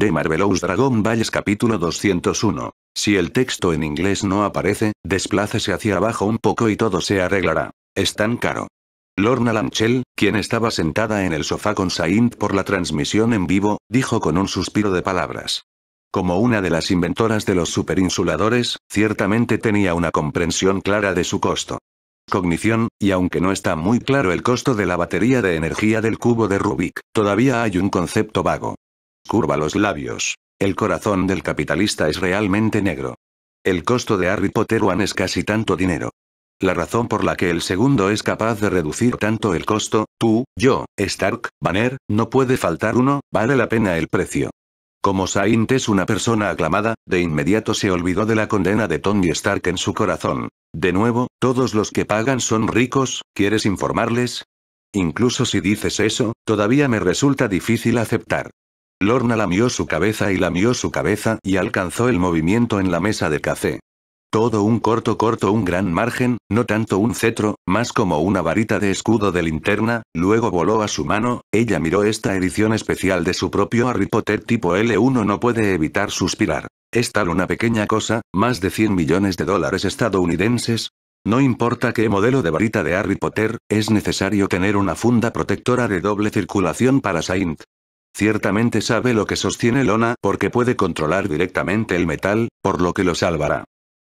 De Marvelous Dragon Balls capítulo 201. Si el texto en inglés no aparece, desplácese hacia abajo un poco y todo se arreglará. Es tan caro. Lorna Lanchel, quien estaba sentada en el sofá con Saint por la transmisión en vivo, dijo con un suspiro de palabras. Como una de las inventoras de los superinsuladores, ciertamente tenía una comprensión clara de su costo. Cognición, y aunque no está muy claro el costo de la batería de energía del cubo de Rubik, todavía hay un concepto vago. Curva los labios. El corazón del capitalista es realmente negro. El costo de Harry Potter One es casi tanto dinero. La razón por la que el segundo es capaz de reducir tanto el costo, tú, yo, Stark, Banner, no puede faltar uno, vale la pena el precio. Como Saint es una persona aclamada, de inmediato se olvidó de la condena de Tony Stark en su corazón. De nuevo, todos los que pagan son ricos, ¿quieres informarles? Incluso si dices eso, todavía me resulta difícil aceptar. Lorna lamió su cabeza y lamió su cabeza y alcanzó el movimiento en la mesa de café. Todo un corto corto un gran margen, no tanto un cetro, más como una varita de escudo de linterna, luego voló a su mano, ella miró esta edición especial de su propio Harry Potter tipo L1 no puede evitar suspirar. ¿Es tal una pequeña cosa, más de 100 millones de dólares estadounidenses? No importa qué modelo de varita de Harry Potter, es necesario tener una funda protectora de doble circulación para Saint. Ciertamente sabe lo que sostiene Lona porque puede controlar directamente el metal, por lo que lo salvará.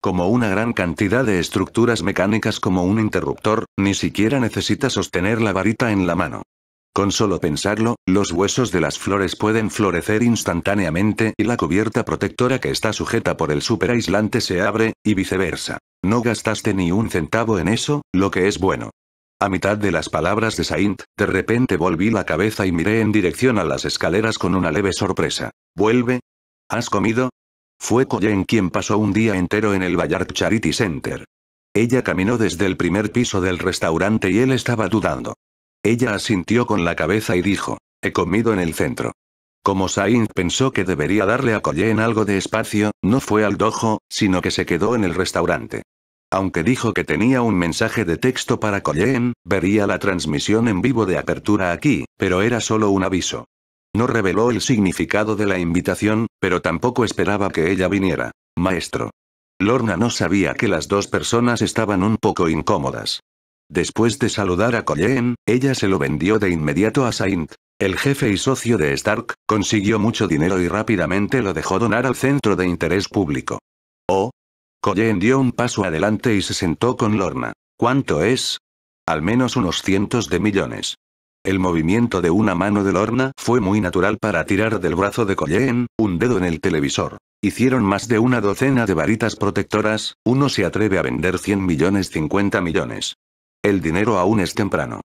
Como una gran cantidad de estructuras mecánicas como un interruptor, ni siquiera necesita sostener la varita en la mano. Con solo pensarlo, los huesos de las flores pueden florecer instantáneamente y la cubierta protectora que está sujeta por el superaislante se abre, y viceversa. No gastaste ni un centavo en eso, lo que es bueno. A mitad de las palabras de Saint, de repente volví la cabeza y miré en dirección a las escaleras con una leve sorpresa. ¿Vuelve? ¿Has comido? Fue Coyen quien pasó un día entero en el Bayard Charity Center. Ella caminó desde el primer piso del restaurante y él estaba dudando. Ella asintió con la cabeza y dijo, he comido en el centro. Como Saint pensó que debería darle a Coyen algo de espacio, no fue al dojo, sino que se quedó en el restaurante. Aunque dijo que tenía un mensaje de texto para Colleen, vería la transmisión en vivo de apertura aquí, pero era solo un aviso. No reveló el significado de la invitación, pero tampoco esperaba que ella viniera. Maestro. Lorna no sabía que las dos personas estaban un poco incómodas. Después de saludar a Colleen, ella se lo vendió de inmediato a Saint. El jefe y socio de Stark, consiguió mucho dinero y rápidamente lo dejó donar al centro de interés público. Oh, Colleen dio un paso adelante y se sentó con Lorna. ¿Cuánto es? Al menos unos cientos de millones. El movimiento de una mano de Lorna fue muy natural para tirar del brazo de Colleen, un dedo en el televisor. Hicieron más de una docena de varitas protectoras, uno se atreve a vender 100 millones 50 millones. El dinero aún es temprano.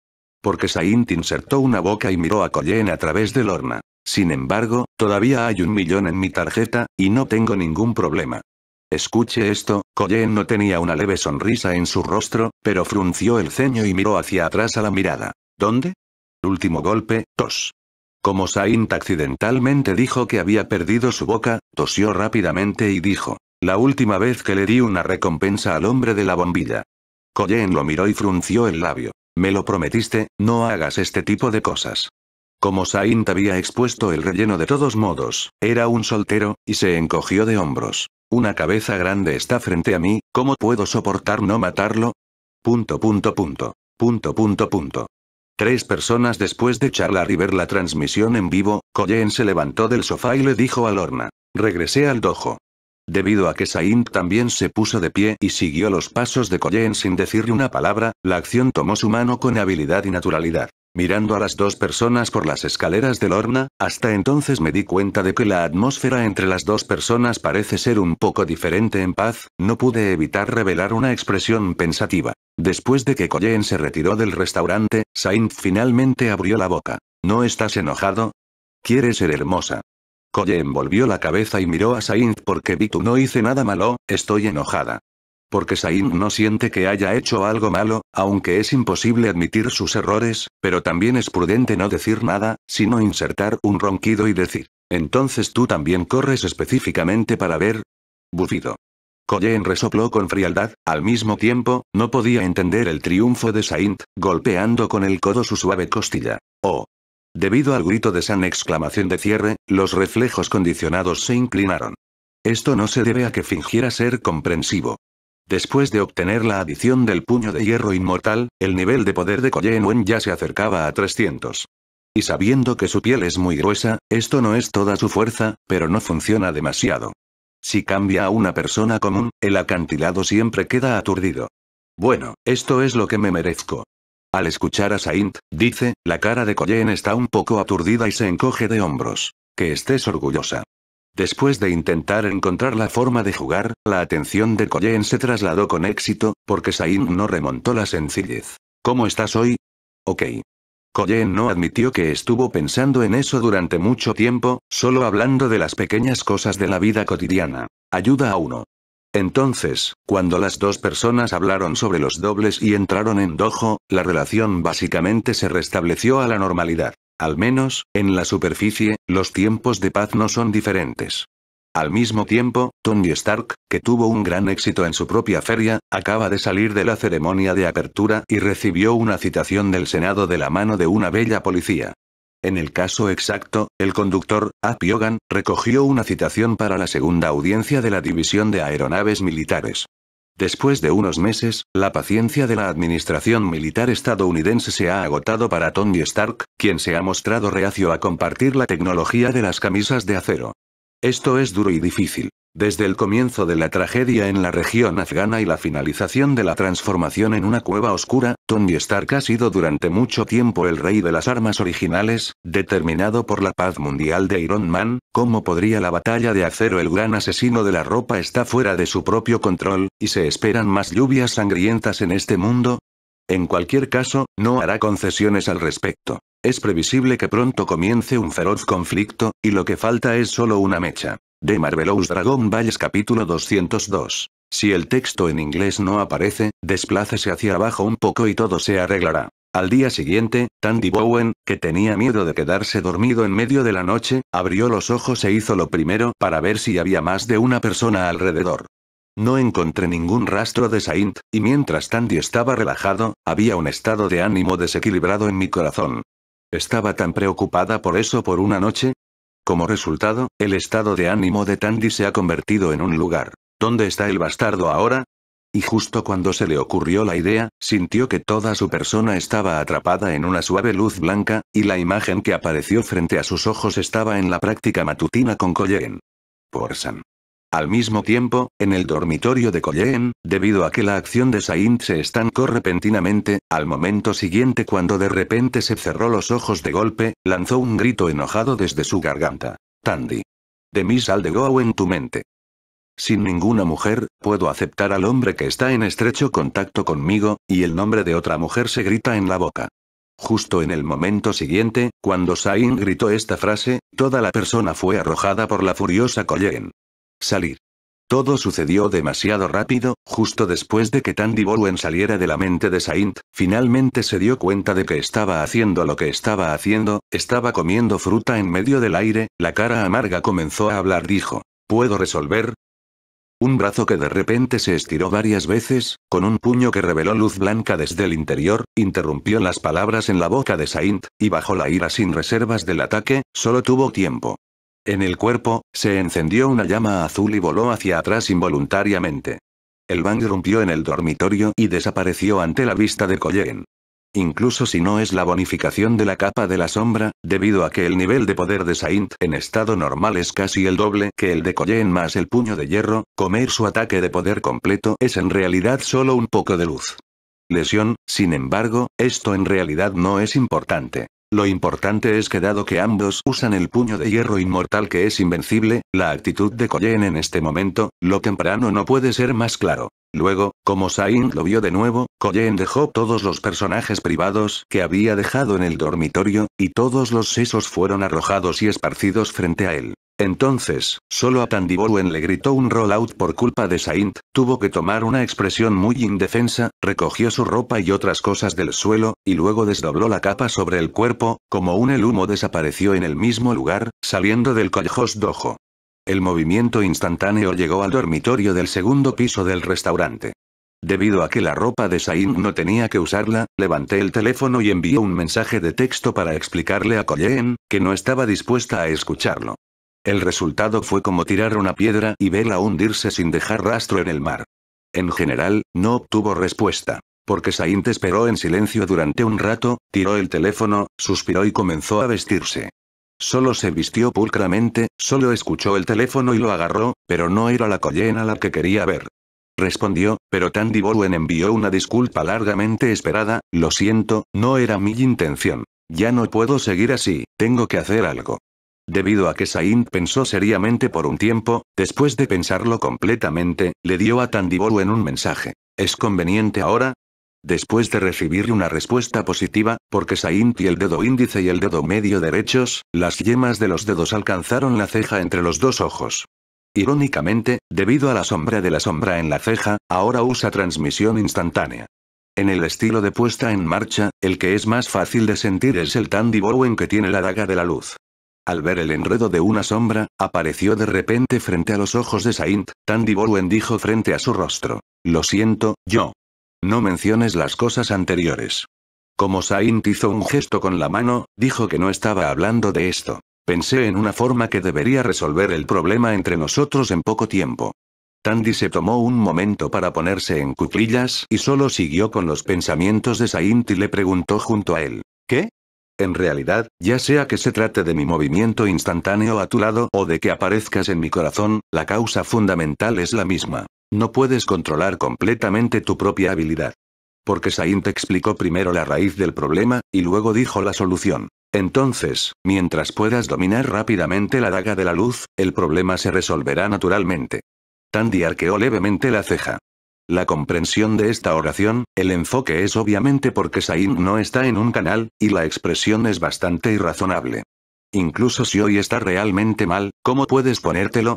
Porque Saint insertó una boca y miró a Colleen a través de Lorna. Sin embargo, todavía hay un millón en mi tarjeta, y no tengo ningún problema. Escuche esto, Colleen no tenía una leve sonrisa en su rostro, pero frunció el ceño y miró hacia atrás a la mirada. ¿Dónde? Último golpe, tos. Como Saint accidentalmente dijo que había perdido su boca, tosió rápidamente y dijo, la última vez que le di una recompensa al hombre de la bombilla. Colleen lo miró y frunció el labio. Me lo prometiste, no hagas este tipo de cosas. Como Saint había expuesto el relleno de todos modos, era un soltero, y se encogió de hombros. Una cabeza grande está frente a mí, ¿cómo puedo soportar no matarlo? Punto punto punto. Punto punto punto. Tres personas después de charlar y ver la transmisión en vivo, Koyen se levantó del sofá y le dijo a Lorna. Regresé al dojo. Debido a que Saint también se puso de pie y siguió los pasos de Koyen sin decirle una palabra, la acción tomó su mano con habilidad y naturalidad. Mirando a las dos personas por las escaleras del horno, hasta entonces me di cuenta de que la atmósfera entre las dos personas parece ser un poco diferente en paz, no pude evitar revelar una expresión pensativa. Después de que Colleen se retiró del restaurante, Saint finalmente abrió la boca. ¿No estás enojado? ¿Quieres ser hermosa? Colleen volvió la cabeza y miró a Saint porque vi tú no hice nada malo, estoy enojada porque Sain no siente que haya hecho algo malo, aunque es imposible admitir sus errores, pero también es prudente no decir nada, sino insertar un ronquido y decir, entonces tú también corres específicamente para ver. Bufido. Colleen resopló con frialdad, al mismo tiempo, no podía entender el triunfo de Saint, golpeando con el codo su suave costilla. Oh. Debido al grito de San exclamación de cierre, los reflejos condicionados se inclinaron. Esto no se debe a que fingiera ser comprensivo. Después de obtener la adición del puño de hierro inmortal, el nivel de poder de Wen ya se acercaba a 300. Y sabiendo que su piel es muy gruesa, esto no es toda su fuerza, pero no funciona demasiado. Si cambia a una persona común, el acantilado siempre queda aturdido. Bueno, esto es lo que me merezco. Al escuchar a Saint, dice, la cara de Koyen está un poco aturdida y se encoge de hombros. Que estés orgullosa. Después de intentar encontrar la forma de jugar, la atención de Koyen se trasladó con éxito, porque Sain no remontó la sencillez. ¿Cómo estás hoy? Ok. Koyen no admitió que estuvo pensando en eso durante mucho tiempo, solo hablando de las pequeñas cosas de la vida cotidiana. Ayuda a uno. Entonces, cuando las dos personas hablaron sobre los dobles y entraron en dojo, la relación básicamente se restableció a la normalidad. Al menos, en la superficie, los tiempos de paz no son diferentes. Al mismo tiempo, Tony Stark, que tuvo un gran éxito en su propia feria, acaba de salir de la ceremonia de apertura y recibió una citación del Senado de la mano de una bella policía. En el caso exacto, el conductor, A. recogió una citación para la segunda audiencia de la División de Aeronaves Militares. Después de unos meses, la paciencia de la administración militar estadounidense se ha agotado para Tony Stark, quien se ha mostrado reacio a compartir la tecnología de las camisas de acero. Esto es duro y difícil. Desde el comienzo de la tragedia en la región afgana y la finalización de la transformación en una cueva oscura, Tony Stark ha sido durante mucho tiempo el rey de las armas originales, determinado por la paz mundial de Iron Man, ¿cómo podría la batalla de acero el gran asesino de la ropa está fuera de su propio control, y se esperan más lluvias sangrientas en este mundo? En cualquier caso, no hará concesiones al respecto. Es previsible que pronto comience un feroz conflicto, y lo que falta es solo una mecha. De Marvelous Dragon Balls capítulo 202. Si el texto en inglés no aparece, desplácese hacia abajo un poco y todo se arreglará. Al día siguiente, Tandy Bowen, que tenía miedo de quedarse dormido en medio de la noche, abrió los ojos e hizo lo primero para ver si había más de una persona alrededor. No encontré ningún rastro de Saint, y mientras Tandy estaba relajado, había un estado de ánimo desequilibrado en mi corazón. Estaba tan preocupada por eso por una noche, como resultado, el estado de ánimo de Tandy se ha convertido en un lugar. ¿Dónde está el bastardo ahora? Y justo cuando se le ocurrió la idea, sintió que toda su persona estaba atrapada en una suave luz blanca, y la imagen que apareció frente a sus ojos estaba en la práctica matutina con Colleen. Por al mismo tiempo, en el dormitorio de Colleen, debido a que la acción de Saint se estancó repentinamente, al momento siguiente cuando de repente se cerró los ojos de golpe, lanzó un grito enojado desde su garganta. Tandy. De miss de en tu mente. Sin ninguna mujer, puedo aceptar al hombre que está en estrecho contacto conmigo, y el nombre de otra mujer se grita en la boca. Justo en el momento siguiente, cuando Sain gritó esta frase, toda la persona fue arrojada por la furiosa Colleen. Salir. Todo sucedió demasiado rápido, justo después de que Tandy Bolwen saliera de la mente de Saint, finalmente se dio cuenta de que estaba haciendo lo que estaba haciendo, estaba comiendo fruta en medio del aire, la cara amarga comenzó a hablar dijo, ¿puedo resolver? Un brazo que de repente se estiró varias veces, con un puño que reveló luz blanca desde el interior, interrumpió las palabras en la boca de Saint, y bajo la ira sin reservas del ataque, solo tuvo tiempo en el cuerpo, se encendió una llama azul y voló hacia atrás involuntariamente. El Bang rompió en el dormitorio y desapareció ante la vista de Colleen. Incluso si no es la bonificación de la capa de la sombra, debido a que el nivel de poder de Saint en estado normal es casi el doble que el de Colleen más el puño de hierro, comer su ataque de poder completo es en realidad solo un poco de luz. Lesión, sin embargo, esto en realidad no es importante. Lo importante es que dado que ambos usan el puño de hierro inmortal que es invencible, la actitud de Koyen en este momento, lo temprano no puede ser más claro. Luego, como Sain lo vio de nuevo, Koyen dejó todos los personajes privados que había dejado en el dormitorio, y todos los sesos fueron arrojados y esparcidos frente a él. Entonces, solo a Tandiboruen le gritó un rollout por culpa de Saint, tuvo que tomar una expresión muy indefensa, recogió su ropa y otras cosas del suelo, y luego desdobló la capa sobre el cuerpo, como un el humo desapareció en el mismo lugar, saliendo del collejos dojo. El movimiento instantáneo llegó al dormitorio del segundo piso del restaurante. Debido a que la ropa de Saint no tenía que usarla, levanté el teléfono y envié un mensaje de texto para explicarle a Colleen, que no estaba dispuesta a escucharlo. El resultado fue como tirar una piedra y verla hundirse sin dejar rastro en el mar. En general, no obtuvo respuesta. Porque Saint esperó en silencio durante un rato, tiró el teléfono, suspiró y comenzó a vestirse. Solo se vistió pulcramente, solo escuchó el teléfono y lo agarró, pero no era la collena la que quería ver. Respondió, pero Tandy Bowen envió una disculpa largamente esperada, lo siento, no era mi intención. Ya no puedo seguir así, tengo que hacer algo. Debido a que Sain pensó seriamente por un tiempo, después de pensarlo completamente, le dio a Tandiboru en un mensaje. ¿Es conveniente ahora? Después de recibir una respuesta positiva, porque Saint y el dedo índice y el dedo medio derechos, las yemas de los dedos alcanzaron la ceja entre los dos ojos. Irónicamente, debido a la sombra de la sombra en la ceja, ahora usa transmisión instantánea. En el estilo de puesta en marcha, el que es más fácil de sentir es el Tandy en que tiene la daga de la luz. Al ver el enredo de una sombra, apareció de repente frente a los ojos de Saint, Tandy Bowen dijo frente a su rostro. Lo siento, yo. No menciones las cosas anteriores. Como Saint hizo un gesto con la mano, dijo que no estaba hablando de esto. Pensé en una forma que debería resolver el problema entre nosotros en poco tiempo. Tandy se tomó un momento para ponerse en cuclillas y solo siguió con los pensamientos de Saint y le preguntó junto a él. ¿Qué? En realidad, ya sea que se trate de mi movimiento instantáneo a tu lado o de que aparezcas en mi corazón, la causa fundamental es la misma. No puedes controlar completamente tu propia habilidad. Porque Sain te explicó primero la raíz del problema, y luego dijo la solución. Entonces, mientras puedas dominar rápidamente la daga de la luz, el problema se resolverá naturalmente. Tandy arqueó levemente la ceja. La comprensión de esta oración, el enfoque es obviamente porque Sain no está en un canal, y la expresión es bastante irrazonable. Incluso si hoy está realmente mal, ¿cómo puedes ponértelo?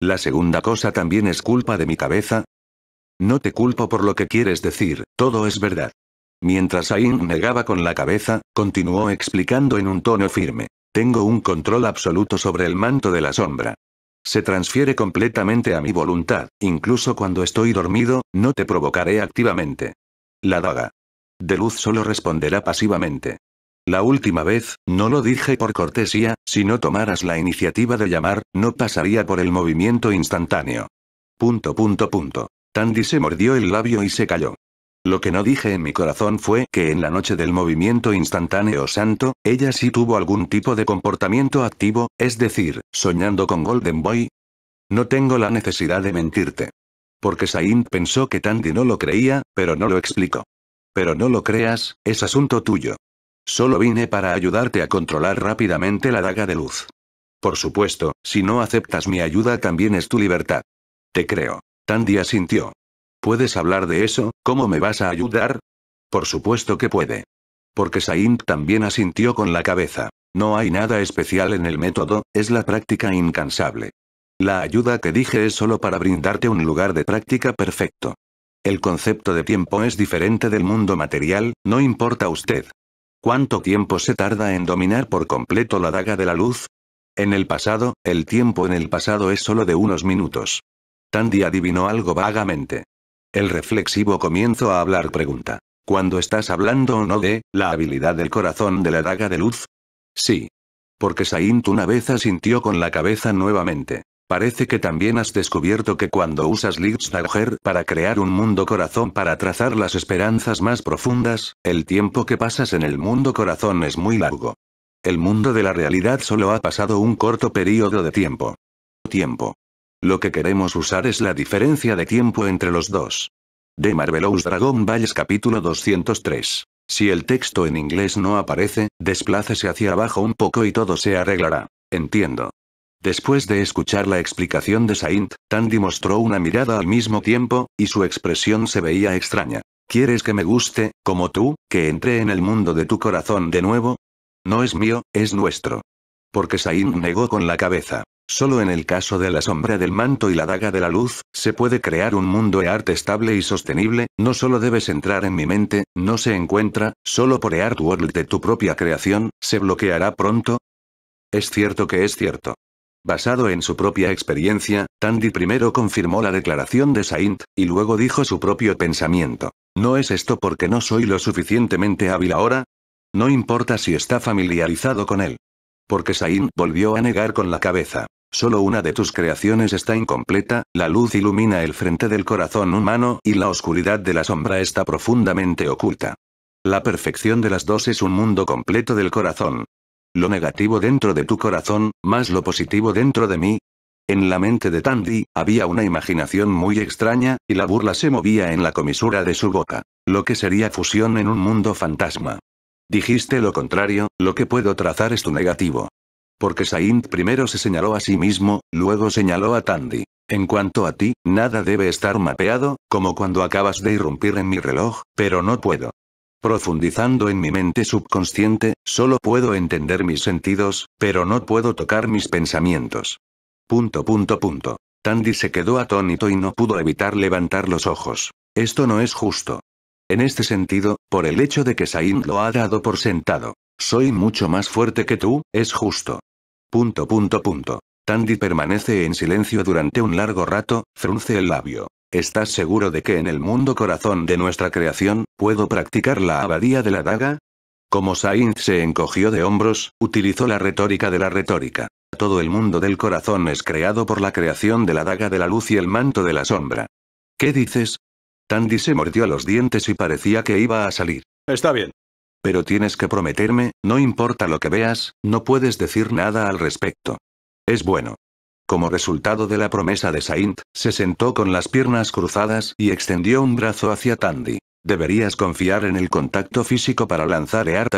La segunda cosa también es culpa de mi cabeza. No te culpo por lo que quieres decir, todo es verdad. Mientras Sain negaba con la cabeza, continuó explicando en un tono firme. Tengo un control absoluto sobre el manto de la sombra se transfiere completamente a mi voluntad, incluso cuando estoy dormido, no te provocaré activamente. La daga. De luz solo responderá pasivamente. La última vez, no lo dije por cortesía, si no tomaras la iniciativa de llamar, no pasaría por el movimiento instantáneo. Punto punto punto. Tandy se mordió el labio y se calló. Lo que no dije en mi corazón fue que en la noche del movimiento instantáneo santo, ella sí tuvo algún tipo de comportamiento activo, es decir, soñando con Golden Boy. No tengo la necesidad de mentirte. Porque Saint pensó que Tandy no lo creía, pero no lo explicó. Pero no lo creas, es asunto tuyo. Solo vine para ayudarte a controlar rápidamente la daga de luz. Por supuesto, si no aceptas mi ayuda también es tu libertad. Te creo. Tandy asintió puedes hablar de eso? ¿Cómo me vas a ayudar? Por supuesto que puede. Porque Saint también asintió con la cabeza. No hay nada especial en el método, es la práctica incansable. La ayuda que dije es solo para brindarte un lugar de práctica perfecto. El concepto de tiempo es diferente del mundo material, no importa usted. ¿Cuánto tiempo se tarda en dominar por completo la daga de la luz? En el pasado, el tiempo en el pasado es solo de unos minutos. Tandy adivinó algo vagamente. El reflexivo comienzo a hablar pregunta. ¿Cuando estás hablando o no de, la habilidad del corazón de la daga de luz? Sí. Porque Saint una vez asintió con la cabeza nuevamente. Parece que también has descubierto que cuando usas Lichtsdager para crear un mundo corazón para trazar las esperanzas más profundas, el tiempo que pasas en el mundo corazón es muy largo. El mundo de la realidad solo ha pasado un corto periodo de tiempo. Tiempo. Lo que queremos usar es la diferencia de tiempo entre los dos. De Marvelous Dragon Balls capítulo 203. Si el texto en inglés no aparece, desplácese hacia abajo un poco y todo se arreglará. Entiendo. Después de escuchar la explicación de Saint, Tandy mostró una mirada al mismo tiempo, y su expresión se veía extraña. ¿Quieres que me guste, como tú, que entre en el mundo de tu corazón de nuevo? No es mío, es nuestro. Porque Saint negó con la cabeza. Solo en el caso de la sombra del manto y la daga de la luz, se puede crear un mundo de arte estable y sostenible, no solo debes entrar en mi mente, no se encuentra, solo por art World de tu propia creación, se bloqueará pronto. Es cierto que es cierto. Basado en su propia experiencia, Tandy primero confirmó la declaración de Saint, y luego dijo su propio pensamiento. ¿No es esto porque no soy lo suficientemente hábil ahora? No importa si está familiarizado con él. Porque Saint volvió a negar con la cabeza. Solo una de tus creaciones está incompleta, la luz ilumina el frente del corazón humano, y la oscuridad de la sombra está profundamente oculta. La perfección de las dos es un mundo completo del corazón. Lo negativo dentro de tu corazón, más lo positivo dentro de mí. En la mente de Tandy, había una imaginación muy extraña, y la burla se movía en la comisura de su boca. Lo que sería fusión en un mundo fantasma. Dijiste lo contrario, lo que puedo trazar es tu negativo. Porque Saint primero se señaló a sí mismo, luego señaló a Tandy. En cuanto a ti, nada debe estar mapeado, como cuando acabas de irrumpir en mi reloj, pero no puedo. Profundizando en mi mente subconsciente, solo puedo entender mis sentidos, pero no puedo tocar mis pensamientos. Punto punto punto. Tandy se quedó atónito y no pudo evitar levantar los ojos. Esto no es justo. En este sentido, por el hecho de que Sain lo ha dado por sentado. Soy mucho más fuerte que tú, es justo. Punto punto punto. Tandy permanece en silencio durante un largo rato, frunce el labio. ¿Estás seguro de que en el mundo corazón de nuestra creación, puedo practicar la abadía de la daga? Como Sainz se encogió de hombros, utilizó la retórica de la retórica. Todo el mundo del corazón es creado por la creación de la daga de la luz y el manto de la sombra. ¿Qué dices? Tandy se mordió los dientes y parecía que iba a salir. Está bien. Pero tienes que prometerme, no importa lo que veas, no puedes decir nada al respecto. Es bueno. Como resultado de la promesa de Saint, se sentó con las piernas cruzadas y extendió un brazo hacia Tandy. ¿Deberías confiar en el contacto físico para lanzar Eart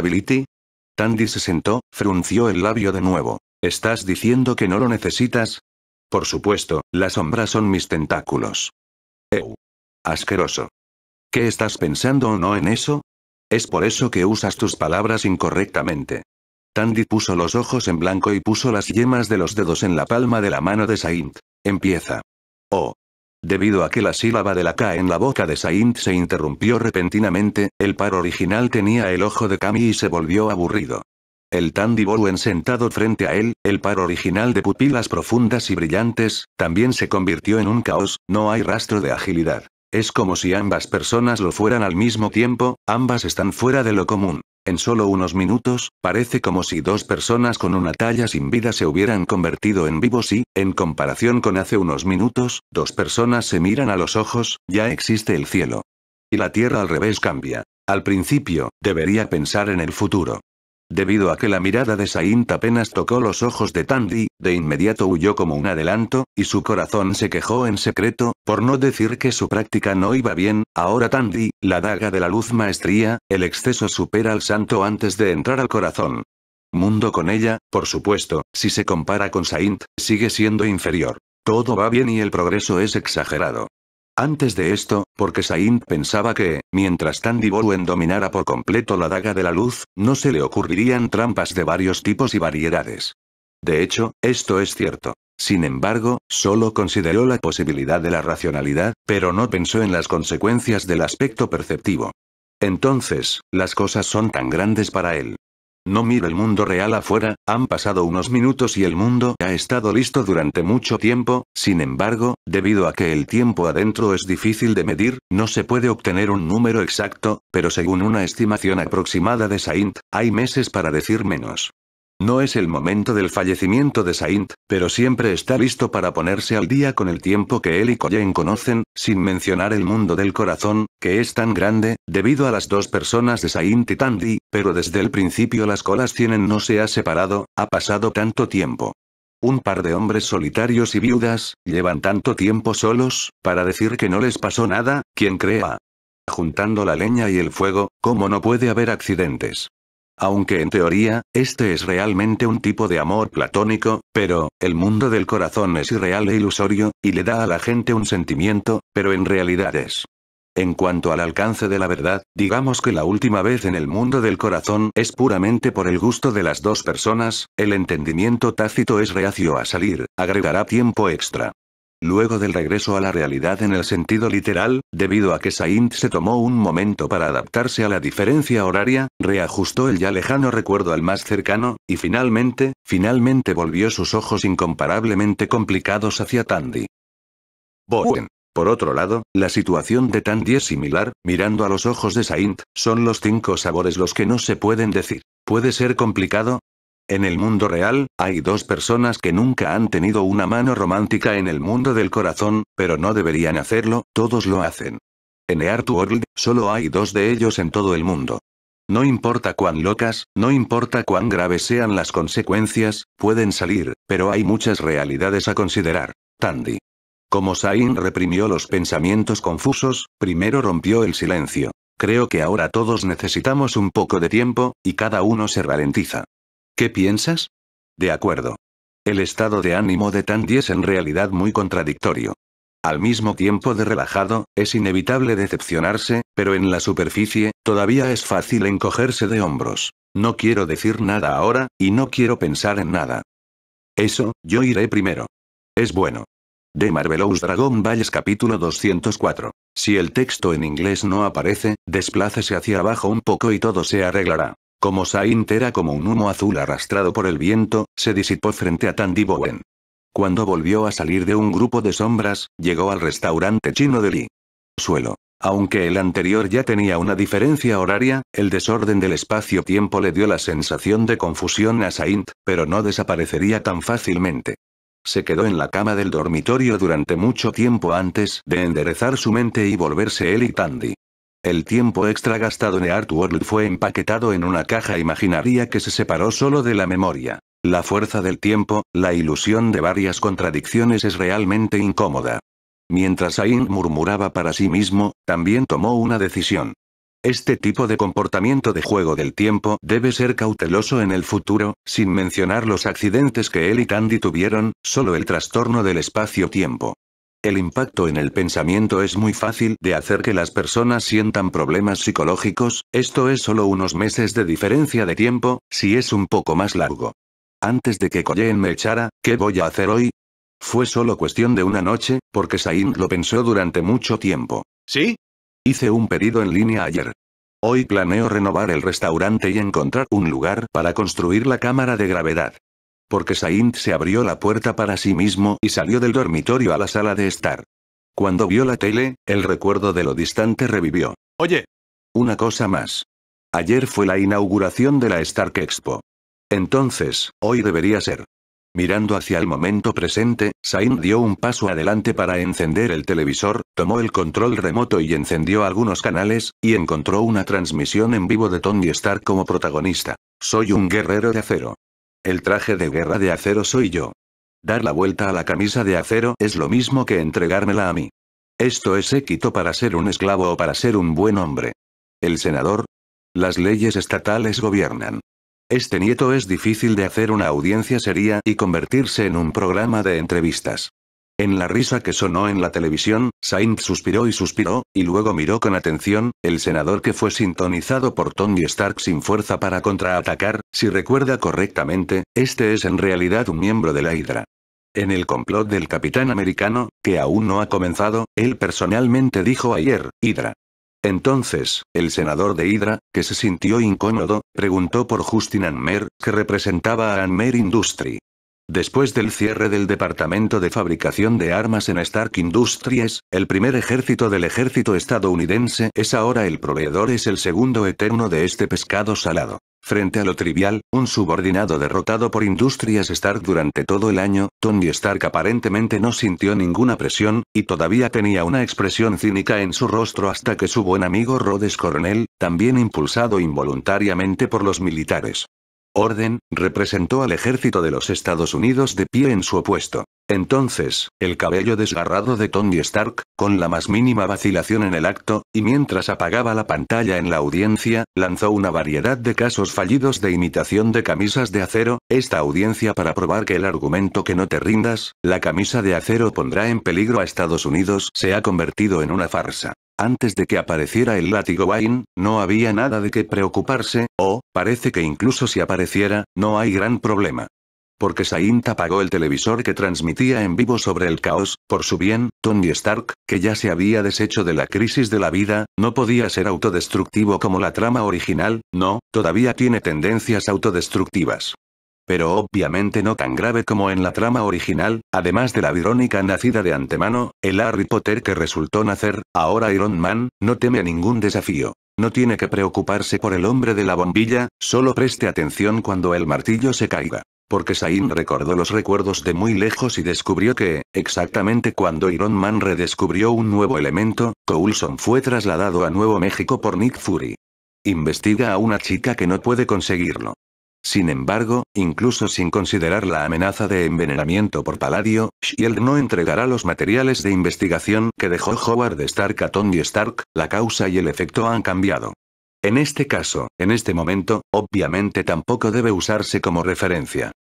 Tandy se sentó, frunció el labio de nuevo. ¿Estás diciendo que no lo necesitas? Por supuesto, las sombras son mis tentáculos. ¡Ew! Asqueroso. ¿Qué estás pensando o no en eso? Es por eso que usas tus palabras incorrectamente. Tandy puso los ojos en blanco y puso las yemas de los dedos en la palma de la mano de Saint. Empieza. Oh. Debido a que la sílaba de la K en la boca de Saint se interrumpió repentinamente, el par original tenía el ojo de Kami y se volvió aburrido. El Tandy Bowen sentado frente a él, el par original de pupilas profundas y brillantes, también se convirtió en un caos, no hay rastro de agilidad. Es como si ambas personas lo fueran al mismo tiempo, ambas están fuera de lo común. En solo unos minutos, parece como si dos personas con una talla sin vida se hubieran convertido en vivos y, en comparación con hace unos minutos, dos personas se miran a los ojos, ya existe el cielo. Y la Tierra al revés cambia. Al principio, debería pensar en el futuro. Debido a que la mirada de Saint apenas tocó los ojos de Tandy, de inmediato huyó como un adelanto, y su corazón se quejó en secreto, por no decir que su práctica no iba bien, ahora Tandy, la daga de la luz maestría, el exceso supera al santo antes de entrar al corazón. Mundo con ella, por supuesto, si se compara con Saint, sigue siendo inferior. Todo va bien y el progreso es exagerado. Antes de esto, porque Saint pensaba que, mientras Bowen dominara por completo la daga de la luz, no se le ocurrirían trampas de varios tipos y variedades. De hecho, esto es cierto. Sin embargo, solo consideró la posibilidad de la racionalidad, pero no pensó en las consecuencias del aspecto perceptivo. Entonces, las cosas son tan grandes para él, no mire el mundo real afuera, han pasado unos minutos y el mundo ha estado listo durante mucho tiempo, sin embargo, debido a que el tiempo adentro es difícil de medir, no se puede obtener un número exacto, pero según una estimación aproximada de Saint, hay meses para decir menos. No es el momento del fallecimiento de Saint, pero siempre está listo para ponerse al día con el tiempo que él y Coyen conocen, sin mencionar el mundo del corazón, que es tan grande, debido a las dos personas de Saint y Tandy, pero desde el principio las colas tienen no se ha separado, ha pasado tanto tiempo. Un par de hombres solitarios y viudas, llevan tanto tiempo solos, para decir que no les pasó nada, quien crea. Ah. Juntando la leña y el fuego, ¿cómo no puede haber accidentes? Aunque en teoría, este es realmente un tipo de amor platónico, pero, el mundo del corazón es irreal e ilusorio, y le da a la gente un sentimiento, pero en realidad es. En cuanto al alcance de la verdad, digamos que la última vez en el mundo del corazón es puramente por el gusto de las dos personas, el entendimiento tácito es reacio a salir, agregará tiempo extra luego del regreso a la realidad en el sentido literal, debido a que Saint se tomó un momento para adaptarse a la diferencia horaria, reajustó el ya lejano recuerdo al más cercano, y finalmente, finalmente volvió sus ojos incomparablemente complicados hacia Tandy. Bowen. Por otro lado, la situación de Tandy es similar, mirando a los ojos de Saint, son los cinco sabores los que no se pueden decir. Puede ser complicado, en el mundo real, hay dos personas que nunca han tenido una mano romántica en el mundo del corazón, pero no deberían hacerlo, todos lo hacen. En Art World, solo hay dos de ellos en todo el mundo. No importa cuán locas, no importa cuán graves sean las consecuencias, pueden salir, pero hay muchas realidades a considerar. Tandy. Como Sain reprimió los pensamientos confusos, primero rompió el silencio. Creo que ahora todos necesitamos un poco de tiempo, y cada uno se ralentiza. ¿Qué piensas? De acuerdo. El estado de ánimo de Tandy es en realidad muy contradictorio. Al mismo tiempo de relajado, es inevitable decepcionarse, pero en la superficie, todavía es fácil encogerse de hombros. No quiero decir nada ahora, y no quiero pensar en nada. Eso, yo iré primero. Es bueno. De Marvelous Dragon Valles capítulo 204. Si el texto en inglés no aparece, desplácese hacia abajo un poco y todo se arreglará. Como Saint era como un humo azul arrastrado por el viento, se disipó frente a Tandy Bowen. Cuando volvió a salir de un grupo de sombras, llegó al restaurante chino de Lee. Suelo. Aunque el anterior ya tenía una diferencia horaria, el desorden del espacio-tiempo le dio la sensación de confusión a Saint, pero no desaparecería tan fácilmente. Se quedó en la cama del dormitorio durante mucho tiempo antes de enderezar su mente y volverse él y Tandy. El tiempo extra gastado en Artworld fue empaquetado en una caja imaginaria que se separó solo de la memoria. La fuerza del tiempo, la ilusión de varias contradicciones es realmente incómoda. Mientras Ain murmuraba para sí mismo, también tomó una decisión. Este tipo de comportamiento de juego del tiempo debe ser cauteloso en el futuro, sin mencionar los accidentes que él y Tandy tuvieron, solo el trastorno del espacio-tiempo. El impacto en el pensamiento es muy fácil de hacer que las personas sientan problemas psicológicos, esto es solo unos meses de diferencia de tiempo, si es un poco más largo. Antes de que Colleen me echara, ¿qué voy a hacer hoy? Fue solo cuestión de una noche, porque Sain lo pensó durante mucho tiempo. ¿Sí? Hice un pedido en línea ayer. Hoy planeo renovar el restaurante y encontrar un lugar para construir la cámara de gravedad porque Saint se abrió la puerta para sí mismo y salió del dormitorio a la sala de estar. Cuando vio la tele, el recuerdo de lo distante revivió. Oye. Una cosa más. Ayer fue la inauguración de la Stark Expo. Entonces, hoy debería ser. Mirando hacia el momento presente, Sain dio un paso adelante para encender el televisor, tomó el control remoto y encendió algunos canales, y encontró una transmisión en vivo de Tony Stark como protagonista. Soy un guerrero de acero. El traje de guerra de acero soy yo. Dar la vuelta a la camisa de acero es lo mismo que entregármela a mí. Esto es équito para ser un esclavo o para ser un buen hombre. El senador. Las leyes estatales gobiernan. Este nieto es difícil de hacer una audiencia seria y convertirse en un programa de entrevistas. En la risa que sonó en la televisión, Sainz suspiró y suspiró, y luego miró con atención, el senador que fue sintonizado por Tony Stark sin fuerza para contraatacar, si recuerda correctamente, este es en realidad un miembro de la Hydra. En el complot del capitán americano, que aún no ha comenzado, él personalmente dijo ayer, Hydra. Entonces, el senador de Hydra, que se sintió incómodo, preguntó por Justin Anmer, que representaba a Anmer Industry. Después del cierre del Departamento de Fabricación de Armas en Stark Industries, el primer ejército del ejército estadounidense es ahora el proveedor es el segundo eterno de este pescado salado. Frente a lo trivial, un subordinado derrotado por Industrias Stark durante todo el año, Tony Stark aparentemente no sintió ninguna presión, y todavía tenía una expresión cínica en su rostro hasta que su buen amigo Rhodes Coronel, también impulsado involuntariamente por los militares, orden, representó al ejército de los Estados Unidos de pie en su opuesto. Entonces, el cabello desgarrado de Tony Stark, con la más mínima vacilación en el acto, y mientras apagaba la pantalla en la audiencia, lanzó una variedad de casos fallidos de imitación de camisas de acero, esta audiencia para probar que el argumento que no te rindas, la camisa de acero pondrá en peligro a Estados Unidos se ha convertido en una farsa. Antes de que apareciera el látigo Wayne, no había nada de qué preocuparse, o, parece que incluso si apareciera, no hay gran problema. Porque Saint apagó el televisor que transmitía en vivo sobre el caos, por su bien, Tony Stark, que ya se había deshecho de la crisis de la vida, no podía ser autodestructivo como la trama original, no, todavía tiene tendencias autodestructivas pero obviamente no tan grave como en la trama original, además de la Virónica nacida de antemano, el Harry Potter que resultó nacer, ahora Iron Man, no teme ningún desafío. No tiene que preocuparse por el hombre de la bombilla, solo preste atención cuando el martillo se caiga. Porque Sain recordó los recuerdos de muy lejos y descubrió que, exactamente cuando Iron Man redescubrió un nuevo elemento, Coulson fue trasladado a Nuevo México por Nick Fury. Investiga a una chica que no puede conseguirlo. Sin embargo, incluso sin considerar la amenaza de envenenamiento por paladio, Shield no entregará los materiales de investigación que dejó Howard Stark a Tony Stark, la causa y el efecto han cambiado. En este caso, en este momento, obviamente tampoco debe usarse como referencia.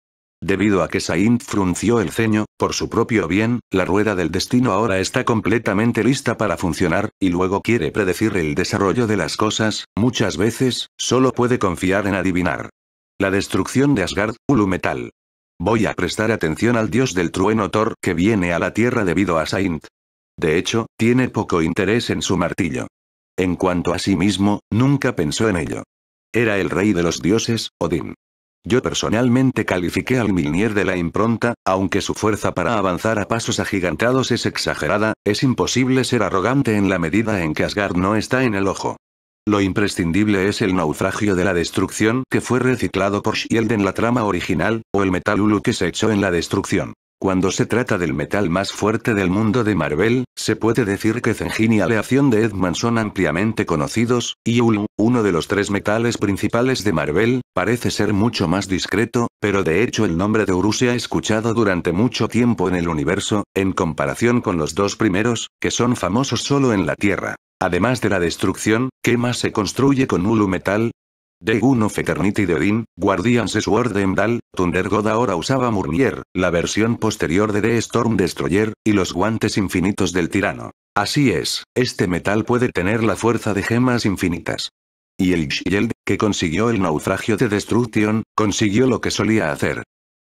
Debido a que Saint frunció el ceño, por su propio bien, la rueda del destino ahora está completamente lista para funcionar, y luego quiere predecir el desarrollo de las cosas, muchas veces, solo puede confiar en adivinar. La destrucción de Asgard, Ulumetal. Voy a prestar atención al dios del trueno Thor que viene a la Tierra debido a Saint. De hecho, tiene poco interés en su martillo. En cuanto a sí mismo, nunca pensó en ello. Era el rey de los dioses, Odín. Yo personalmente califiqué al Milnier de la impronta, aunque su fuerza para avanzar a pasos agigantados es exagerada, es imposible ser arrogante en la medida en que Asgard no está en el ojo. Lo imprescindible es el naufragio de la destrucción que fue reciclado por Shield en la trama original, o el metal Ulu que se echó en la destrucción. Cuando se trata del metal más fuerte del mundo de Marvel, se puede decir que Zengin y aleación de Edman son ampliamente conocidos, y Ulu, uno de los tres metales principales de Marvel, parece ser mucho más discreto, pero de hecho el nombre de Uru se ha escuchado durante mucho tiempo en el universo, en comparación con los dos primeros, que son famosos solo en la Tierra. Además de la destrucción, ¿qué más se construye con Ulu Metal? De uno, of Eternity de Odin, Guardians Sword Emdal, Thunder God ahora usaba Murnier, la versión posterior de The Storm Destroyer, y los guantes infinitos del tirano. Así es, este metal puede tener la fuerza de gemas infinitas. Y el Shield, que consiguió el naufragio de Destruction, consiguió lo que solía hacer.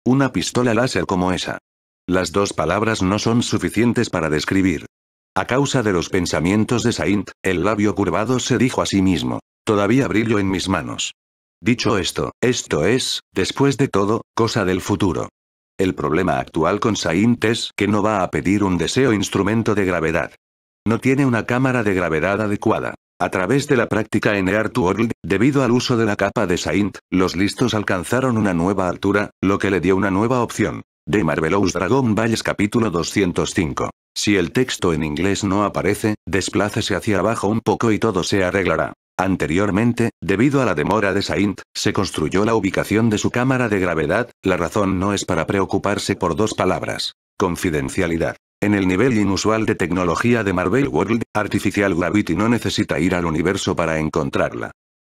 Una pistola láser como esa. Las dos palabras no son suficientes para describir. A causa de los pensamientos de Saint, el labio curvado se dijo a sí mismo. Todavía brillo en mis manos. Dicho esto, esto es, después de todo, cosa del futuro. El problema actual con Saint es que no va a pedir un deseo instrumento de gravedad. No tiene una cámara de gravedad adecuada. A través de la práctica en Art World, debido al uso de la capa de Saint, los listos alcanzaron una nueva altura, lo que le dio una nueva opción. De Marvelous Dragon Balls capítulo 205. Si el texto en inglés no aparece, desplácese hacia abajo un poco y todo se arreglará. Anteriormente, debido a la demora de Saint, se construyó la ubicación de su cámara de gravedad, la razón no es para preocuparse por dos palabras. Confidencialidad. En el nivel inusual de tecnología de Marvel World, Artificial Gravity no necesita ir al universo para encontrarla.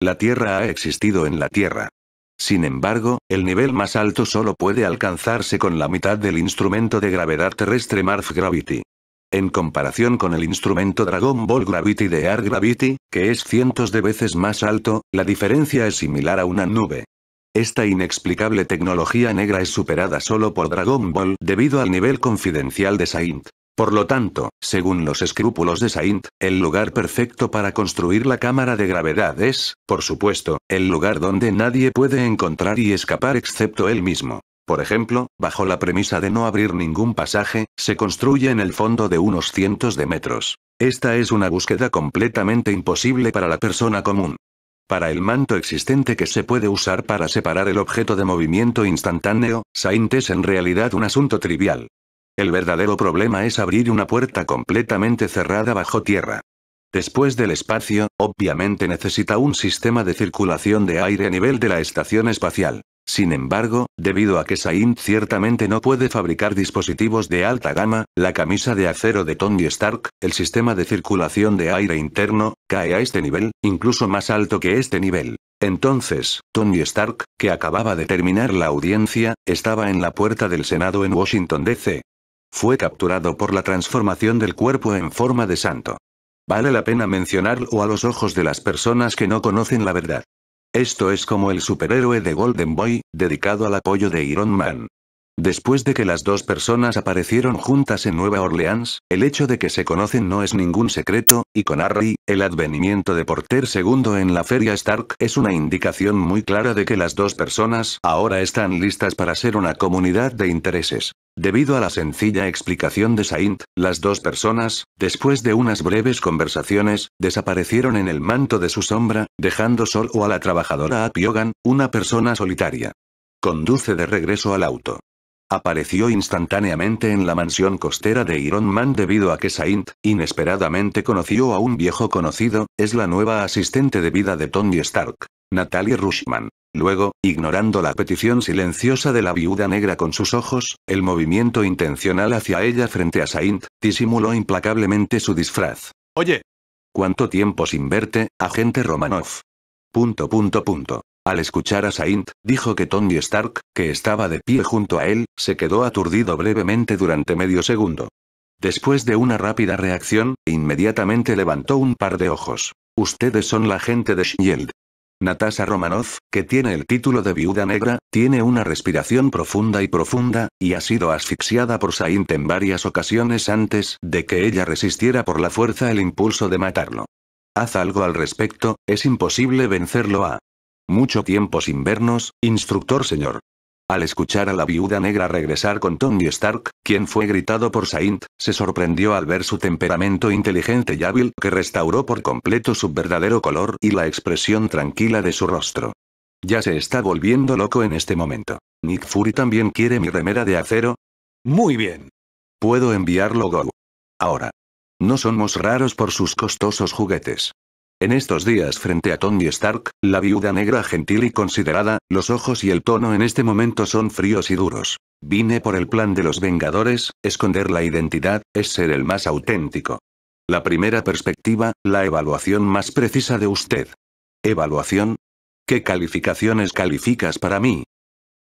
La Tierra ha existido en la Tierra. Sin embargo, el nivel más alto solo puede alcanzarse con la mitad del instrumento de gravedad terrestre Mars Gravity. En comparación con el instrumento Dragon Ball Gravity de Air Gravity, que es cientos de veces más alto, la diferencia es similar a una nube. Esta inexplicable tecnología negra es superada solo por Dragon Ball debido al nivel confidencial de Saint. Por lo tanto, según los escrúpulos de Saint, el lugar perfecto para construir la cámara de gravedad es, por supuesto, el lugar donde nadie puede encontrar y escapar excepto él mismo. Por ejemplo, bajo la premisa de no abrir ningún pasaje, se construye en el fondo de unos cientos de metros. Esta es una búsqueda completamente imposible para la persona común. Para el manto existente que se puede usar para separar el objeto de movimiento instantáneo, Saint es en realidad un asunto trivial. El verdadero problema es abrir una puerta completamente cerrada bajo tierra. Después del espacio, obviamente necesita un sistema de circulación de aire a nivel de la estación espacial. Sin embargo, debido a que Saint ciertamente no puede fabricar dispositivos de alta gama, la camisa de acero de Tony Stark, el sistema de circulación de aire interno, cae a este nivel, incluso más alto que este nivel. Entonces, Tony Stark, que acababa de terminar la audiencia, estaba en la puerta del Senado en Washington, D.C fue capturado por la transformación del cuerpo en forma de santo. Vale la pena mencionarlo a los ojos de las personas que no conocen la verdad. Esto es como el superhéroe de Golden Boy, dedicado al apoyo de Iron Man. Después de que las dos personas aparecieron juntas en Nueva Orleans, el hecho de que se conocen no es ningún secreto, y con Harry, el advenimiento de Porter segundo en la feria Stark es una indicación muy clara de que las dos personas ahora están listas para ser una comunidad de intereses. Debido a la sencilla explicación de Saint, las dos personas, después de unas breves conversaciones, desaparecieron en el manto de su sombra, dejando solo a la trabajadora Apiogan, una persona solitaria. Conduce de regreso al auto. Apareció instantáneamente en la mansión costera de Iron Man debido a que Saint, inesperadamente conoció a un viejo conocido, es la nueva asistente de vida de Tony Stark, Natalie Rushman. Luego, ignorando la petición silenciosa de la viuda negra con sus ojos, el movimiento intencional hacia ella frente a Saint, disimuló implacablemente su disfraz. Oye. ¿Cuánto tiempo sin verte, agente Romanov? Punto punto punto. Al escuchar a Saint, dijo que Tony Stark, que estaba de pie junto a él, se quedó aturdido brevemente durante medio segundo. Después de una rápida reacción, inmediatamente levantó un par de ojos. Ustedes son la gente de Shield. Natasha Romanov, que tiene el título de viuda negra, tiene una respiración profunda y profunda, y ha sido asfixiada por Saint en varias ocasiones antes de que ella resistiera por la fuerza el impulso de matarlo. Haz algo al respecto, es imposible vencerlo a mucho tiempo sin vernos, instructor señor. Al escuchar a la viuda negra regresar con Tony Stark, quien fue gritado por Saint, se sorprendió al ver su temperamento inteligente y hábil que restauró por completo su verdadero color y la expresión tranquila de su rostro. Ya se está volviendo loco en este momento. Nick Fury también quiere mi remera de acero. Muy bien. Puedo enviarlo Go. Ahora. No somos raros por sus costosos juguetes. En estos días frente a Tony Stark, la viuda negra gentil y considerada, los ojos y el tono en este momento son fríos y duros. Vine por el plan de los Vengadores, esconder la identidad, es ser el más auténtico. La primera perspectiva, la evaluación más precisa de usted. ¿Evaluación? ¿Qué calificaciones calificas para mí?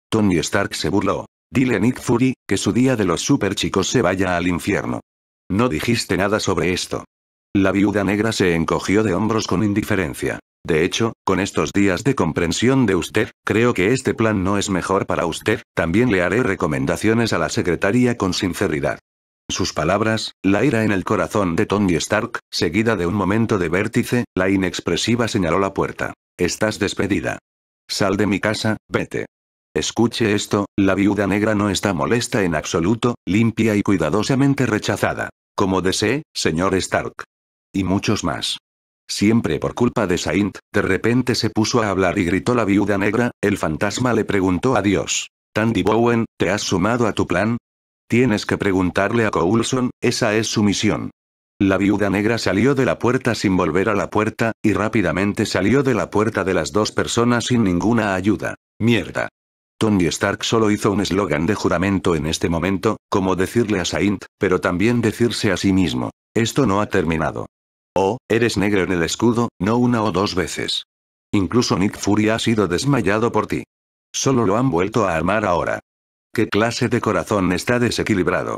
Tony Stark se burló. Dile a Nick Fury, que su día de los superchicos se vaya al infierno. No dijiste nada sobre esto. La viuda negra se encogió de hombros con indiferencia. De hecho, con estos días de comprensión de usted, creo que este plan no es mejor para usted, también le haré recomendaciones a la secretaría con sinceridad. Sus palabras, la ira en el corazón de Tony Stark, seguida de un momento de vértice, la inexpresiva señaló la puerta. Estás despedida. Sal de mi casa, vete. Escuche esto, la viuda negra no está molesta en absoluto, limpia y cuidadosamente rechazada. Como desee, señor Stark. Y muchos más. Siempre por culpa de Saint, de repente se puso a hablar y gritó la viuda negra, el fantasma le preguntó a Dios. Tandy Bowen, ¿te has sumado a tu plan? Tienes que preguntarle a Coulson, esa es su misión. La viuda negra salió de la puerta sin volver a la puerta, y rápidamente salió de la puerta de las dos personas sin ninguna ayuda. Mierda. Tony Stark solo hizo un eslogan de juramento en este momento, como decirle a Saint, pero también decirse a sí mismo. Esto no ha terminado. Oh, eres negro en el escudo, no una o dos veces. Incluso Nick Fury ha sido desmayado por ti. Solo lo han vuelto a armar ahora. ¿Qué clase de corazón está desequilibrado?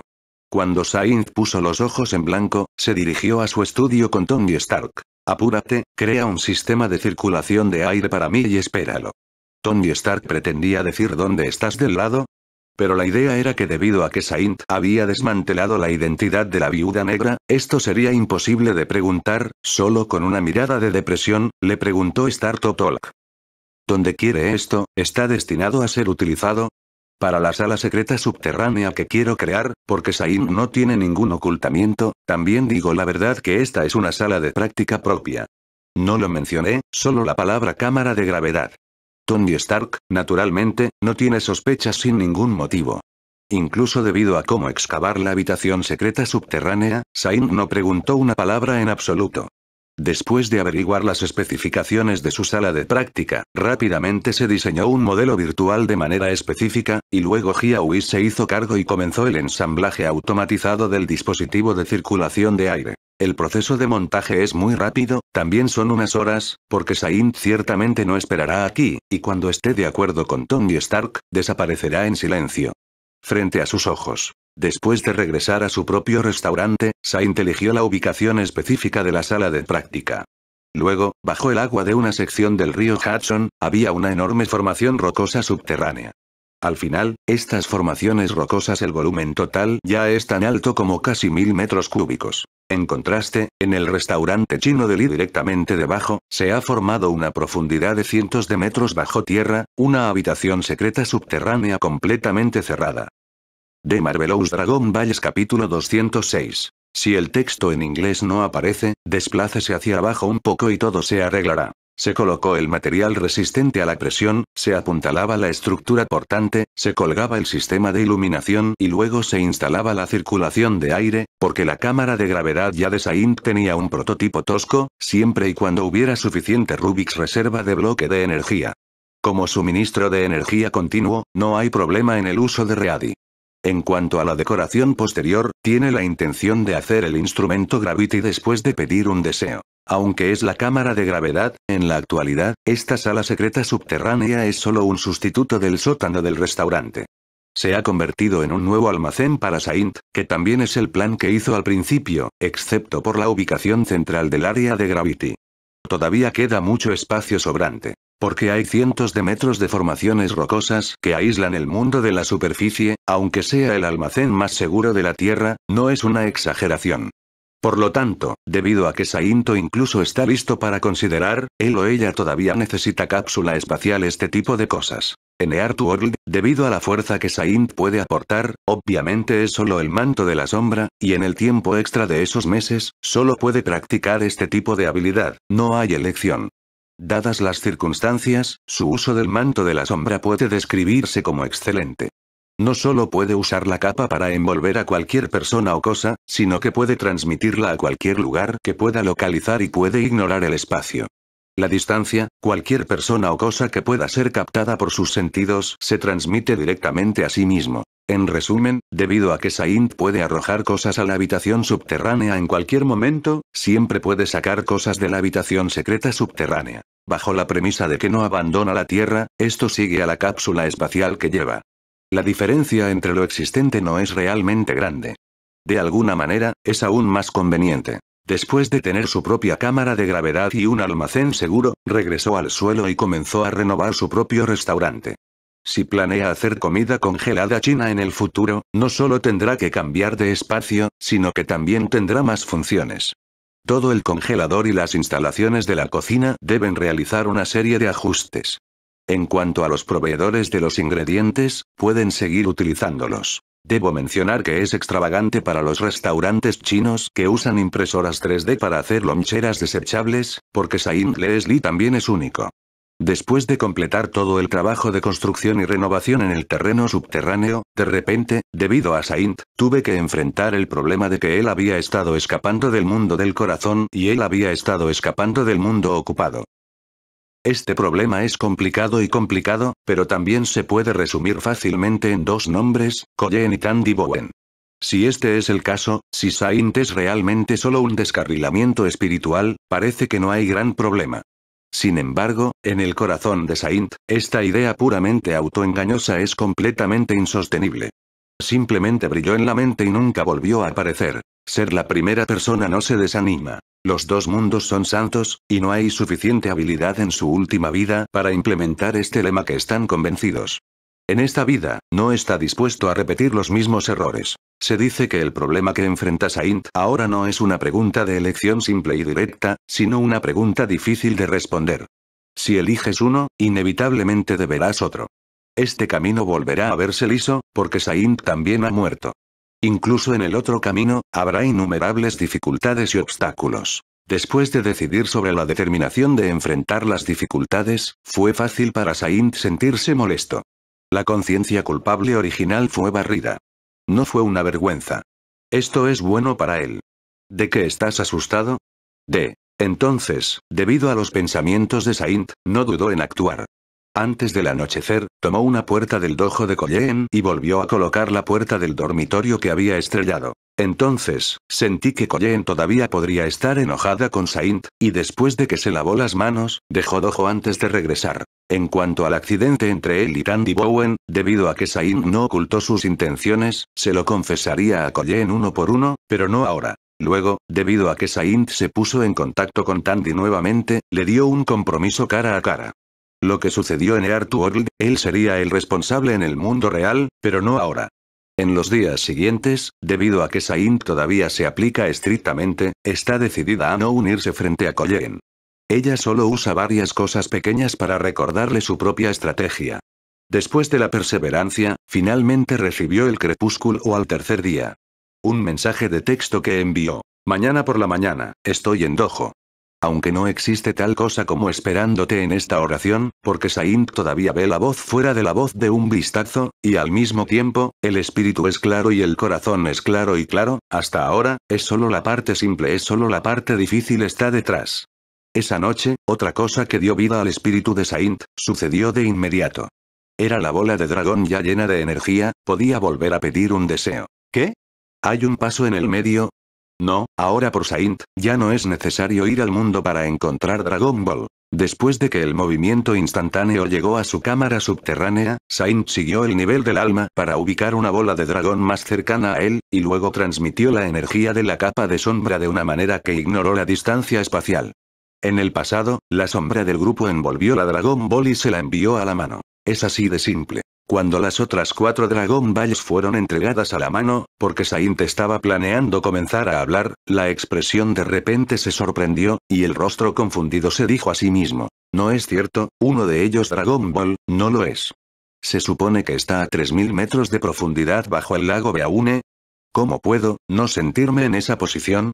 Cuando Sainz puso los ojos en blanco, se dirigió a su estudio con Tony Stark. Apúrate, crea un sistema de circulación de aire para mí y espéralo. Tony Stark pretendía decir dónde estás del lado, pero la idea era que debido a que Saint había desmantelado la identidad de la viuda negra, esto sería imposible de preguntar, solo con una mirada de depresión, le preguntó Talk. ¿Dónde quiere esto, está destinado a ser utilizado? Para la sala secreta subterránea que quiero crear, porque Saint no tiene ningún ocultamiento, también digo la verdad que esta es una sala de práctica propia. No lo mencioné, solo la palabra cámara de gravedad. Tony Stark, naturalmente, no tiene sospechas sin ningún motivo. Incluso debido a cómo excavar la habitación secreta subterránea, Sain no preguntó una palabra en absoluto. Después de averiguar las especificaciones de su sala de práctica, rápidamente se diseñó un modelo virtual de manera específica, y luego Hiaui se hizo cargo y comenzó el ensamblaje automatizado del dispositivo de circulación de aire. El proceso de montaje es muy rápido, también son unas horas, porque Saint ciertamente no esperará aquí, y cuando esté de acuerdo con Tony Stark, desaparecerá en silencio. Frente a sus ojos. Después de regresar a su propio restaurante, Saint eligió la ubicación específica de la sala de práctica. Luego, bajo el agua de una sección del río Hudson, había una enorme formación rocosa subterránea. Al final, estas formaciones rocosas el volumen total ya es tan alto como casi mil metros cúbicos. En contraste, en el restaurante chino de Lee directamente debajo, se ha formado una profundidad de cientos de metros bajo tierra, una habitación secreta subterránea completamente cerrada. De Marvelous Dragon Balls capítulo 206. Si el texto en inglés no aparece, desplácese hacia abajo un poco y todo se arreglará. Se colocó el material resistente a la presión, se apuntalaba la estructura portante, se colgaba el sistema de iluminación y luego se instalaba la circulación de aire, porque la cámara de gravedad ya de Saint tenía un prototipo tosco, siempre y cuando hubiera suficiente Rubik's reserva de bloque de energía. Como suministro de energía continuo, no hay problema en el uso de Readi. En cuanto a la decoración posterior, tiene la intención de hacer el instrumento Gravity después de pedir un deseo. Aunque es la cámara de gravedad, en la actualidad, esta sala secreta subterránea es solo un sustituto del sótano del restaurante. Se ha convertido en un nuevo almacén para Saint, que también es el plan que hizo al principio, excepto por la ubicación central del área de Gravity. Todavía queda mucho espacio sobrante, porque hay cientos de metros de formaciones rocosas que aíslan el mundo de la superficie, aunque sea el almacén más seguro de la Tierra, no es una exageración. Por lo tanto, debido a que Sainto incluso está listo para considerar, él o ella todavía necesita cápsula espacial este tipo de cosas. En World, debido a la fuerza que Saint puede aportar, obviamente es solo el manto de la sombra, y en el tiempo extra de esos meses, solo puede practicar este tipo de habilidad, no hay elección. Dadas las circunstancias, su uso del manto de la sombra puede describirse como excelente. No solo puede usar la capa para envolver a cualquier persona o cosa, sino que puede transmitirla a cualquier lugar que pueda localizar y puede ignorar el espacio. La distancia, cualquier persona o cosa que pueda ser captada por sus sentidos, se transmite directamente a sí mismo. En resumen, debido a que Saint puede arrojar cosas a la habitación subterránea en cualquier momento, siempre puede sacar cosas de la habitación secreta subterránea. Bajo la premisa de que no abandona la Tierra, esto sigue a la cápsula espacial que lleva. La diferencia entre lo existente no es realmente grande. De alguna manera, es aún más conveniente. Después de tener su propia cámara de gravedad y un almacén seguro, regresó al suelo y comenzó a renovar su propio restaurante. Si planea hacer comida congelada china en el futuro, no solo tendrá que cambiar de espacio, sino que también tendrá más funciones. Todo el congelador y las instalaciones de la cocina deben realizar una serie de ajustes. En cuanto a los proveedores de los ingredientes, pueden seguir utilizándolos. Debo mencionar que es extravagante para los restaurantes chinos que usan impresoras 3D para hacer loncheras desechables, porque Saint Leslie también es único. Después de completar todo el trabajo de construcción y renovación en el terreno subterráneo, de repente, debido a Saint, tuve que enfrentar el problema de que él había estado escapando del mundo del corazón y él había estado escapando del mundo ocupado. Este problema es complicado y complicado, pero también se puede resumir fácilmente en dos nombres, Koyen y Tandy Bowen. Si este es el caso, si Saint es realmente solo un descarrilamiento espiritual, parece que no hay gran problema. Sin embargo, en el corazón de Saint, esta idea puramente autoengañosa es completamente insostenible. Simplemente brilló en la mente y nunca volvió a aparecer. Ser la primera persona no se desanima. Los dos mundos son santos, y no hay suficiente habilidad en su última vida para implementar este lema que están convencidos. En esta vida, no está dispuesto a repetir los mismos errores. Se dice que el problema que enfrenta Saint ahora no es una pregunta de elección simple y directa, sino una pregunta difícil de responder. Si eliges uno, inevitablemente deberás otro. Este camino volverá a verse liso, porque Saint también ha muerto. Incluso en el otro camino, habrá innumerables dificultades y obstáculos. Después de decidir sobre la determinación de enfrentar las dificultades, fue fácil para Saint sentirse molesto. La conciencia culpable original fue barrida. No fue una vergüenza. Esto es bueno para él. ¿De qué estás asustado? De. Entonces, debido a los pensamientos de Saint, no dudó en actuar. Antes del anochecer, tomó una puerta del dojo de Colleen y volvió a colocar la puerta del dormitorio que había estrellado. Entonces, sentí que Colleen todavía podría estar enojada con Saint, y después de que se lavó las manos, dejó dojo antes de regresar. En cuanto al accidente entre él y Tandy Bowen, debido a que Saint no ocultó sus intenciones, se lo confesaría a Colleen uno por uno, pero no ahora. Luego, debido a que Saint se puso en contacto con Tandy nuevamente, le dio un compromiso cara a cara. Lo que sucedió en Earthworld, World, él sería el responsable en el mundo real, pero no ahora. En los días siguientes, debido a que Saint todavía se aplica estrictamente, está decidida a no unirse frente a Colleen. Ella solo usa varias cosas pequeñas para recordarle su propia estrategia. Después de la perseverancia, finalmente recibió el crepúsculo o al tercer día. Un mensaje de texto que envió. Mañana por la mañana, estoy en Dojo aunque no existe tal cosa como esperándote en esta oración, porque Saint todavía ve la voz fuera de la voz de un vistazo, y al mismo tiempo, el espíritu es claro y el corazón es claro y claro, hasta ahora, es solo la parte simple, es solo la parte difícil está detrás. Esa noche, otra cosa que dio vida al espíritu de Saint, sucedió de inmediato. Era la bola de dragón ya llena de energía, podía volver a pedir un deseo. ¿Qué? Hay un paso en el medio, no, ahora por Saint, ya no es necesario ir al mundo para encontrar Dragon Ball. Después de que el movimiento instantáneo llegó a su cámara subterránea, Saint siguió el nivel del alma para ubicar una bola de dragón más cercana a él, y luego transmitió la energía de la capa de sombra de una manera que ignoró la distancia espacial. En el pasado, la sombra del grupo envolvió la Dragon Ball y se la envió a la mano. Es así de simple. Cuando las otras cuatro Dragon Balls fueron entregadas a la mano, porque Saint estaba planeando comenzar a hablar, la expresión de repente se sorprendió, y el rostro confundido se dijo a sí mismo. No es cierto, uno de ellos Dragon Ball, no lo es. Se supone que está a 3.000 metros de profundidad bajo el lago Beaune. ¿Cómo puedo, no sentirme en esa posición?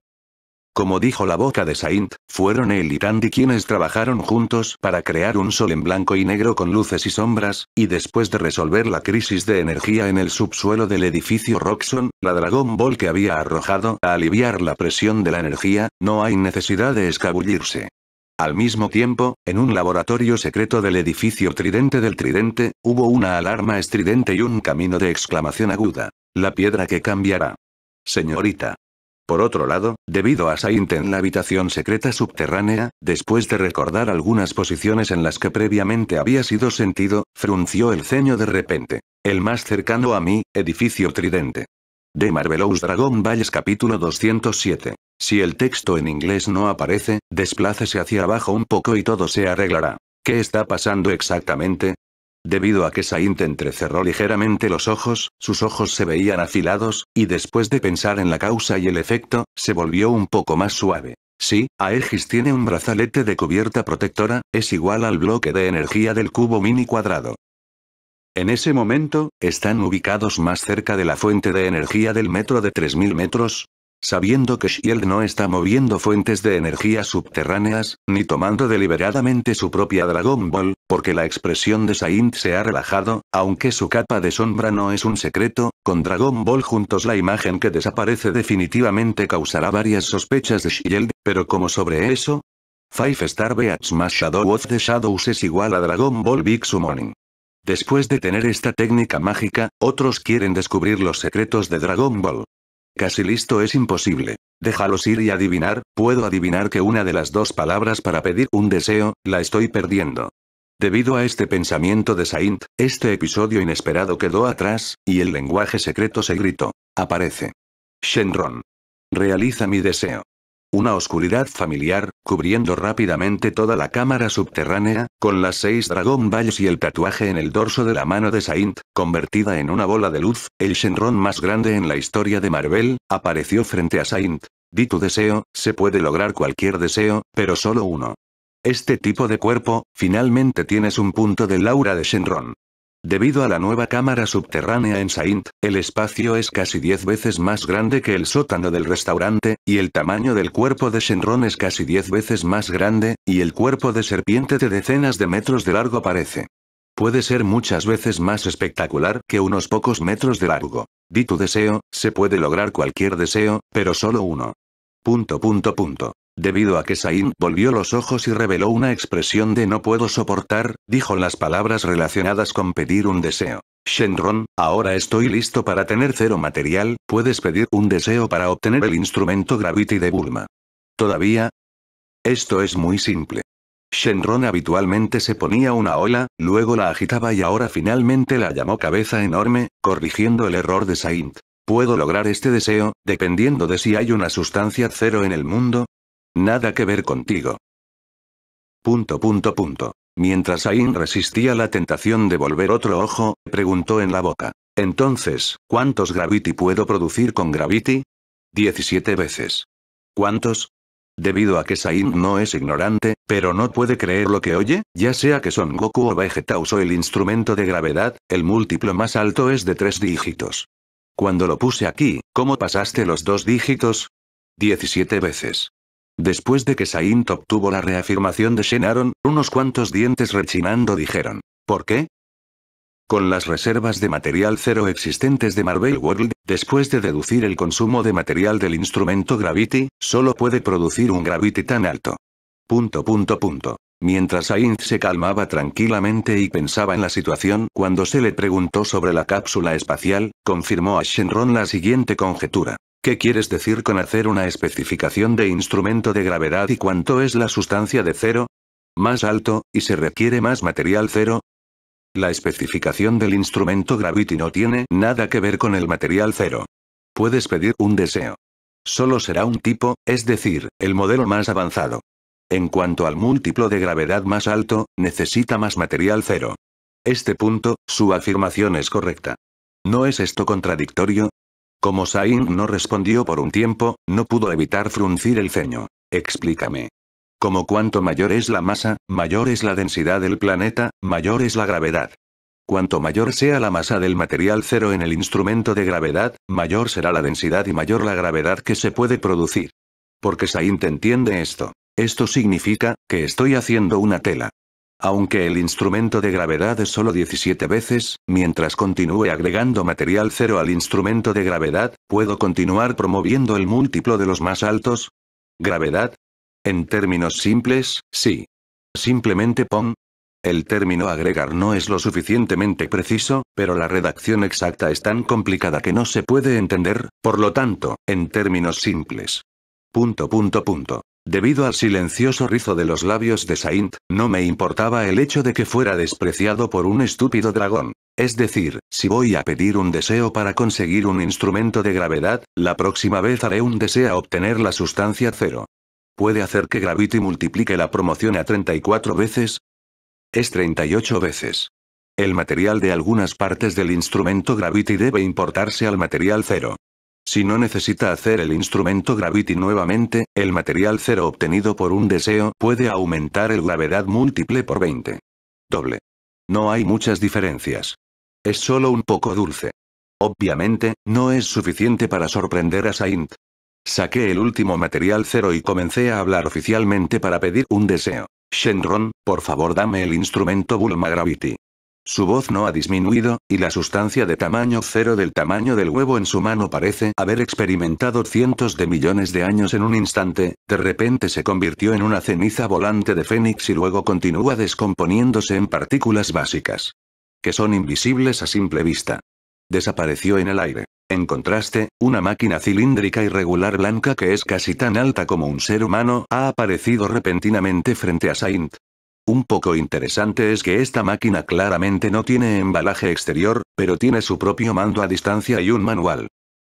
Como dijo la boca de Saint, fueron él y Tandy quienes trabajaron juntos para crear un sol en blanco y negro con luces y sombras, y después de resolver la crisis de energía en el subsuelo del edificio Roxon, la Dragon Ball que había arrojado a aliviar la presión de la energía, no hay necesidad de escabullirse. Al mismo tiempo, en un laboratorio secreto del edificio Tridente del Tridente, hubo una alarma estridente y un camino de exclamación aguda. La piedra que cambiará. Señorita. Por otro lado, debido a Saint en la habitación secreta subterránea, después de recordar algunas posiciones en las que previamente había sido sentido, frunció el ceño de repente. El más cercano a mí, edificio tridente. De Marvelous Dragon Valles capítulo 207. Si el texto en inglés no aparece, desplácese hacia abajo un poco y todo se arreglará. ¿Qué está pasando exactamente? Debido a que Saint entrecerró ligeramente los ojos, sus ojos se veían afilados, y después de pensar en la causa y el efecto, se volvió un poco más suave. Sí, Aegis tiene un brazalete de cubierta protectora, es igual al bloque de energía del cubo mini cuadrado. En ese momento, están ubicados más cerca de la fuente de energía del metro de 3.000 metros, Sabiendo que Shield no está moviendo fuentes de energía subterráneas, ni tomando deliberadamente su propia Dragon Ball, porque la expresión de Saint se ha relajado, aunque su capa de sombra no es un secreto, con Dragon Ball juntos la imagen que desaparece definitivamente causará varias sospechas de Shield, pero como sobre eso? Five Star Beats más Shadow of the Shadows es igual a Dragon Ball Big Summoning. Después de tener esta técnica mágica, otros quieren descubrir los secretos de Dragon Ball. Casi listo es imposible. Déjalos ir y adivinar, puedo adivinar que una de las dos palabras para pedir un deseo, la estoy perdiendo. Debido a este pensamiento de Saint, este episodio inesperado quedó atrás, y el lenguaje secreto se gritó. Aparece. Shenron. Realiza mi deseo. Una oscuridad familiar, cubriendo rápidamente toda la cámara subterránea, con las seis Dragon Balls y el tatuaje en el dorso de la mano de Saint, convertida en una bola de luz, el Shenron más grande en la historia de Marvel, apareció frente a Saint. Di tu deseo, se puede lograr cualquier deseo, pero solo uno. Este tipo de cuerpo, finalmente tienes un punto de laura de Shenron. Debido a la nueva cámara subterránea en Saint, el espacio es casi 10 veces más grande que el sótano del restaurante, y el tamaño del cuerpo de Shenron es casi 10 veces más grande, y el cuerpo de serpiente de decenas de metros de largo parece. Puede ser muchas veces más espectacular que unos pocos metros de largo. Di tu deseo, se puede lograr cualquier deseo, pero solo uno. Punto punto punto. Debido a que Saint volvió los ojos y reveló una expresión de no puedo soportar, dijo las palabras relacionadas con pedir un deseo. Shenron, ahora estoy listo para tener cero material, puedes pedir un deseo para obtener el instrumento Gravity de Bulma. ¿Todavía? Esto es muy simple. Shenron habitualmente se ponía una ola, luego la agitaba y ahora finalmente la llamó cabeza enorme, corrigiendo el error de Saint. Puedo lograr este deseo, dependiendo de si hay una sustancia cero en el mundo, Nada que ver contigo. Punto punto punto. Mientras Sain resistía la tentación de volver otro ojo, preguntó en la boca. Entonces, ¿cuántos Gravity puedo producir con Gravity? 17 veces. ¿Cuántos? Debido a que Sain no es ignorante, pero no puede creer lo que oye, ya sea que Son Goku o Vegeta usó el instrumento de gravedad, el múltiplo más alto es de tres dígitos. Cuando lo puse aquí, ¿cómo pasaste los dos dígitos? 17 veces. Después de que Saint obtuvo la reafirmación de Shenaron, unos cuantos dientes rechinando dijeron. ¿Por qué? Con las reservas de material cero existentes de Marvel World, después de deducir el consumo de material del instrumento Gravity, solo puede producir un Gravity tan alto. Punto punto punto. Mientras Saint se calmaba tranquilamente y pensaba en la situación, cuando se le preguntó sobre la cápsula espacial, confirmó a Shenron la siguiente conjetura. ¿Qué quieres decir con hacer una especificación de instrumento de gravedad y cuánto es la sustancia de cero? Más alto, y se requiere más material cero. La especificación del instrumento Gravity no tiene nada que ver con el material cero. Puedes pedir un deseo. Solo será un tipo, es decir, el modelo más avanzado. En cuanto al múltiplo de gravedad más alto, necesita más material cero. Este punto, su afirmación es correcta. ¿No es esto contradictorio? Como Sain no respondió por un tiempo, no pudo evitar fruncir el ceño. Explícame. Como cuanto mayor es la masa, mayor es la densidad del planeta, mayor es la gravedad. Cuanto mayor sea la masa del material cero en el instrumento de gravedad, mayor será la densidad y mayor la gravedad que se puede producir. Porque te entiende esto. Esto significa, que estoy haciendo una tela aunque el instrumento de gravedad es solo 17 veces, mientras continúe agregando material cero al instrumento de gravedad, ¿puedo continuar promoviendo el múltiplo de los más altos? ¿Gravedad? En términos simples, sí. Simplemente pon. El término agregar no es lo suficientemente preciso, pero la redacción exacta es tan complicada que no se puede entender, por lo tanto, en términos simples. Punto punto punto. Debido al silencioso rizo de los labios de Saint, no me importaba el hecho de que fuera despreciado por un estúpido dragón. Es decir, si voy a pedir un deseo para conseguir un instrumento de gravedad, la próxima vez haré un deseo a obtener la sustancia cero. ¿Puede hacer que Gravity multiplique la promoción a 34 veces? Es 38 veces. El material de algunas partes del instrumento Gravity debe importarse al material cero. Si no necesita hacer el instrumento Gravity nuevamente, el material cero obtenido por un deseo puede aumentar el gravedad múltiple por 20. Doble. No hay muchas diferencias. Es solo un poco dulce. Obviamente, no es suficiente para sorprender a Saint. Saqué el último material cero y comencé a hablar oficialmente para pedir un deseo. Shenron, por favor dame el instrumento Bulma Gravity. Su voz no ha disminuido, y la sustancia de tamaño cero del tamaño del huevo en su mano parece haber experimentado cientos de millones de años en un instante, de repente se convirtió en una ceniza volante de fénix y luego continúa descomponiéndose en partículas básicas. Que son invisibles a simple vista. Desapareció en el aire. En contraste, una máquina cilíndrica irregular blanca que es casi tan alta como un ser humano ha aparecido repentinamente frente a Saint, un poco interesante es que esta máquina claramente no tiene embalaje exterior, pero tiene su propio mando a distancia y un manual.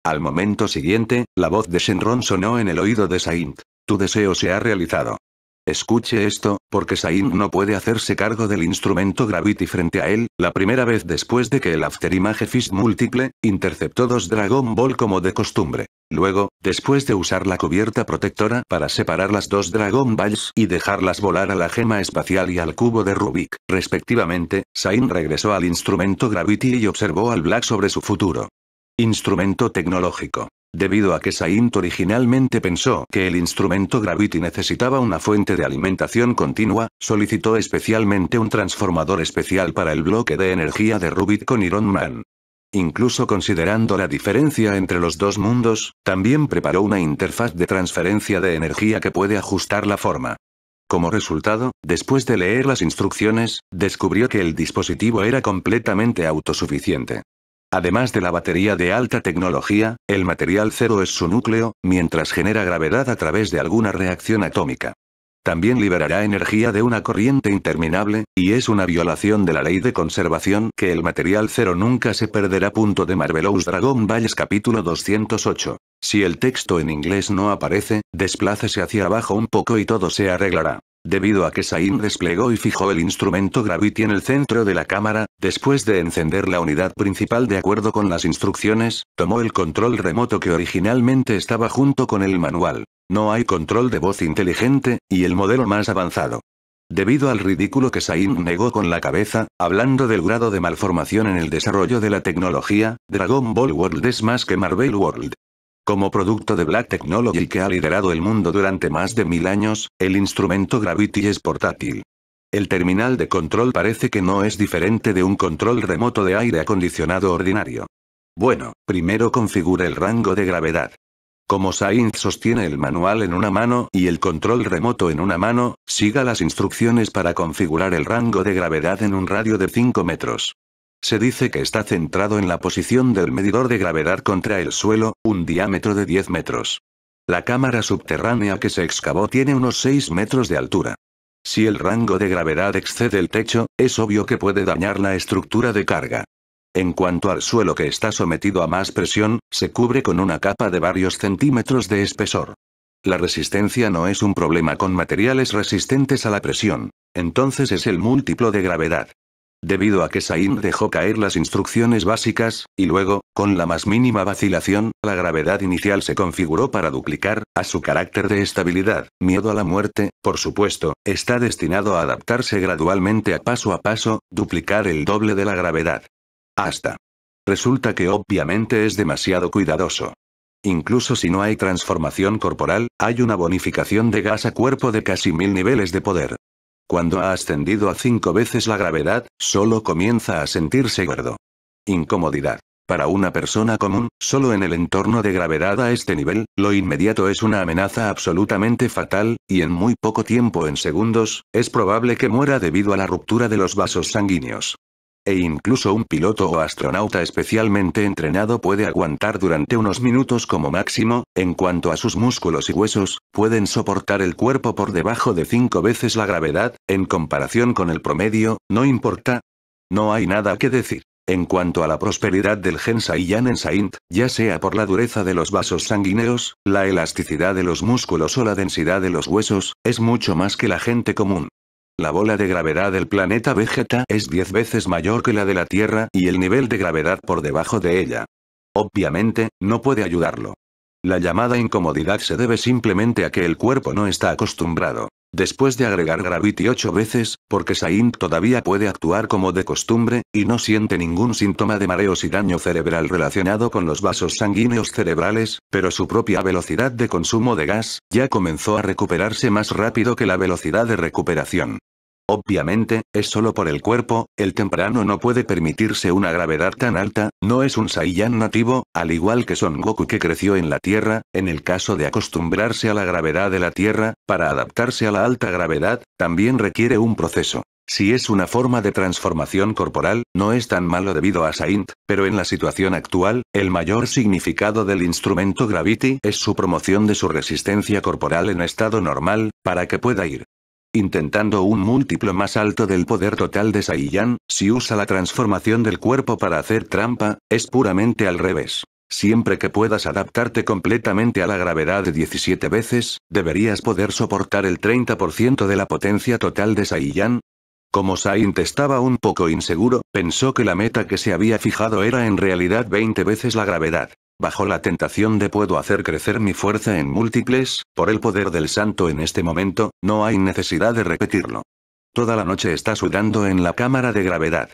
Al momento siguiente, la voz de Shenron sonó en el oído de Saint. Tu deseo se ha realizado. Escuche esto, porque Saint no puede hacerse cargo del instrumento Gravity frente a él, la primera vez después de que el Afterimage Fist múltiple, interceptó dos Dragon Ball como de costumbre. Luego, después de usar la cubierta protectora para separar las dos Dragon Balls y dejarlas volar a la gema espacial y al cubo de Rubik, respectivamente, Sain regresó al instrumento Gravity y observó al Black sobre su futuro. Instrumento tecnológico. Debido a que Saint originalmente pensó que el instrumento Gravity necesitaba una fuente de alimentación continua, solicitó especialmente un transformador especial para el bloque de energía de Rubik con Iron Man. Incluso considerando la diferencia entre los dos mundos, también preparó una interfaz de transferencia de energía que puede ajustar la forma. Como resultado, después de leer las instrucciones, descubrió que el dispositivo era completamente autosuficiente. Además de la batería de alta tecnología, el material cero es su núcleo, mientras genera gravedad a través de alguna reacción atómica también liberará energía de una corriente interminable, y es una violación de la ley de conservación que el material cero nunca se perderá. Punto de Marvelous Dragon Balls capítulo 208. Si el texto en inglés no aparece, desplácese hacia abajo un poco y todo se arreglará. Debido a que Sain desplegó y fijó el instrumento Gravity en el centro de la cámara, después de encender la unidad principal de acuerdo con las instrucciones, tomó el control remoto que originalmente estaba junto con el manual. No hay control de voz inteligente, y el modelo más avanzado. Debido al ridículo que Sain negó con la cabeza, hablando del grado de malformación en el desarrollo de la tecnología, Dragon Ball World es más que Marvel World. Como producto de Black Technology que ha liderado el mundo durante más de mil años, el instrumento Gravity es portátil. El terminal de control parece que no es diferente de un control remoto de aire acondicionado ordinario. Bueno, primero configure el rango de gravedad. Como Sainz sostiene el manual en una mano y el control remoto en una mano, siga las instrucciones para configurar el rango de gravedad en un radio de 5 metros. Se dice que está centrado en la posición del medidor de gravedad contra el suelo, un diámetro de 10 metros. La cámara subterránea que se excavó tiene unos 6 metros de altura. Si el rango de gravedad excede el techo, es obvio que puede dañar la estructura de carga. En cuanto al suelo que está sometido a más presión, se cubre con una capa de varios centímetros de espesor. La resistencia no es un problema con materiales resistentes a la presión. Entonces es el múltiplo de gravedad. Debido a que Sain dejó caer las instrucciones básicas, y luego, con la más mínima vacilación, la gravedad inicial se configuró para duplicar, a su carácter de estabilidad, miedo a la muerte, por supuesto, está destinado a adaptarse gradualmente a paso a paso, duplicar el doble de la gravedad. Hasta. Resulta que obviamente es demasiado cuidadoso. Incluso si no hay transformación corporal, hay una bonificación de gas a cuerpo de casi mil niveles de poder. Cuando ha ascendido a cinco veces la gravedad, solo comienza a sentirse gordo. Incomodidad. Para una persona común, solo en el entorno de gravedad a este nivel, lo inmediato es una amenaza absolutamente fatal, y en muy poco tiempo en segundos, es probable que muera debido a la ruptura de los vasos sanguíneos e incluso un piloto o astronauta especialmente entrenado puede aguantar durante unos minutos como máximo, en cuanto a sus músculos y huesos, pueden soportar el cuerpo por debajo de cinco veces la gravedad, en comparación con el promedio, no importa. No hay nada que decir. En cuanto a la prosperidad del Gensai y en ya sea por la dureza de los vasos sanguíneos, la elasticidad de los músculos o la densidad de los huesos, es mucho más que la gente común. La bola de gravedad del planeta Vegeta es 10 veces mayor que la de la Tierra y el nivel de gravedad por debajo de ella. Obviamente, no puede ayudarlo. La llamada incomodidad se debe simplemente a que el cuerpo no está acostumbrado. Después de agregar Gravity ocho veces, porque Saint todavía puede actuar como de costumbre, y no siente ningún síntoma de mareos y daño cerebral relacionado con los vasos sanguíneos cerebrales, pero su propia velocidad de consumo de gas, ya comenzó a recuperarse más rápido que la velocidad de recuperación. Obviamente, es solo por el cuerpo, el temprano no puede permitirse una gravedad tan alta, no es un Saiyan nativo, al igual que Son Goku que creció en la Tierra, en el caso de acostumbrarse a la gravedad de la Tierra, para adaptarse a la alta gravedad, también requiere un proceso. Si es una forma de transformación corporal, no es tan malo debido a Saint, pero en la situación actual, el mayor significado del instrumento Gravity es su promoción de su resistencia corporal en estado normal, para que pueda ir intentando un múltiplo más alto del poder total de Saiyan, si usa la transformación del cuerpo para hacer trampa, es puramente al revés. Siempre que puedas adaptarte completamente a la gravedad de 17 veces, deberías poder soportar el 30% de la potencia total de Saiyan. Como Saint estaba un poco inseguro, pensó que la meta que se había fijado era en realidad 20 veces la gravedad. Bajo la tentación de puedo hacer crecer mi fuerza en múltiples, por el poder del santo en este momento, no hay necesidad de repetirlo. Toda la noche está sudando en la cámara de gravedad.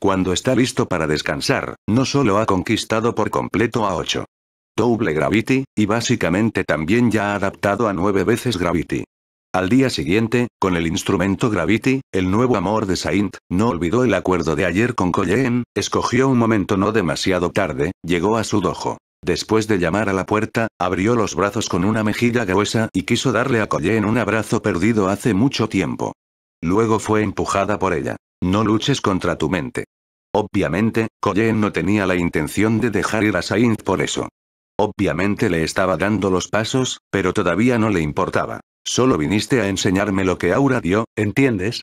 Cuando está listo para descansar, no solo ha conquistado por completo a 8. Double Gravity, y básicamente también ya ha adaptado a 9 veces Gravity. Al día siguiente, con el instrumento Gravity, el nuevo amor de Saint, no olvidó el acuerdo de ayer con Colleen, escogió un momento no demasiado tarde, llegó a su dojo. Después de llamar a la puerta, abrió los brazos con una mejilla gruesa y quiso darle a Colleen un abrazo perdido hace mucho tiempo. Luego fue empujada por ella. No luches contra tu mente. Obviamente, Colleen no tenía la intención de dejar ir a Saint por eso. Obviamente le estaba dando los pasos, pero todavía no le importaba. Solo viniste a enseñarme lo que Aura dio, ¿entiendes?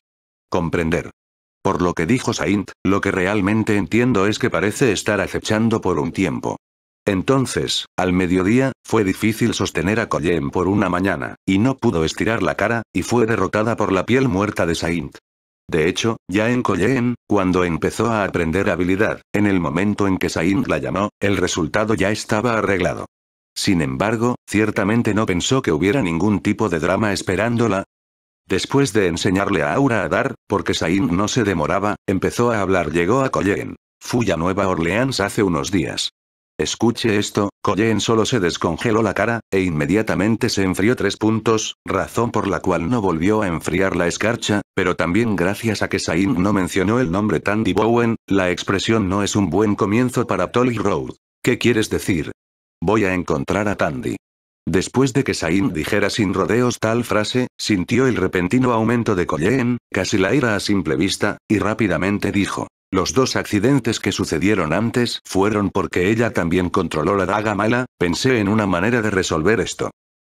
Comprender. Por lo que dijo Saint, lo que realmente entiendo es que parece estar acechando por un tiempo. Entonces, al mediodía, fue difícil sostener a Colleen por una mañana, y no pudo estirar la cara, y fue derrotada por la piel muerta de Saint. De hecho, ya en Colleen, cuando empezó a aprender habilidad, en el momento en que Saint la llamó, el resultado ya estaba arreglado. Sin embargo, ciertamente no pensó que hubiera ningún tipo de drama esperándola. Después de enseñarle a Aura a dar, porque Sain no se demoraba, empezó a hablar. Llegó a Colleen. Fui a Nueva Orleans hace unos días. Escuche esto, Colleen solo se descongeló la cara, e inmediatamente se enfrió tres puntos, razón por la cual no volvió a enfriar la escarcha, pero también gracias a que Sain no mencionó el nombre Tandy Bowen, la expresión no es un buen comienzo para Tolly Road. ¿Qué quieres decir? Voy a encontrar a Tandy. Después de que Sain dijera sin rodeos tal frase, sintió el repentino aumento de Colleen, casi la ira a simple vista, y rápidamente dijo. Los dos accidentes que sucedieron antes fueron porque ella también controló la daga mala, pensé en una manera de resolver esto.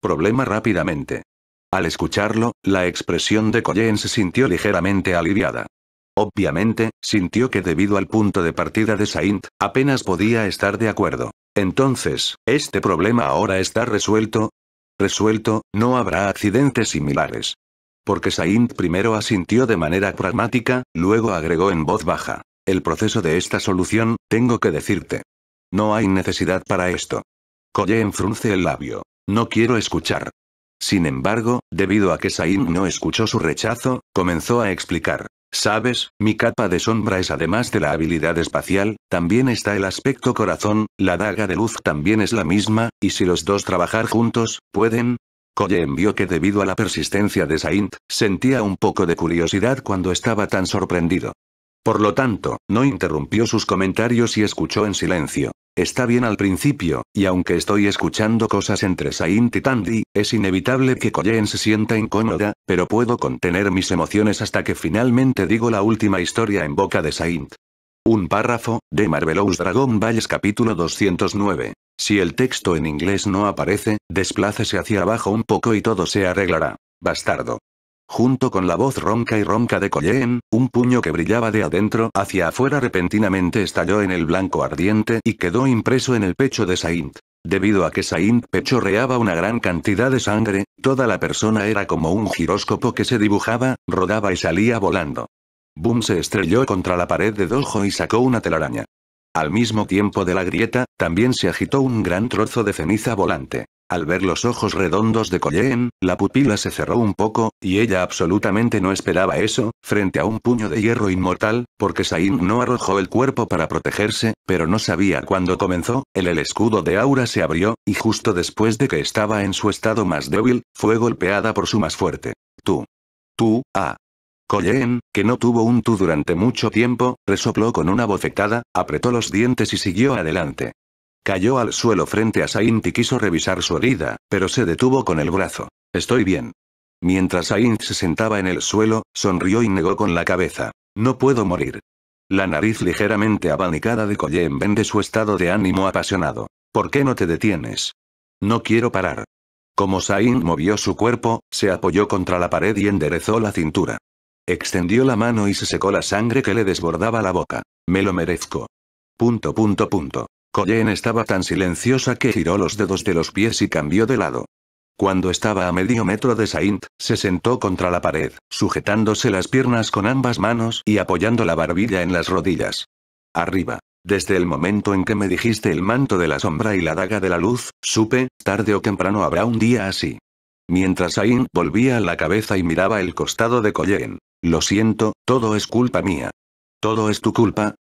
Problema rápidamente. Al escucharlo, la expresión de Colleen se sintió ligeramente aliviada. Obviamente, sintió que debido al punto de partida de Saint, apenas podía estar de acuerdo. Entonces, ¿este problema ahora está resuelto? Resuelto, no habrá accidentes similares. Porque Saint primero asintió de manera pragmática, luego agregó en voz baja. El proceso de esta solución, tengo que decirte. No hay necesidad para esto. Koye enfrunce el labio. No quiero escuchar. Sin embargo, debido a que saín no escuchó su rechazo, comenzó a explicar. Sabes, mi capa de sombra es además de la habilidad espacial, también está el aspecto corazón, la daga de luz también es la misma, y si los dos trabajar juntos, pueden, Koyen vio que debido a la persistencia de Saint, sentía un poco de curiosidad cuando estaba tan sorprendido. Por lo tanto, no interrumpió sus comentarios y escuchó en silencio. Está bien al principio, y aunque estoy escuchando cosas entre Saint y Tandy, es inevitable que Colleen se sienta incómoda, pero puedo contener mis emociones hasta que finalmente digo la última historia en boca de Saint. Un párrafo, de Marvelous Dragon Balls capítulo 209. Si el texto en inglés no aparece, desplácese hacia abajo un poco y todo se arreglará. Bastardo junto con la voz ronca y ronca de Colleen, un puño que brillaba de adentro hacia afuera repentinamente estalló en el blanco ardiente y quedó impreso en el pecho de Saint. Debido a que Saint pechorreaba una gran cantidad de sangre, toda la persona era como un giróscopo que se dibujaba, rodaba y salía volando. Boom se estrelló contra la pared de Dojo y sacó una telaraña. Al mismo tiempo de la grieta, también se agitó un gran trozo de ceniza volante. Al ver los ojos redondos de Colleen, la pupila se cerró un poco, y ella absolutamente no esperaba eso, frente a un puño de hierro inmortal, porque Sain no arrojó el cuerpo para protegerse, pero no sabía cuándo comenzó, el, el escudo de Aura se abrió, y justo después de que estaba en su estado más débil, fue golpeada por su más fuerte. Tú. Tú, ah. Colleen, que no tuvo un tú durante mucho tiempo, resopló con una bofetada, apretó los dientes y siguió adelante. Cayó al suelo frente a Saint y quiso revisar su herida, pero se detuvo con el brazo. Estoy bien. Mientras Saint se sentaba en el suelo, sonrió y negó con la cabeza. No puedo morir. La nariz ligeramente abanicada de Colleen vende su estado de ánimo apasionado. ¿Por qué no te detienes? No quiero parar. Como Sain movió su cuerpo, se apoyó contra la pared y enderezó la cintura. Extendió la mano y se secó la sangre que le desbordaba la boca. Me lo merezco. Punto punto punto. Colleen estaba tan silenciosa que giró los dedos de los pies y cambió de lado. Cuando estaba a medio metro de Saint, se sentó contra la pared, sujetándose las piernas con ambas manos y apoyando la barbilla en las rodillas. Arriba. Desde el momento en que me dijiste el manto de la sombra y la daga de la luz, supe, tarde o temprano habrá un día así. Mientras Saint volvía la cabeza y miraba el costado de Colleen. Lo siento, todo es culpa mía. Todo es tu culpa,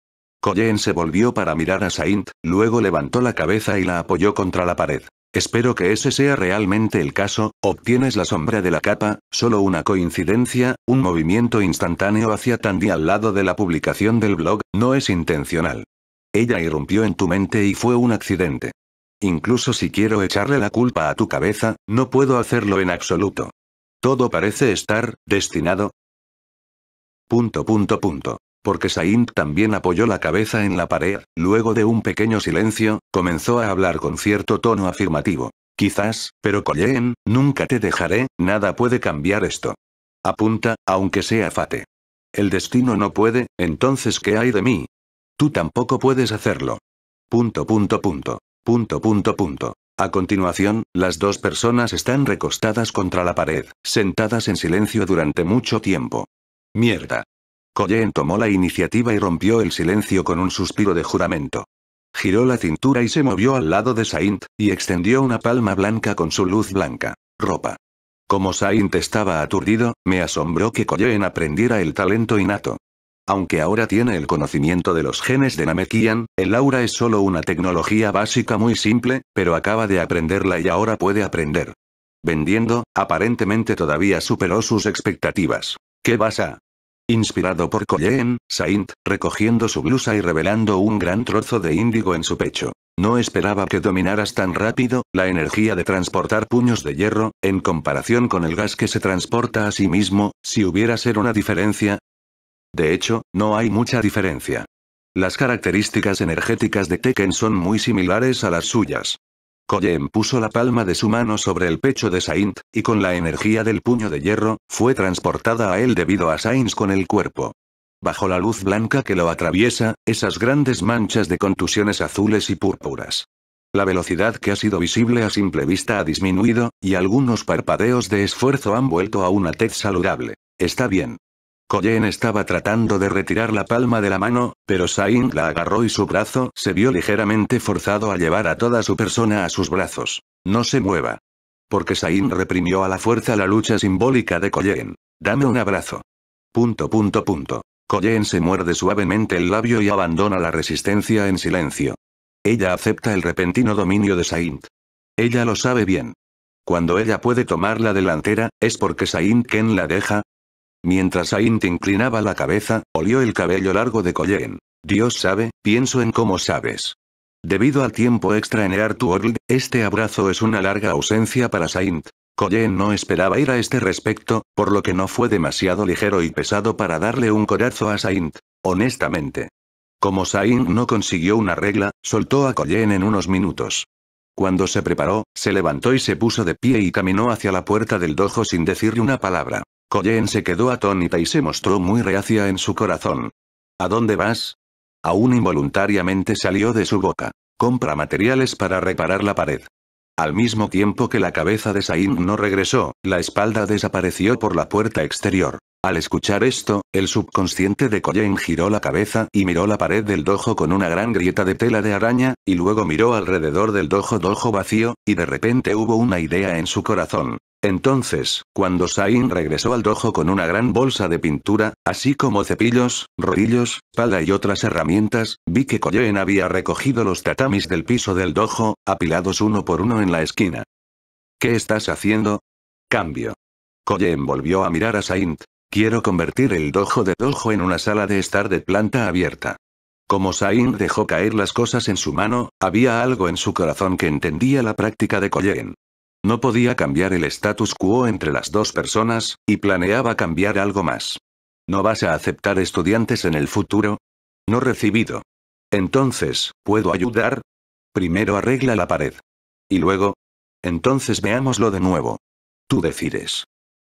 Colleen se volvió para mirar a Saint, luego levantó la cabeza y la apoyó contra la pared. Espero que ese sea realmente el caso, obtienes la sombra de la capa, solo una coincidencia, un movimiento instantáneo hacia Tandy al lado de la publicación del blog, no es intencional. Ella irrumpió en tu mente y fue un accidente. Incluso si quiero echarle la culpa a tu cabeza, no puedo hacerlo en absoluto. Todo parece estar, destinado. Punto punto punto porque Saint también apoyó la cabeza en la pared, luego de un pequeño silencio, comenzó a hablar con cierto tono afirmativo. Quizás, pero Colleen, nunca te dejaré, nada puede cambiar esto. Apunta, aunque sea fate. El destino no puede, entonces ¿qué hay de mí? Tú tampoco puedes hacerlo. Punto punto punto. Punto punto punto. A continuación, las dos personas están recostadas contra la pared, sentadas en silencio durante mucho tiempo. Mierda. Koyen tomó la iniciativa y rompió el silencio con un suspiro de juramento. Giró la cintura y se movió al lado de Saint, y extendió una palma blanca con su luz blanca. Ropa. Como Saint estaba aturdido, me asombró que Koyen aprendiera el talento innato. Aunque ahora tiene el conocimiento de los genes de Namekian, el aura es solo una tecnología básica muy simple, pero acaba de aprenderla y ahora puede aprender. Vendiendo, aparentemente todavía superó sus expectativas. ¿Qué vas a? Inspirado por Colleen, Saint, recogiendo su blusa y revelando un gran trozo de índigo en su pecho. No esperaba que dominaras tan rápido, la energía de transportar puños de hierro, en comparación con el gas que se transporta a sí mismo, si hubiera ser una diferencia. De hecho, no hay mucha diferencia. Las características energéticas de Tekken son muy similares a las suyas. Koyen puso la palma de su mano sobre el pecho de Saint, y con la energía del puño de hierro, fue transportada a él debido a Sainz con el cuerpo. Bajo la luz blanca que lo atraviesa, esas grandes manchas de contusiones azules y púrpuras. La velocidad que ha sido visible a simple vista ha disminuido, y algunos parpadeos de esfuerzo han vuelto a una tez saludable. Está bien. Koyen estaba tratando de retirar la palma de la mano, pero Sain la agarró y su brazo se vio ligeramente forzado a llevar a toda su persona a sus brazos. No se mueva. Porque Sain reprimió a la fuerza la lucha simbólica de Koyen. Dame un abrazo. Punto punto punto. se muerde suavemente el labio y abandona la resistencia en silencio. Ella acepta el repentino dominio de Saint. Ella lo sabe bien. Cuando ella puede tomar la delantera, es porque Saint Ken la deja, Mientras Saint inclinaba la cabeza, olió el cabello largo de Colleen. Dios sabe, pienso en cómo sabes. Debido al tiempo extra en Earthworld, este abrazo es una larga ausencia para Saint. Colleen no esperaba ir a este respecto, por lo que no fue demasiado ligero y pesado para darle un corazo a Saint. Honestamente. Como Saint no consiguió una regla, soltó a Colleen en unos minutos. Cuando se preparó, se levantó y se puso de pie y caminó hacia la puerta del dojo sin decirle una palabra. Coyen se quedó atónita y se mostró muy reacia en su corazón. ¿A dónde vas? Aún involuntariamente salió de su boca. Compra materiales para reparar la pared. Al mismo tiempo que la cabeza de Sain no regresó, la espalda desapareció por la puerta exterior. Al escuchar esto, el subconsciente de Koyen giró la cabeza y miró la pared del dojo con una gran grieta de tela de araña, y luego miró alrededor del dojo dojo vacío, y de repente hubo una idea en su corazón. Entonces, cuando Sain regresó al dojo con una gran bolsa de pintura, así como cepillos, rodillos, pala y otras herramientas, vi que Koyen había recogido los tatamis del piso del dojo, apilados uno por uno en la esquina. ¿Qué estás haciendo? Cambio. Koyen volvió a mirar a Saint, Quiero convertir el dojo de dojo en una sala de estar de planta abierta. Como Sain dejó caer las cosas en su mano, había algo en su corazón que entendía la práctica de Koyen. No podía cambiar el status quo entre las dos personas, y planeaba cambiar algo más. ¿No vas a aceptar estudiantes en el futuro? No recibido. Entonces, ¿puedo ayudar? Primero arregla la pared. Y luego. Entonces veámoslo de nuevo. Tú decides.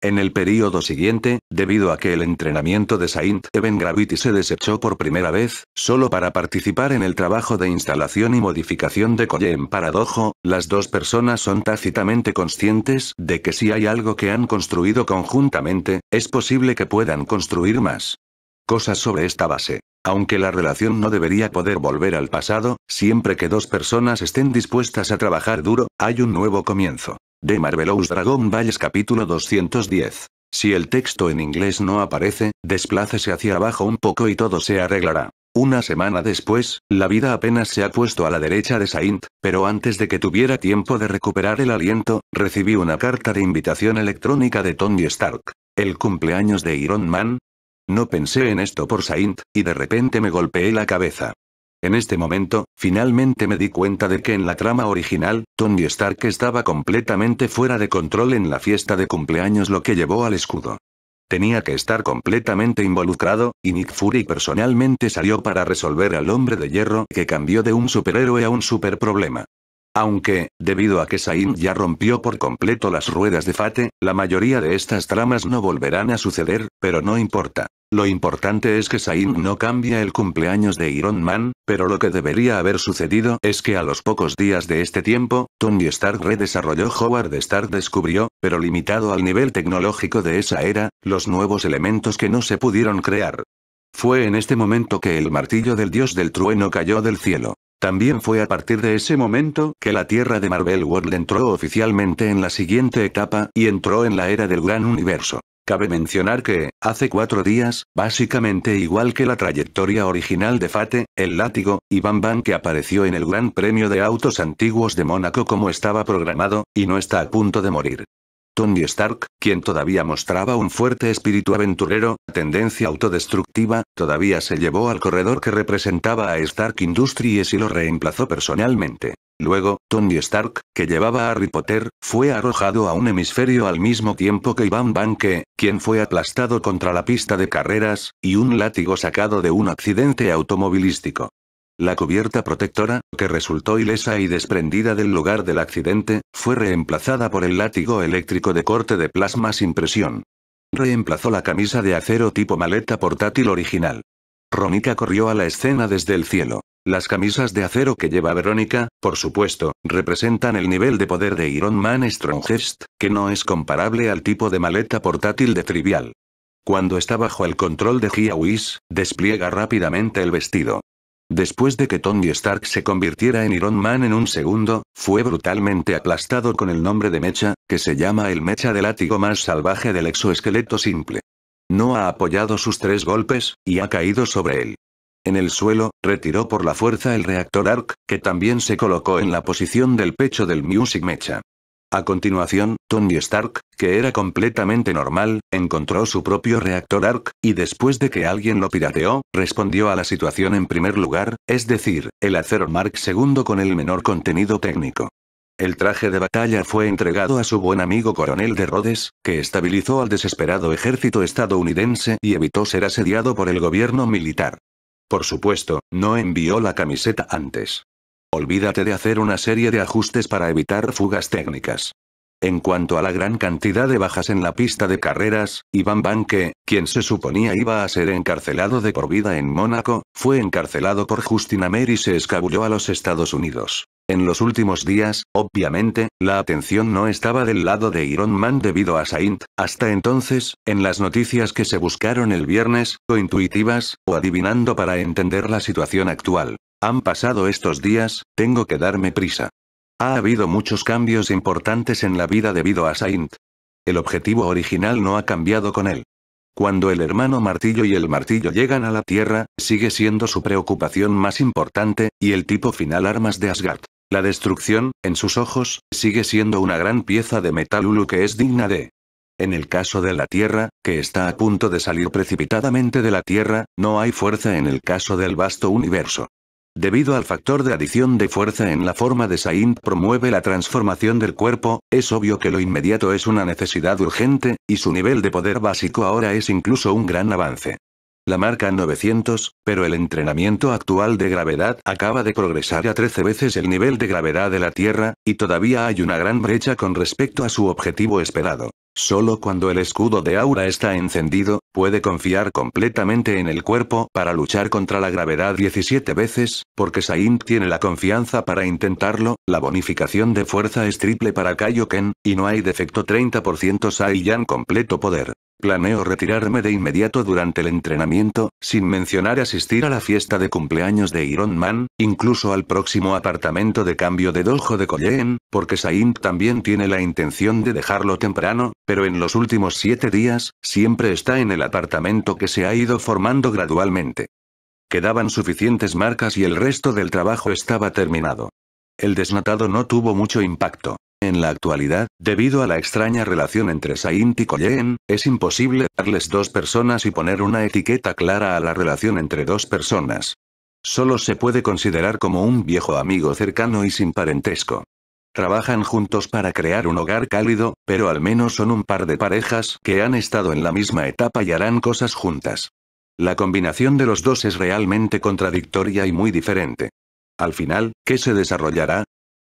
En el período siguiente, debido a que el entrenamiento de Saint Even Gravity se desechó por primera vez, solo para participar en el trabajo de instalación y modificación de Koye en Paradojo, las dos personas son tácitamente conscientes de que si hay algo que han construido conjuntamente, es posible que puedan construir más. Cosas sobre esta base. Aunque la relación no debería poder volver al pasado, siempre que dos personas estén dispuestas a trabajar duro, hay un nuevo comienzo. De Marvelous Dragon Balls capítulo 210. Si el texto en inglés no aparece, desplácese hacia abajo un poco y todo se arreglará. Una semana después, la vida apenas se ha puesto a la derecha de Saint, pero antes de que tuviera tiempo de recuperar el aliento, recibí una carta de invitación electrónica de Tony Stark. ¿El cumpleaños de Iron Man? No pensé en esto por Saint, y de repente me golpeé la cabeza. En este momento, finalmente me di cuenta de que en la trama original, Tony Stark estaba completamente fuera de control en la fiesta de cumpleaños lo que llevó al escudo. Tenía que estar completamente involucrado, y Nick Fury personalmente salió para resolver al hombre de hierro que cambió de un superhéroe a un superproblema. Aunque, debido a que Sain ya rompió por completo las ruedas de Fate, la mayoría de estas tramas no volverán a suceder, pero no importa. Lo importante es que Sain no cambia el cumpleaños de Iron Man, pero lo que debería haber sucedido es que a los pocos días de este tiempo, Tony Stark redesarrolló Howard Stark descubrió, pero limitado al nivel tecnológico de esa era, los nuevos elementos que no se pudieron crear. Fue en este momento que el martillo del dios del trueno cayó del cielo. También fue a partir de ese momento que la Tierra de Marvel World entró oficialmente en la siguiente etapa y entró en la era del gran universo. Cabe mencionar que, hace cuatro días, básicamente igual que la trayectoria original de Fate, el látigo, y Bam Bam que apareció en el Gran Premio de Autos Antiguos de Mónaco como estaba programado, y no está a punto de morir. Tony Stark, quien todavía mostraba un fuerte espíritu aventurero, tendencia autodestructiva, todavía se llevó al corredor que representaba a Stark Industries y lo reemplazó personalmente. Luego, Tony Stark, que llevaba a Harry Potter, fue arrojado a un hemisferio al mismo tiempo que Ivan Banke, quien fue aplastado contra la pista de carreras, y un látigo sacado de un accidente automovilístico. La cubierta protectora, que resultó ilesa y desprendida del lugar del accidente, fue reemplazada por el látigo eléctrico de corte de plasma sin presión. Reemplazó la camisa de acero tipo maleta portátil original. Ronica corrió a la escena desde el cielo. Las camisas de acero que lleva Verónica, por supuesto, representan el nivel de poder de Iron Man Strongest, que no es comparable al tipo de maleta portátil de Trivial. Cuando está bajo el control de Hiawis, despliega rápidamente el vestido. Después de que Tony Stark se convirtiera en Iron Man en un segundo, fue brutalmente aplastado con el nombre de Mecha, que se llama el Mecha del látigo más salvaje del exoesqueleto simple. No ha apoyado sus tres golpes, y ha caído sobre él. En el suelo, retiró por la fuerza el reactor ARC, que también se colocó en la posición del pecho del Music Mecha. A continuación, Tony Stark, que era completamente normal, encontró su propio reactor ARC, y después de que alguien lo pirateó, respondió a la situación en primer lugar, es decir, el acero Mark II con el menor contenido técnico. El traje de batalla fue entregado a su buen amigo coronel de Rhodes, que estabilizó al desesperado ejército estadounidense y evitó ser asediado por el gobierno militar. Por supuesto, no envió la camiseta antes. Olvídate de hacer una serie de ajustes para evitar fugas técnicas. En cuanto a la gran cantidad de bajas en la pista de carreras, Iván Banque, quien se suponía iba a ser encarcelado de por vida en Mónaco, fue encarcelado por Justin Amer y se escabulló a los Estados Unidos. En los últimos días, obviamente, la atención no estaba del lado de Iron Man debido a Saint, hasta entonces, en las noticias que se buscaron el viernes, o intuitivas, o adivinando para entender la situación actual. Han pasado estos días, tengo que darme prisa. Ha habido muchos cambios importantes en la vida debido a Saint. El objetivo original no ha cambiado con él. Cuando el hermano martillo y el martillo llegan a la Tierra, sigue siendo su preocupación más importante, y el tipo final armas de Asgard. La destrucción, en sus ojos, sigue siendo una gran pieza de metal Ulu que es digna de. En el caso de la Tierra, que está a punto de salir precipitadamente de la Tierra, no hay fuerza en el caso del vasto universo. Debido al factor de adición de fuerza en la forma de Saint promueve la transformación del cuerpo, es obvio que lo inmediato es una necesidad urgente, y su nivel de poder básico ahora es incluso un gran avance. La marca 900, pero el entrenamiento actual de gravedad acaba de progresar a 13 veces el nivel de gravedad de la Tierra, y todavía hay una gran brecha con respecto a su objetivo esperado. Solo cuando el escudo de aura está encendido, puede confiar completamente en el cuerpo para luchar contra la gravedad 17 veces, porque Saint tiene la confianza para intentarlo, la bonificación de fuerza es triple para Kaioken, y no hay defecto 30% Saiyan completo poder. Planeo retirarme de inmediato durante el entrenamiento, sin mencionar asistir a la fiesta de cumpleaños de Iron Man, incluso al próximo apartamento de cambio de Dojo de Colleen, porque Saint también tiene la intención de dejarlo temprano, pero en los últimos siete días, siempre está en el apartamento que se ha ido formando gradualmente. Quedaban suficientes marcas y el resto del trabajo estaba terminado. El desnatado no tuvo mucho impacto. En la actualidad, debido a la extraña relación entre Saint y Colleen, es imposible darles dos personas y poner una etiqueta clara a la relación entre dos personas. Solo se puede considerar como un viejo amigo cercano y sin parentesco. Trabajan juntos para crear un hogar cálido, pero al menos son un par de parejas que han estado en la misma etapa y harán cosas juntas. La combinación de los dos es realmente contradictoria y muy diferente. Al final, ¿qué se desarrollará?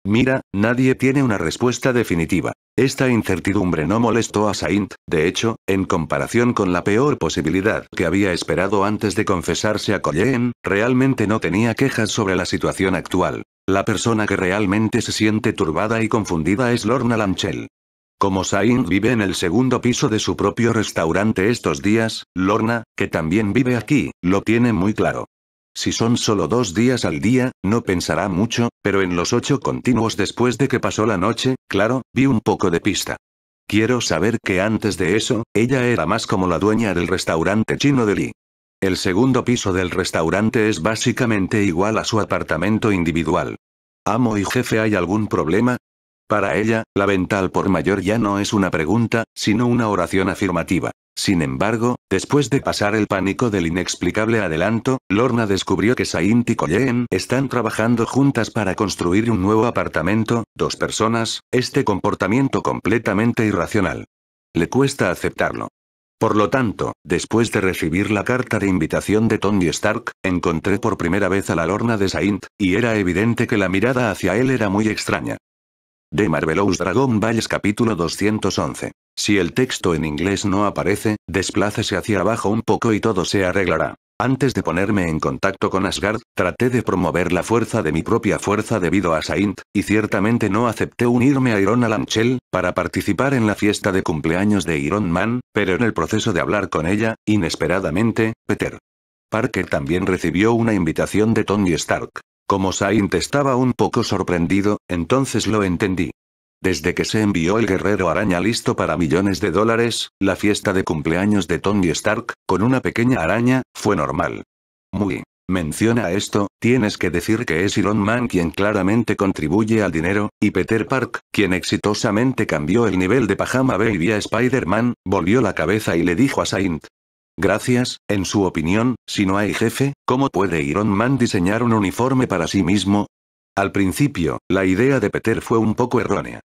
Mira, nadie tiene una respuesta definitiva. Esta incertidumbre no molestó a Saint, de hecho, en comparación con la peor posibilidad que había esperado antes de confesarse a Colleen, realmente no tenía quejas sobre la situación actual. La persona que realmente se siente turbada y confundida es Lorna Lanchel. Como Saint vive en el segundo piso de su propio restaurante estos días, Lorna, que también vive aquí, lo tiene muy claro. Si son solo dos días al día, no pensará mucho, pero en los ocho continuos después de que pasó la noche, claro, vi un poco de pista. Quiero saber que antes de eso, ella era más como la dueña del restaurante chino de Lee. El segundo piso del restaurante es básicamente igual a su apartamento individual. Amo y jefe, ¿hay algún problema? Para ella, la venta al por mayor ya no es una pregunta, sino una oración afirmativa. Sin embargo, después de pasar el pánico del inexplicable adelanto, Lorna descubrió que Saint y Colleen están trabajando juntas para construir un nuevo apartamento, dos personas, este comportamiento completamente irracional. Le cuesta aceptarlo. Por lo tanto, después de recibir la carta de invitación de Tony Stark, encontré por primera vez a la Lorna de Saint, y era evidente que la mirada hacia él era muy extraña. De Marvelous Dragon Balls capítulo 211. Si el texto en inglés no aparece, desplácese hacia abajo un poco y todo se arreglará. Antes de ponerme en contacto con Asgard, traté de promover la fuerza de mi propia fuerza debido a Saint, y ciertamente no acepté unirme a Iron Alanchel, para participar en la fiesta de cumpleaños de Iron Man, pero en el proceso de hablar con ella, inesperadamente, Peter. Parker también recibió una invitación de Tony Stark. Como Saint estaba un poco sorprendido, entonces lo entendí. Desde que se envió el guerrero araña listo para millones de dólares, la fiesta de cumpleaños de Tony Stark, con una pequeña araña, fue normal. Muy. Menciona esto, tienes que decir que es Iron Man quien claramente contribuye al dinero, y Peter Park, quien exitosamente cambió el nivel de Pajama Baby a Spider-Man, volvió la cabeza y le dijo a Saint, Gracias, en su opinión, si no hay jefe, ¿cómo puede Iron Man diseñar un uniforme para sí mismo? Al principio, la idea de Peter fue un poco errónea.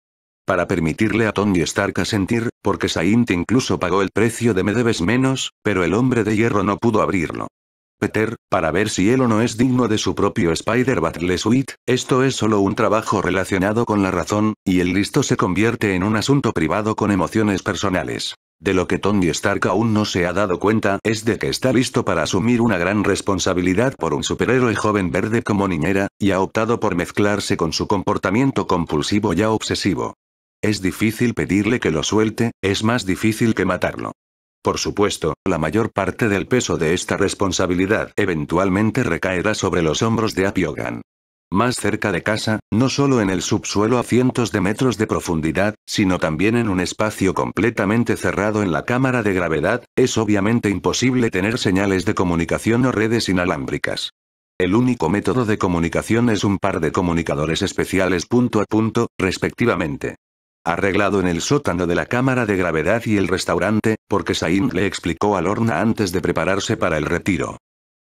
Para permitirle a Tony Stark a sentir, porque Saint incluso pagó el precio de me debes menos, pero el hombre de hierro no pudo abrirlo. Peter, para ver si él o no es digno de su propio Spider Battle Suite, esto es solo un trabajo relacionado con la razón, y el listo se convierte en un asunto privado con emociones personales. De lo que Tony Stark aún no se ha dado cuenta es de que está listo para asumir una gran responsabilidad por un superhéroe joven verde como niñera, y ha optado por mezclarse con su comportamiento compulsivo ya obsesivo. Es difícil pedirle que lo suelte, es más difícil que matarlo. Por supuesto, la mayor parte del peso de esta responsabilidad eventualmente recaerá sobre los hombros de Apiogan. Más cerca de casa, no solo en el subsuelo a cientos de metros de profundidad, sino también en un espacio completamente cerrado en la cámara de gravedad, es obviamente imposible tener señales de comunicación o redes inalámbricas. El único método de comunicación es un par de comunicadores especiales punto a punto, respectivamente. Arreglado en el sótano de la cámara de gravedad y el restaurante, porque Sain le explicó a Lorna antes de prepararse para el retiro.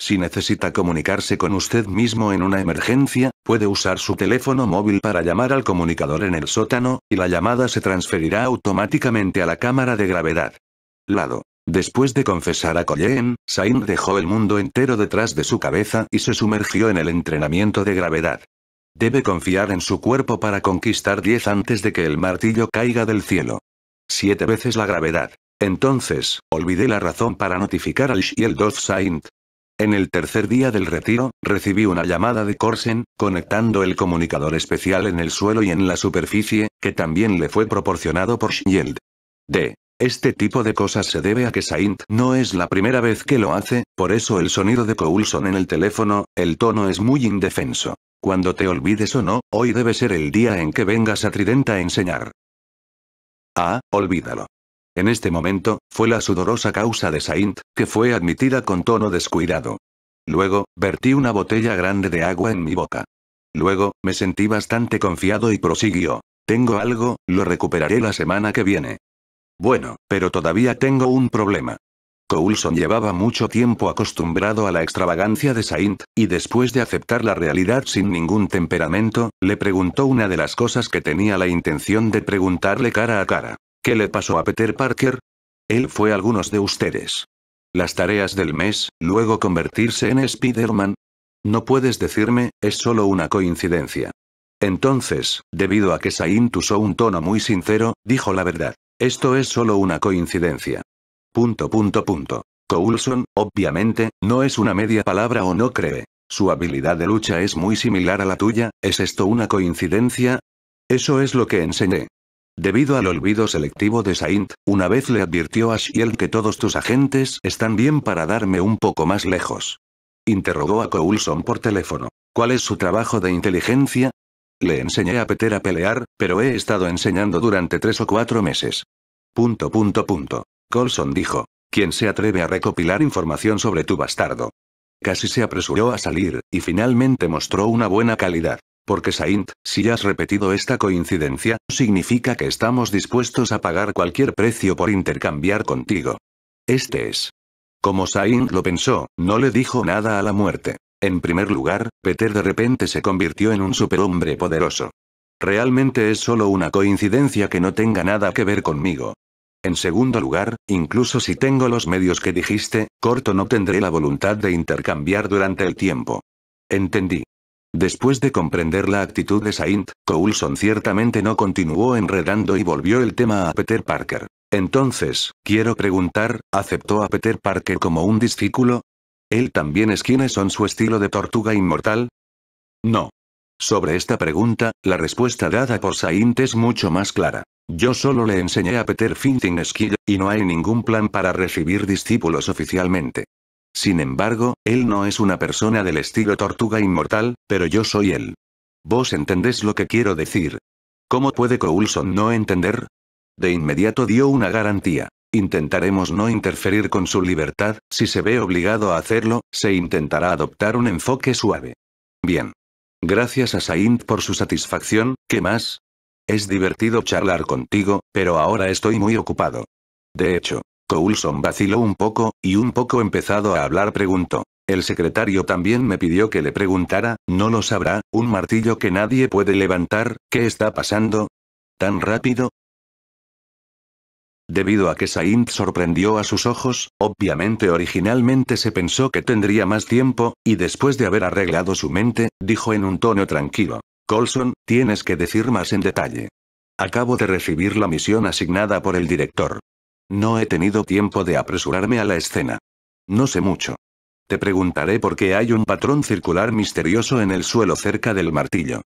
Si necesita comunicarse con usted mismo en una emergencia, puede usar su teléfono móvil para llamar al comunicador en el sótano, y la llamada se transferirá automáticamente a la cámara de gravedad. Lado. Después de confesar a Colleen, Sain dejó el mundo entero detrás de su cabeza y se sumergió en el entrenamiento de gravedad. Debe confiar en su cuerpo para conquistar 10 antes de que el martillo caiga del cielo. Siete veces la gravedad. Entonces, olvidé la razón para notificar al Shield 2 Saint, en el tercer día del retiro, recibí una llamada de Corsen, conectando el comunicador especial en el suelo y en la superficie, que también le fue proporcionado por Shield. D. Este tipo de cosas se debe a que Saint no es la primera vez que lo hace, por eso el sonido de Coulson en el teléfono, el tono es muy indefenso. Cuando te olvides o no, hoy debe ser el día en que vengas a Tridenta a enseñar. Ah, olvídalo. En este momento, fue la sudorosa causa de Saint, que fue admitida con tono descuidado. Luego, vertí una botella grande de agua en mi boca. Luego, me sentí bastante confiado y prosiguió. Tengo algo, lo recuperaré la semana que viene. Bueno, pero todavía tengo un problema. Coulson llevaba mucho tiempo acostumbrado a la extravagancia de Saint, y después de aceptar la realidad sin ningún temperamento, le preguntó una de las cosas que tenía la intención de preguntarle cara a cara. ¿Qué le pasó a Peter Parker? Él fue algunos de ustedes. Las tareas del mes, luego convertirse en Spider-Man. No puedes decirme, es solo una coincidencia. Entonces, debido a que Saint usó un tono muy sincero, dijo la verdad. Esto es solo una coincidencia. Punto punto punto. Coulson, obviamente, no es una media palabra o no cree. Su habilidad de lucha es muy similar a la tuya, ¿es esto una coincidencia? Eso es lo que enseñé. Debido al olvido selectivo de Saint, una vez le advirtió a Shield que todos tus agentes están bien para darme un poco más lejos. Interrogó a Coulson por teléfono. ¿Cuál es su trabajo de inteligencia? Le enseñé a Peter a pelear, pero he estado enseñando durante tres o cuatro meses. Punto punto punto. Coulson dijo. ¿Quién se atreve a recopilar información sobre tu bastardo? Casi se apresuró a salir, y finalmente mostró una buena calidad. Porque Saint, si has repetido esta coincidencia, significa que estamos dispuestos a pagar cualquier precio por intercambiar contigo. Este es. Como Saint lo pensó, no le dijo nada a la muerte. En primer lugar, Peter de repente se convirtió en un superhombre poderoso. Realmente es solo una coincidencia que no tenga nada que ver conmigo. En segundo lugar, incluso si tengo los medios que dijiste, corto no tendré la voluntad de intercambiar durante el tiempo. Entendí. Después de comprender la actitud de Saint, Coulson ciertamente no continuó enredando y volvió el tema a Peter Parker. Entonces, quiero preguntar, ¿aceptó a Peter Parker como un discípulo? ¿Él también es quienes son su estilo de tortuga inmortal? No. Sobre esta pregunta, la respuesta dada por Saint es mucho más clara. Yo solo le enseñé a Peter Finting Skill, y no hay ningún plan para recibir discípulos oficialmente. Sin embargo, él no es una persona del estilo tortuga inmortal, pero yo soy él. Vos entendés lo que quiero decir. ¿Cómo puede Coulson no entender? De inmediato dio una garantía. Intentaremos no interferir con su libertad, si se ve obligado a hacerlo, se intentará adoptar un enfoque suave. Bien. Gracias a Saint por su satisfacción, ¿qué más? Es divertido charlar contigo, pero ahora estoy muy ocupado. De hecho, Coulson vaciló un poco, y un poco empezado a hablar preguntó. El secretario también me pidió que le preguntara, no lo sabrá, un martillo que nadie puede levantar, ¿qué está pasando? ¿Tan rápido? Debido a que Saint sorprendió a sus ojos, obviamente originalmente se pensó que tendría más tiempo, y después de haber arreglado su mente, dijo en un tono tranquilo. Colson, tienes que decir más en detalle. Acabo de recibir la misión asignada por el director. No he tenido tiempo de apresurarme a la escena. No sé mucho. Te preguntaré por qué hay un patrón circular misterioso en el suelo cerca del martillo.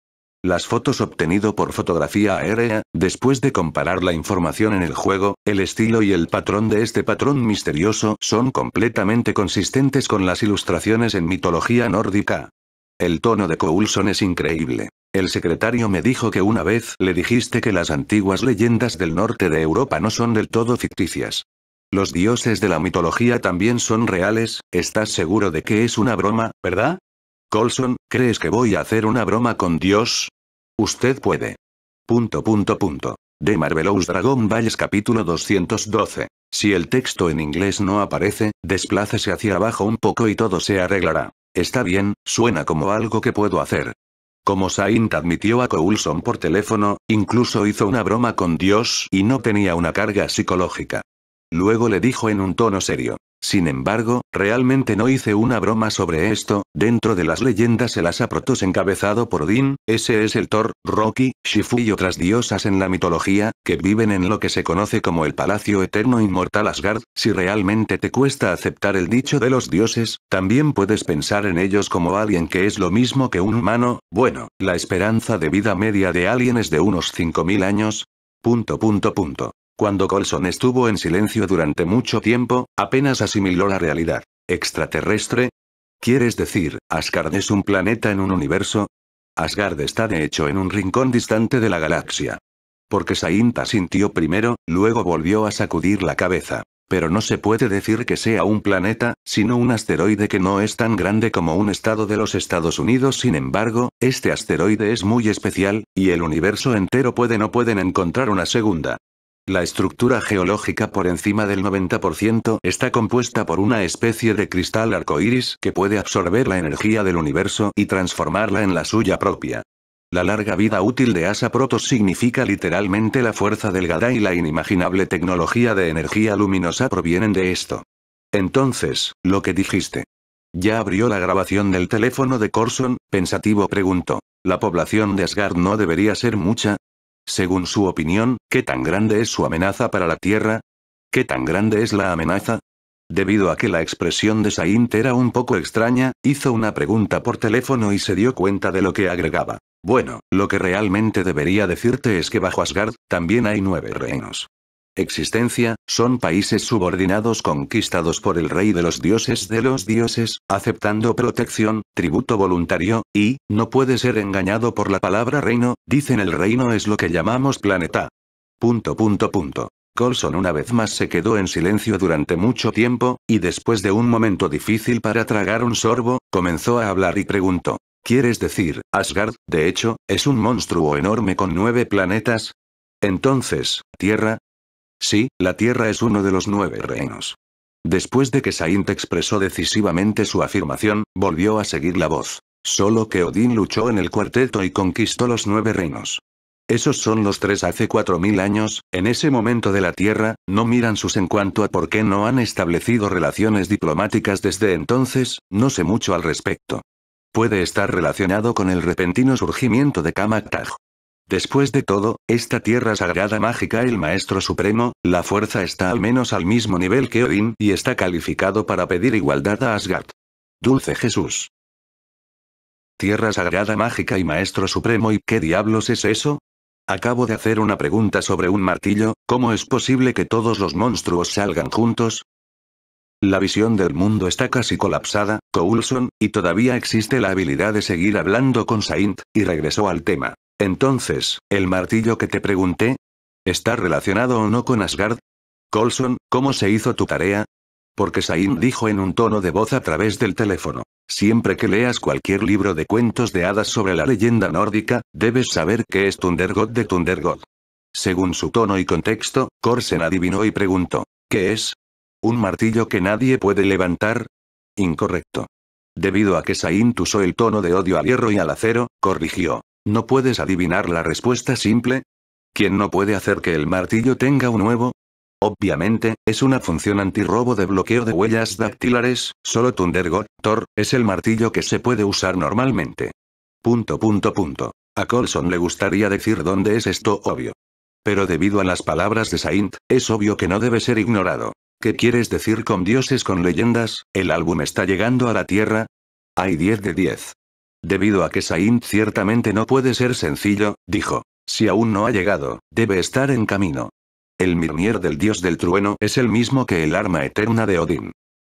Las fotos obtenido por fotografía aérea, después de comparar la información en el juego, el estilo y el patrón de este patrón misterioso son completamente consistentes con las ilustraciones en mitología nórdica. El tono de Coulson es increíble. El secretario me dijo que una vez le dijiste que las antiguas leyendas del norte de Europa no son del todo ficticias. Los dioses de la mitología también son reales, estás seguro de que es una broma, ¿verdad? Colson, ¿crees que voy a hacer una broma con Dios? Usted puede. Punto punto punto. De Marvelous Dragon Balls capítulo 212. Si el texto en inglés no aparece, desplácese hacia abajo un poco y todo se arreglará. Está bien, suena como algo que puedo hacer. Como Saint admitió a Coulson por teléfono, incluso hizo una broma con Dios y no tenía una carga psicológica. Luego le dijo en un tono serio, sin embargo, realmente no hice una broma sobre esto, dentro de las leyendas el Asaprotos encabezado por Din, ese es el Thor, Rocky, Shifu y otras diosas en la mitología, que viven en lo que se conoce como el Palacio Eterno Inmortal Asgard, si realmente te cuesta aceptar el dicho de los dioses, también puedes pensar en ellos como alguien que es lo mismo que un humano, bueno, la esperanza de vida media de alguien es de unos 5.000 años. Punto punto punto. Cuando Colson estuvo en silencio durante mucho tiempo, apenas asimiló la realidad. ¿Extraterrestre? ¿Quieres decir, Asgard es un planeta en un universo? Asgard está de hecho en un rincón distante de la galaxia. Porque Sainta sintió primero, luego volvió a sacudir la cabeza. Pero no se puede decir que sea un planeta, sino un asteroide que no es tan grande como un estado de los Estados Unidos. Sin embargo, este asteroide es muy especial, y el universo entero puede no pueden encontrar una segunda. La estructura geológica por encima del 90% está compuesta por una especie de cristal arcoíris que puede absorber la energía del universo y transformarla en la suya propia. La larga vida útil de Asa Protos significa literalmente la fuerza delgada y la inimaginable tecnología de energía luminosa provienen de esto. Entonces, lo que dijiste. Ya abrió la grabación del teléfono de Corson, pensativo preguntó. La población de Asgard no debería ser mucha, según su opinión, ¿qué tan grande es su amenaza para la Tierra? ¿Qué tan grande es la amenaza? Debido a que la expresión de Saint era un poco extraña, hizo una pregunta por teléfono y se dio cuenta de lo que agregaba. Bueno, lo que realmente debería decirte es que bajo Asgard, también hay nueve reinos existencia, son países subordinados conquistados por el rey de los dioses de los dioses, aceptando protección, tributo voluntario, y, no puede ser engañado por la palabra reino, dicen el reino es lo que llamamos planeta. Punto punto punto. Colson una vez más se quedó en silencio durante mucho tiempo, y después de un momento difícil para tragar un sorbo, comenzó a hablar y preguntó. ¿Quieres decir, Asgard, de hecho, es un monstruo enorme con nueve planetas? Entonces, Tierra, Sí, la Tierra es uno de los nueve reinos. Después de que Saint expresó decisivamente su afirmación, volvió a seguir la voz. Solo que Odín luchó en el cuarteto y conquistó los nueve reinos. Esos son los tres hace cuatro mil años, en ese momento de la Tierra, no miran sus en cuanto a por qué no han establecido relaciones diplomáticas desde entonces, no sé mucho al respecto. Puede estar relacionado con el repentino surgimiento de Kamaktaj. Después de todo, esta tierra sagrada mágica el Maestro Supremo, la fuerza está al menos al mismo nivel que Odin y está calificado para pedir igualdad a Asgard. Dulce Jesús. Tierra sagrada mágica y Maestro Supremo ¿y qué diablos es eso? Acabo de hacer una pregunta sobre un martillo, ¿cómo es posible que todos los monstruos salgan juntos? La visión del mundo está casi colapsada, Coulson, y todavía existe la habilidad de seguir hablando con Saint, y regresó al tema. Entonces, ¿el martillo que te pregunté? ¿Está relacionado o no con Asgard? Colson, ¿cómo se hizo tu tarea? Porque Sain dijo en un tono de voz a través del teléfono. Siempre que leas cualquier libro de cuentos de hadas sobre la leyenda nórdica, debes saber que es Thundergod de Thundergod. Según su tono y contexto, Corsen adivinó y preguntó, ¿qué es? ¿Un martillo que nadie puede levantar? Incorrecto. Debido a que Sain tusó el tono de odio al hierro y al acero, corrigió. ¿No puedes adivinar la respuesta simple? ¿Quién no puede hacer que el martillo tenga un nuevo? Obviamente, es una función antirrobo de bloqueo de huellas dactilares, solo Thundergod, Thor, es el martillo que se puede usar normalmente. Punto punto punto. A Colson le gustaría decir dónde es esto obvio. Pero debido a las palabras de Saint, es obvio que no debe ser ignorado. ¿Qué quieres decir con dioses con leyendas? ¿El álbum está llegando a la Tierra? Hay 10 de 10. Debido a que Saint ciertamente no puede ser sencillo, dijo. Si aún no ha llegado, debe estar en camino. El Mirnier del dios del trueno es el mismo que el arma eterna de Odín.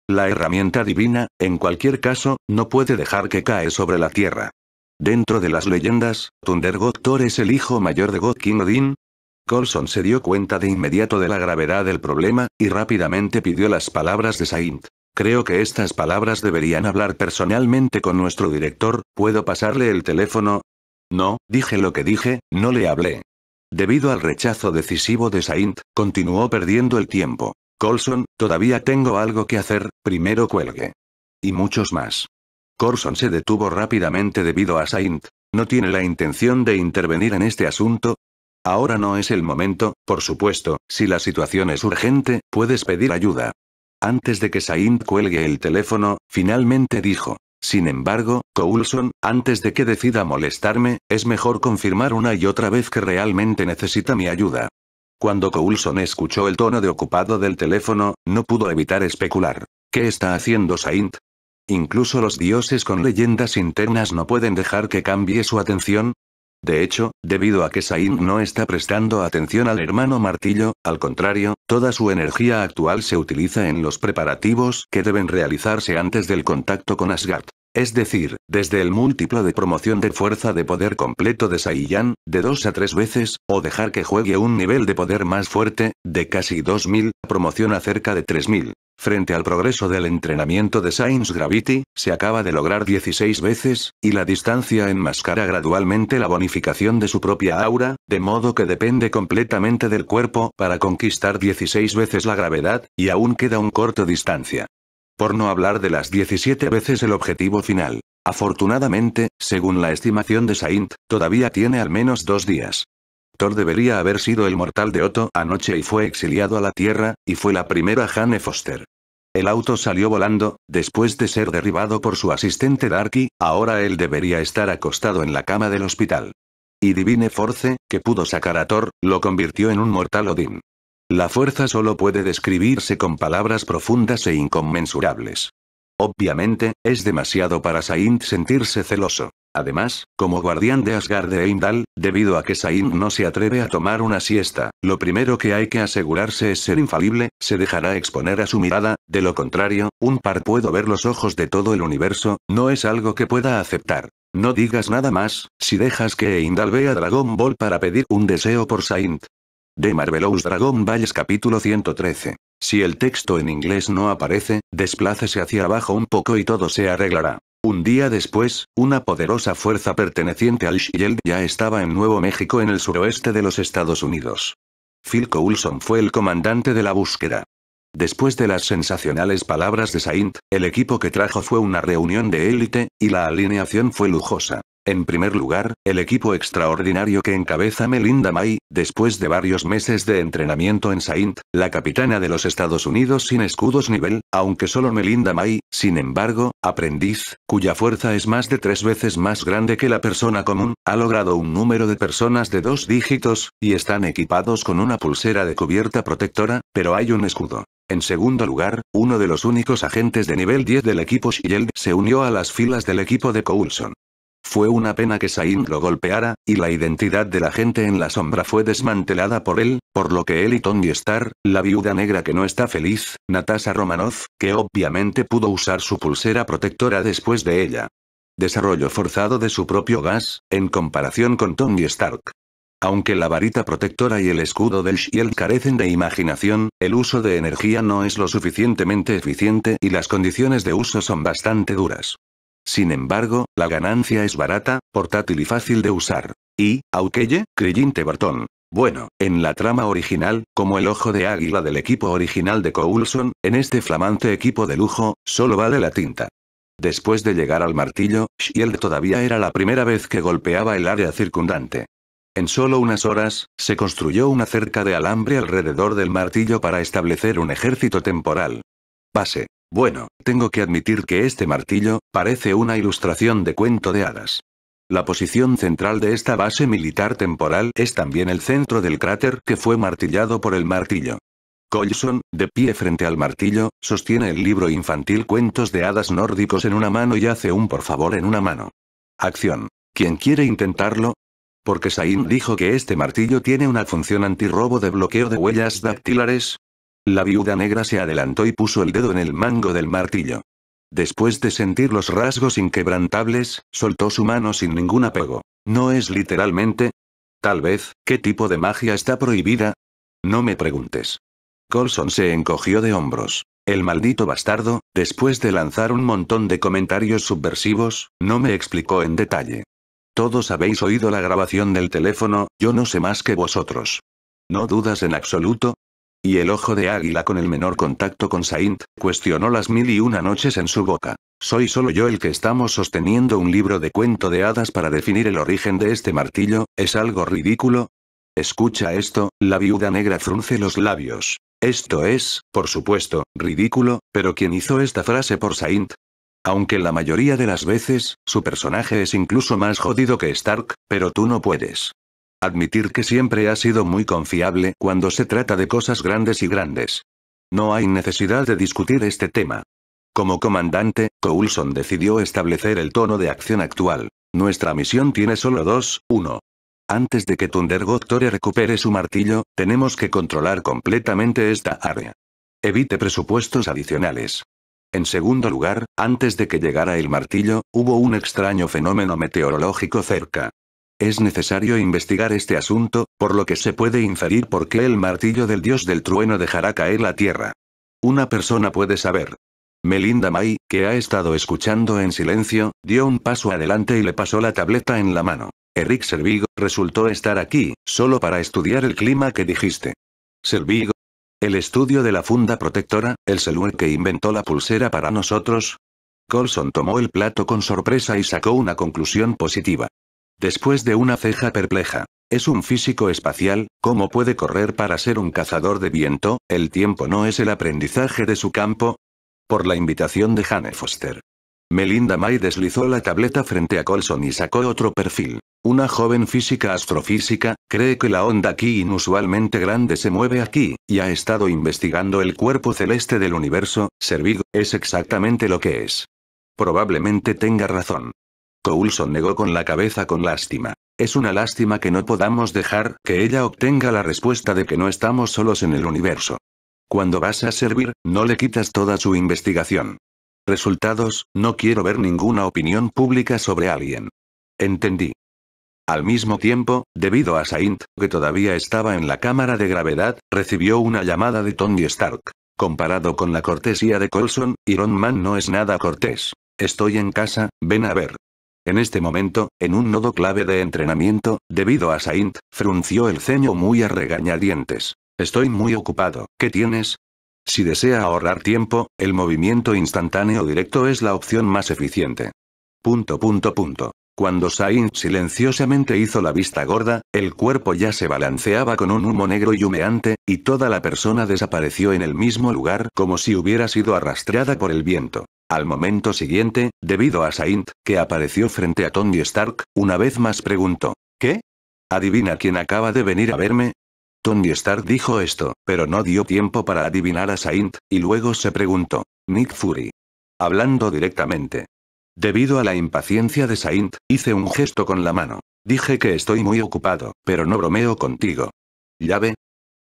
La herramienta divina, en cualquier caso, no puede dejar que cae sobre la tierra. Dentro de las leyendas, God Thor es el hijo mayor de God King Odin. Colson se dio cuenta de inmediato de la gravedad del problema, y rápidamente pidió las palabras de Saint. Creo que estas palabras deberían hablar personalmente con nuestro director, ¿puedo pasarle el teléfono? No, dije lo que dije, no le hablé. Debido al rechazo decisivo de Saint, continuó perdiendo el tiempo. Colson, todavía tengo algo que hacer, primero cuelgue. Y muchos más. Corson se detuvo rápidamente debido a Saint. ¿No tiene la intención de intervenir en este asunto? Ahora no es el momento, por supuesto, si la situación es urgente, puedes pedir ayuda. Antes de que Saint cuelgue el teléfono, finalmente dijo. Sin embargo, Coulson, antes de que decida molestarme, es mejor confirmar una y otra vez que realmente necesita mi ayuda. Cuando Coulson escuchó el tono de ocupado del teléfono, no pudo evitar especular. ¿Qué está haciendo Saint? Incluso los dioses con leyendas internas no pueden dejar que cambie su atención, de hecho, debido a que Saint no está prestando atención al hermano martillo, al contrario, toda su energía actual se utiliza en los preparativos que deben realizarse antes del contacto con Asgard. Es decir, desde el múltiplo de promoción de fuerza de poder completo de Saiyan, de dos a tres veces, o dejar que juegue un nivel de poder más fuerte, de casi 2000, promoción a cerca de 3000. Frente al progreso del entrenamiento de Science Gravity, se acaba de lograr 16 veces, y la distancia enmascara gradualmente la bonificación de su propia aura, de modo que depende completamente del cuerpo para conquistar 16 veces la gravedad, y aún queda un corto distancia. Por no hablar de las 17 veces el objetivo final. Afortunadamente, según la estimación de Saint, todavía tiene al menos dos días. Thor debería haber sido el mortal de Otto anoche y fue exiliado a la Tierra, y fue la primera Jane Foster. El auto salió volando, después de ser derribado por su asistente Darky, ahora él debería estar acostado en la cama del hospital. Y Divine Force, que pudo sacar a Thor, lo convirtió en un mortal Odín. La fuerza solo puede describirse con palabras profundas e inconmensurables. Obviamente, es demasiado para Saint sentirse celoso. Además, como guardián de Asgard de indal debido a que Sain no se atreve a tomar una siesta, lo primero que hay que asegurarse es ser infalible, se dejará exponer a su mirada, de lo contrario, un par puedo ver los ojos de todo el universo, no es algo que pueda aceptar. No digas nada más, si dejas que Eindal vea Dragon Ball para pedir un deseo por Saint. De Marvelous Dragon Balls capítulo 113. Si el texto en inglés no aparece, desplácese hacia abajo un poco y todo se arreglará. Un día después, una poderosa fuerza perteneciente al Shield ya estaba en Nuevo México en el suroeste de los Estados Unidos. Phil Coulson fue el comandante de la búsqueda. Después de las sensacionales palabras de Saint, el equipo que trajo fue una reunión de élite, y la alineación fue lujosa. En primer lugar, el equipo extraordinario que encabeza Melinda May, después de varios meses de entrenamiento en Saint, la capitana de los Estados Unidos sin escudos nivel, aunque solo Melinda May, sin embargo, aprendiz, cuya fuerza es más de tres veces más grande que la persona común, ha logrado un número de personas de dos dígitos, y están equipados con una pulsera de cubierta protectora, pero hay un escudo. En segundo lugar, uno de los únicos agentes de nivel 10 del equipo Shield se unió a las filas del equipo de Coulson. Fue una pena que Sain lo golpeara, y la identidad de la gente en la sombra fue desmantelada por él, por lo que él y Tony Stark, la viuda negra que no está feliz, Natasha Romanoff, que obviamente pudo usar su pulsera protectora después de ella. Desarrollo forzado de su propio gas, en comparación con Tony Stark. Aunque la varita protectora y el escudo del Shield carecen de imaginación, el uso de energía no es lo suficientemente eficiente y las condiciones de uso son bastante duras. Sin embargo, la ganancia es barata, portátil y fácil de usar. Y, aukeye, creyente Bartón. Bueno, en la trama original, como el ojo de águila del equipo original de Coulson, en este flamante equipo de lujo, solo vale la tinta. Después de llegar al martillo, Shield todavía era la primera vez que golpeaba el área circundante. En solo unas horas, se construyó una cerca de alambre alrededor del martillo para establecer un ejército temporal. Pase. Bueno, tengo que admitir que este martillo, parece una ilustración de cuento de hadas. La posición central de esta base militar temporal es también el centro del cráter que fue martillado por el martillo. Colson, de pie frente al martillo, sostiene el libro infantil Cuentos de Hadas Nórdicos en una mano y hace un por favor en una mano. Acción. ¿Quién quiere intentarlo? Porque Sain dijo que este martillo tiene una función antirrobo de bloqueo de huellas dactilares, la viuda negra se adelantó y puso el dedo en el mango del martillo. Después de sentir los rasgos inquebrantables, soltó su mano sin ningún apego. ¿No es literalmente? Tal vez, ¿qué tipo de magia está prohibida? No me preguntes. Colson se encogió de hombros. El maldito bastardo, después de lanzar un montón de comentarios subversivos, no me explicó en detalle. Todos habéis oído la grabación del teléfono, yo no sé más que vosotros. ¿No dudas en absoluto? Y el ojo de águila con el menor contacto con Saint, cuestionó las mil y una noches en su boca. Soy solo yo el que estamos sosteniendo un libro de cuento de hadas para definir el origen de este martillo, ¿es algo ridículo? Escucha esto, la viuda negra frunce los labios. Esto es, por supuesto, ridículo, pero ¿quién hizo esta frase por Saint? Aunque la mayoría de las veces, su personaje es incluso más jodido que Stark, pero tú no puedes. Admitir que siempre ha sido muy confiable cuando se trata de cosas grandes y grandes. No hay necesidad de discutir este tema. Como comandante, Coulson decidió establecer el tono de acción actual. Nuestra misión tiene solo dos, uno. Antes de que Thunder Tore recupere su martillo, tenemos que controlar completamente esta área. Evite presupuestos adicionales. En segundo lugar, antes de que llegara el martillo, hubo un extraño fenómeno meteorológico cerca. Es necesario investigar este asunto, por lo que se puede inferir por qué el martillo del dios del trueno dejará caer la tierra. Una persona puede saber. Melinda May, que ha estado escuchando en silencio, dio un paso adelante y le pasó la tableta en la mano. Eric Servigo, resultó estar aquí, solo para estudiar el clima que dijiste. Servigo. El estudio de la funda protectora, el celular que inventó la pulsera para nosotros. Colson tomó el plato con sorpresa y sacó una conclusión positiva. Después de una ceja perpleja. Es un físico espacial, ¿cómo puede correr para ser un cazador de viento? El tiempo no es el aprendizaje de su campo. Por la invitación de Jane Foster. Melinda May deslizó la tableta frente a Colson y sacó otro perfil. Una joven física astrofísica, cree que la onda aquí inusualmente grande se mueve aquí, y ha estado investigando el cuerpo celeste del universo, servido, es exactamente lo que es. Probablemente tenga razón. Olson negó con la cabeza con lástima. Es una lástima que no podamos dejar que ella obtenga la respuesta de que no estamos solos en el universo. Cuando vas a servir, no le quitas toda su investigación. Resultados, no quiero ver ninguna opinión pública sobre alguien. Entendí. Al mismo tiempo, debido a Saint, que todavía estaba en la cámara de gravedad, recibió una llamada de Tony Stark. Comparado con la cortesía de Colson, Iron Man no es nada cortés. Estoy en casa, ven a ver. En este momento, en un nodo clave de entrenamiento, debido a Saint, frunció el ceño muy a regañadientes. Estoy muy ocupado, ¿qué tienes? Si desea ahorrar tiempo, el movimiento instantáneo directo es la opción más eficiente. Punto punto punto. Cuando Saint silenciosamente hizo la vista gorda, el cuerpo ya se balanceaba con un humo negro y humeante, y toda la persona desapareció en el mismo lugar como si hubiera sido arrastrada por el viento. Al momento siguiente, debido a Saint, que apareció frente a Tony Stark, una vez más preguntó, ¿qué? ¿Adivina quién acaba de venir a verme? Tony Stark dijo esto, pero no dio tiempo para adivinar a Saint, y luego se preguntó, Nick Fury. Hablando directamente. Debido a la impaciencia de Saint, hice un gesto con la mano. Dije que estoy muy ocupado, pero no bromeo contigo. ¿Llave?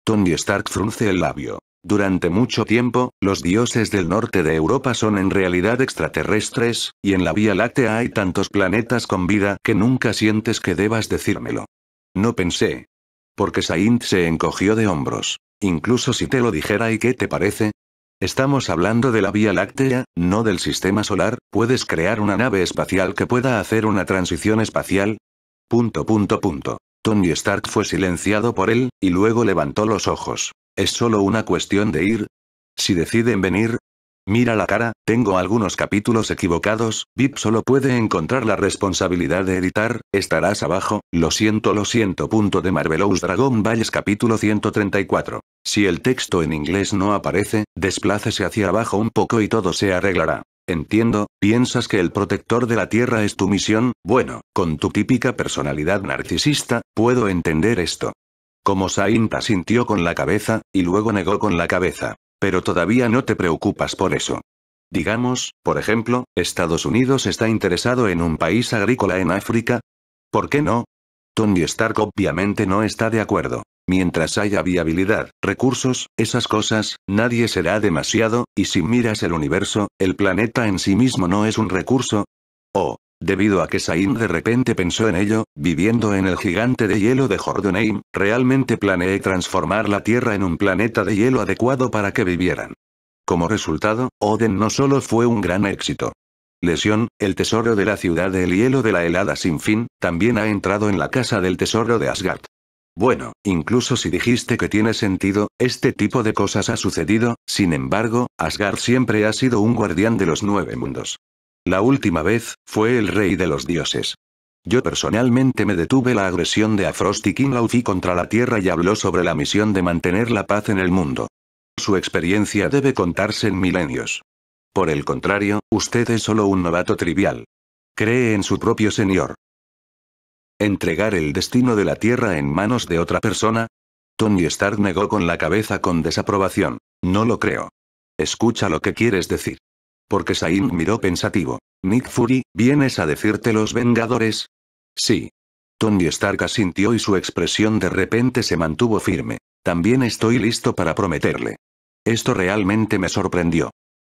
Tony Stark frunce el labio. Durante mucho tiempo, los dioses del norte de Europa son en realidad extraterrestres, y en la Vía Láctea hay tantos planetas con vida que nunca sientes que debas decírmelo. No pensé. Porque Saint se encogió de hombros. Incluso si te lo dijera y qué te parece, Estamos hablando de la Vía Láctea, no del sistema solar, puedes crear una nave espacial que pueda hacer una transición espacial. Punto punto punto. Tony Stark fue silenciado por él, y luego levantó los ojos. Es solo una cuestión de ir. Si deciden venir. Mira la cara, tengo algunos capítulos equivocados, VIP solo puede encontrar la responsabilidad de editar, estarás abajo, lo siento, lo siento. Punto de Marvelous Dragon Balls capítulo 134. Si el texto en inglés no aparece, desplácese hacia abajo un poco y todo se arreglará. Entiendo, piensas que el protector de la Tierra es tu misión, bueno, con tu típica personalidad narcisista, puedo entender esto. Como Sainta sintió con la cabeza, y luego negó con la cabeza. Pero todavía no te preocupas por eso. Digamos, por ejemplo, Estados Unidos está interesado en un país agrícola en África. ¿Por qué no? Tony Stark obviamente no está de acuerdo. Mientras haya viabilidad, recursos, esas cosas, nadie será demasiado, y si miras el universo, el planeta en sí mismo no es un recurso. Oh, Debido a que Sain de repente pensó en ello, viviendo en el gigante de hielo de Jordaneim, realmente planeé transformar la Tierra en un planeta de hielo adecuado para que vivieran. Como resultado, Oden no solo fue un gran éxito. Lesión, el tesoro de la ciudad del hielo de la helada sin fin, también ha entrado en la casa del tesoro de Asgard. Bueno, incluso si dijiste que tiene sentido, este tipo de cosas ha sucedido, sin embargo, Asgard siempre ha sido un guardián de los nueve mundos. La última vez, fue el rey de los dioses. Yo personalmente me detuve la agresión de Afrost y contra la Tierra y habló sobre la misión de mantener la paz en el mundo. Su experiencia debe contarse en milenios. Por el contrario, usted es solo un novato trivial. Cree en su propio señor. ¿Entregar el destino de la Tierra en manos de otra persona? Tony Stark negó con la cabeza con desaprobación. No lo creo. Escucha lo que quieres decir. Porque Sain miró pensativo. Nick Fury, ¿vienes a decirte los Vengadores? Sí. Tony Stark asintió y su expresión de repente se mantuvo firme. También estoy listo para prometerle. Esto realmente me sorprendió.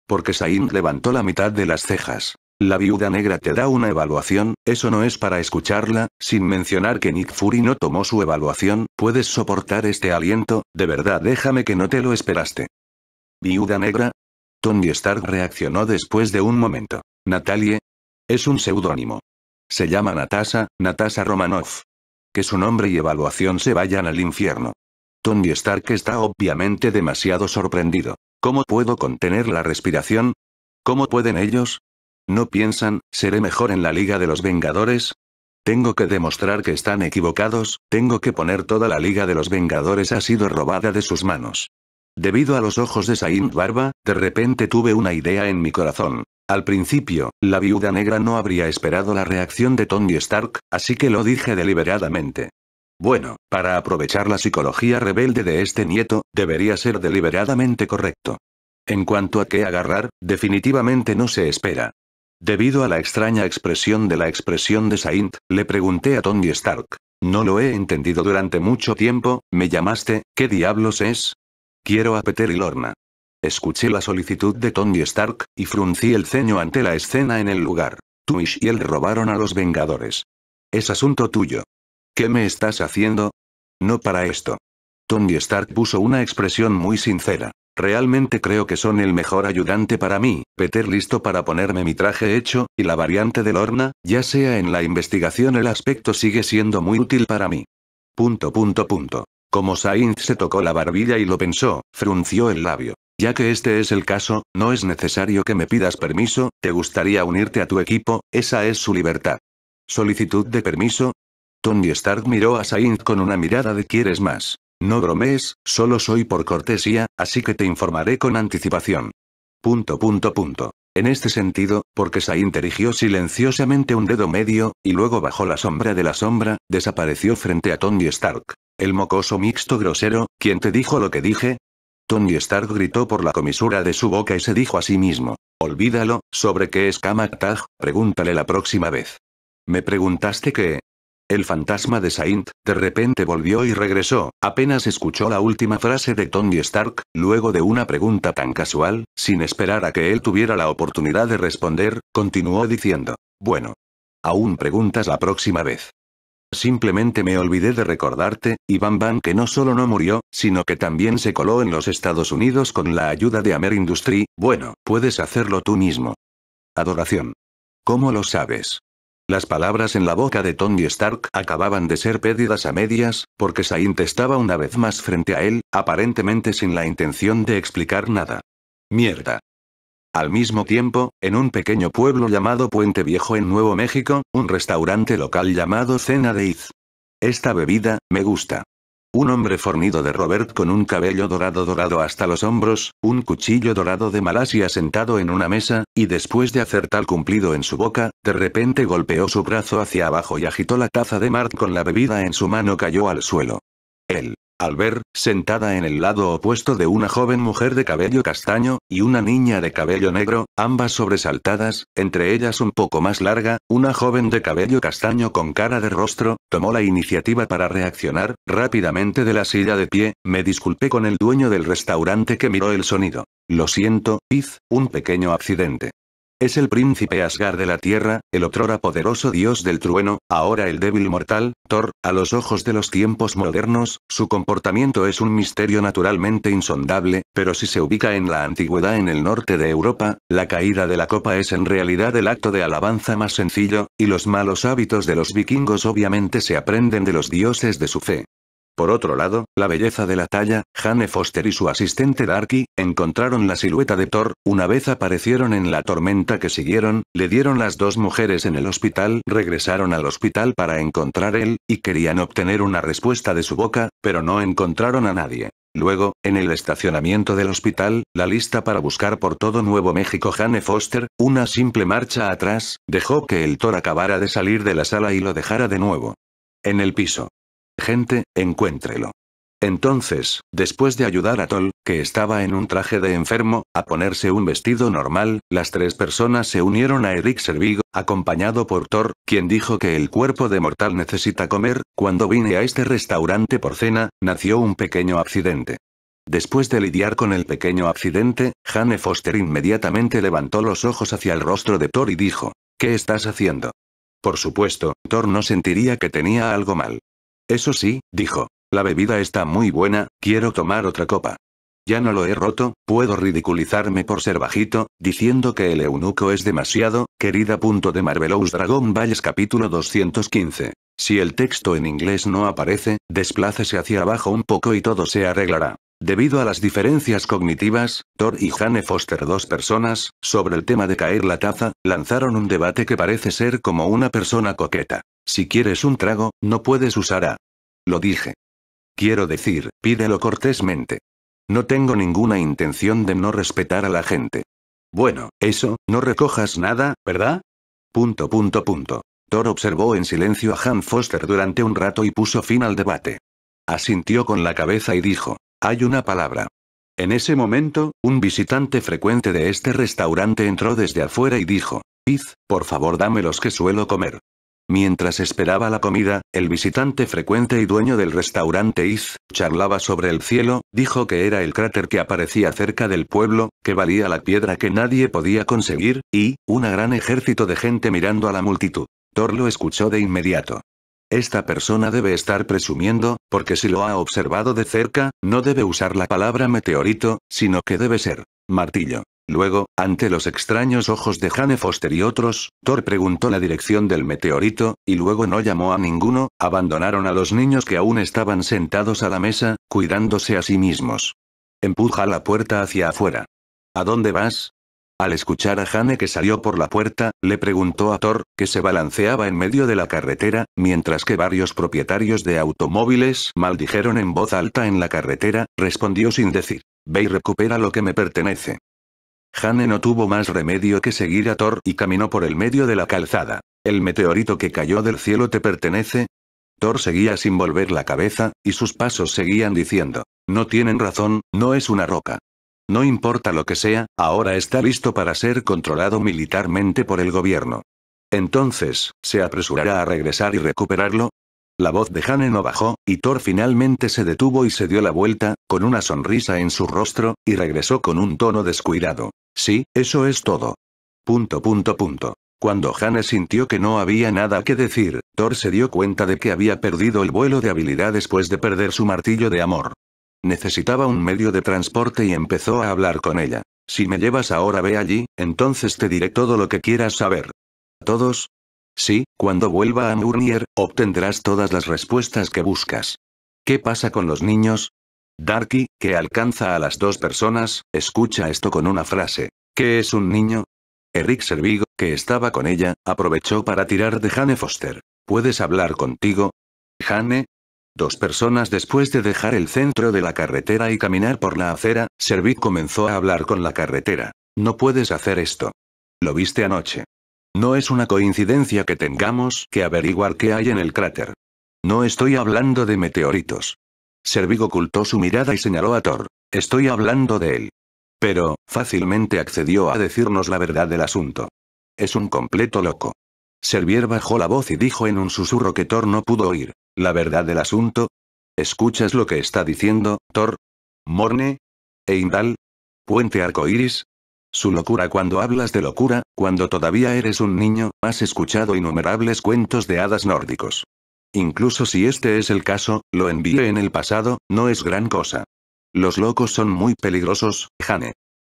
Porque Sain levantó la mitad de las cejas. La viuda negra te da una evaluación, eso no es para escucharla, sin mencionar que Nick Fury no tomó su evaluación, puedes soportar este aliento, de verdad déjame que no te lo esperaste. Viuda negra, Tony Stark reaccionó después de un momento. Natalie. Es un seudónimo. Se llama Natasha, Natasha Romanoff. Que su nombre y evaluación se vayan al infierno. Tony Stark está obviamente demasiado sorprendido. ¿Cómo puedo contener la respiración? ¿Cómo pueden ellos? ¿No piensan, seré mejor en la Liga de los Vengadores? Tengo que demostrar que están equivocados, tengo que poner toda la Liga de los Vengadores ha sido robada de sus manos. Debido a los ojos de Saint Barba, de repente tuve una idea en mi corazón. Al principio, la viuda negra no habría esperado la reacción de Tony Stark, así que lo dije deliberadamente. Bueno, para aprovechar la psicología rebelde de este nieto, debería ser deliberadamente correcto. En cuanto a qué agarrar, definitivamente no se espera. Debido a la extraña expresión de la expresión de Saint, le pregunté a Tony Stark. No lo he entendido durante mucho tiempo, me llamaste, ¿qué diablos es? Quiero a Peter y Lorna. Escuché la solicitud de Tony Stark, y fruncí el ceño ante la escena en el lugar. Tú y él robaron a los Vengadores. Es asunto tuyo. ¿Qué me estás haciendo? No para esto. Tony Stark puso una expresión muy sincera. Realmente creo que son el mejor ayudante para mí, Peter listo para ponerme mi traje hecho, y la variante de Lorna, ya sea en la investigación el aspecto sigue siendo muy útil para mí. Punto punto punto. Como Sainz se tocó la barbilla y lo pensó, frunció el labio. Ya que este es el caso, no es necesario que me pidas permiso, ¿te gustaría unirte a tu equipo? Esa es su libertad. ¿Solicitud de permiso? Tony Stark miró a Sainz con una mirada de ¿quieres más? No bromees, solo soy por cortesía, así que te informaré con anticipación. Punto punto punto. En este sentido, porque Sainz erigió silenciosamente un dedo medio, y luego bajo la sombra de la sombra, desapareció frente a Tony Stark. El mocoso mixto grosero, ¿quién te dijo lo que dije? Tony Stark gritó por la comisura de su boca y se dijo a sí mismo. Olvídalo, ¿sobre qué es Kamak Pregúntale la próxima vez. ¿Me preguntaste qué? El fantasma de Saint, de repente volvió y regresó, apenas escuchó la última frase de Tony Stark, luego de una pregunta tan casual, sin esperar a que él tuviera la oportunidad de responder, continuó diciendo. Bueno. Aún preguntas la próxima vez. Simplemente me olvidé de recordarte, Bam Van que no solo no murió, sino que también se coló en los Estados Unidos con la ayuda de Amer Industry, bueno, puedes hacerlo tú mismo. Adoración. ¿Cómo lo sabes? Las palabras en la boca de Tony Stark acababan de ser pedidas a medias, porque Saint estaba una vez más frente a él, aparentemente sin la intención de explicar nada. Mierda. Al mismo tiempo, en un pequeño pueblo llamado Puente Viejo en Nuevo México, un restaurante local llamado Cena de Iz. Esta bebida, me gusta. Un hombre fornido de Robert con un cabello dorado dorado hasta los hombros, un cuchillo dorado de Malasia sentado en una mesa, y después de hacer tal cumplido en su boca, de repente golpeó su brazo hacia abajo y agitó la taza de Mart con la bebida en su mano cayó al suelo. Él. Al ver, sentada en el lado opuesto de una joven mujer de cabello castaño, y una niña de cabello negro, ambas sobresaltadas, entre ellas un poco más larga, una joven de cabello castaño con cara de rostro, tomó la iniciativa para reaccionar, rápidamente de la silla de pie, me disculpé con el dueño del restaurante que miró el sonido. Lo siento, Iz, un pequeño accidente. Es el príncipe Asgard de la Tierra, el otrora poderoso dios del trueno, ahora el débil mortal, Thor, a los ojos de los tiempos modernos, su comportamiento es un misterio naturalmente insondable, pero si se ubica en la antigüedad en el norte de Europa, la caída de la copa es en realidad el acto de alabanza más sencillo, y los malos hábitos de los vikingos obviamente se aprenden de los dioses de su fe. Por otro lado, la belleza de la talla, Jane Foster y su asistente Darky, encontraron la silueta de Thor, una vez aparecieron en la tormenta que siguieron, le dieron las dos mujeres en el hospital, regresaron al hospital para encontrar él, y querían obtener una respuesta de su boca, pero no encontraron a nadie. Luego, en el estacionamiento del hospital, la lista para buscar por todo Nuevo México Jane Foster, una simple marcha atrás, dejó que el Thor acabara de salir de la sala y lo dejara de nuevo. En el piso. Gente, encuéntrelo. Entonces, después de ayudar a Tol, que estaba en un traje de enfermo, a ponerse un vestido normal, las tres personas se unieron a Eric Servigo, acompañado por Thor, quien dijo que el cuerpo de mortal necesita comer, cuando vine a este restaurante por cena, nació un pequeño accidente. Después de lidiar con el pequeño accidente, Jane Foster inmediatamente levantó los ojos hacia el rostro de Thor y dijo, ¿Qué estás haciendo? Por supuesto, Thor no sentiría que tenía algo mal. Eso sí, dijo. La bebida está muy buena, quiero tomar otra copa. Ya no lo he roto, puedo ridiculizarme por ser bajito, diciendo que el eunuco es demasiado, querida. Punto de Marvelous Dragon Balls capítulo 215. Si el texto en inglés no aparece, desplácese hacia abajo un poco y todo se arreglará. Debido a las diferencias cognitivas, Thor y Jane Foster, dos personas, sobre el tema de caer la taza, lanzaron un debate que parece ser como una persona coqueta. Si quieres un trago, no puedes usar a. Lo dije. Quiero decir, pídelo cortésmente. No tengo ninguna intención de no respetar a la gente. Bueno, eso, no recojas nada, ¿verdad? Punto punto punto. Thor observó en silencio a Han Foster durante un rato y puso fin al debate. Asintió con la cabeza y dijo, hay una palabra. En ese momento, un visitante frecuente de este restaurante entró desde afuera y dijo, Iz, por favor dame los que suelo comer. Mientras esperaba la comida, el visitante frecuente y dueño del restaurante Iz, charlaba sobre el cielo, dijo que era el cráter que aparecía cerca del pueblo, que valía la piedra que nadie podía conseguir, y, un gran ejército de gente mirando a la multitud. Thor lo escuchó de inmediato. Esta persona debe estar presumiendo, porque si lo ha observado de cerca, no debe usar la palabra meteorito, sino que debe ser martillo. Luego, ante los extraños ojos de Jane Foster y otros, Thor preguntó la dirección del meteorito, y luego no llamó a ninguno, abandonaron a los niños que aún estaban sentados a la mesa, cuidándose a sí mismos. Empuja la puerta hacia afuera. ¿A dónde vas? Al escuchar a Hane que salió por la puerta, le preguntó a Thor, que se balanceaba en medio de la carretera, mientras que varios propietarios de automóviles maldijeron en voz alta en la carretera, respondió sin decir, ve y recupera lo que me pertenece. Hane no tuvo más remedio que seguir a Thor y caminó por el medio de la calzada. ¿El meteorito que cayó del cielo te pertenece? Thor seguía sin volver la cabeza, y sus pasos seguían diciendo, no tienen razón, no es una roca. No importa lo que sea, ahora está listo para ser controlado militarmente por el gobierno. Entonces, ¿se apresurará a regresar y recuperarlo? La voz de Hane no bajó, y Thor finalmente se detuvo y se dio la vuelta, con una sonrisa en su rostro, y regresó con un tono descuidado. Sí, eso es todo. Punto punto punto. Cuando Hane sintió que no había nada que decir, Thor se dio cuenta de que había perdido el vuelo de habilidad después de perder su martillo de amor. Necesitaba un medio de transporte y empezó a hablar con ella. Si me llevas ahora ve allí, entonces te diré todo lo que quieras saber. ¿Todos? Sí, cuando vuelva a Murnier, obtendrás todas las respuestas que buscas. ¿Qué pasa con los niños? Darky, que alcanza a las dos personas, escucha esto con una frase. ¿Qué es un niño? Eric Servigo, que estaba con ella, aprovechó para tirar de Jane Foster. ¿Puedes hablar contigo? Jane, Dos personas después de dejar el centro de la carretera y caminar por la acera, Servit comenzó a hablar con la carretera. No puedes hacer esto. Lo viste anoche. No es una coincidencia que tengamos que averiguar qué hay en el cráter. No estoy hablando de meteoritos. Servig ocultó su mirada y señaló a Thor. Estoy hablando de él. Pero, fácilmente accedió a decirnos la verdad del asunto. Es un completo loco. Servier bajó la voz y dijo en un susurro que Thor no pudo oír. ¿La verdad del asunto? ¿Escuchas lo que está diciendo, Thor? ¿Morne? ¿Eindal? ¿Puente Arcoiris? Su locura cuando hablas de locura, cuando todavía eres un niño, has escuchado innumerables cuentos de hadas nórdicos. Incluso si este es el caso, lo envié en el pasado, no es gran cosa. Los locos son muy peligrosos, Jane.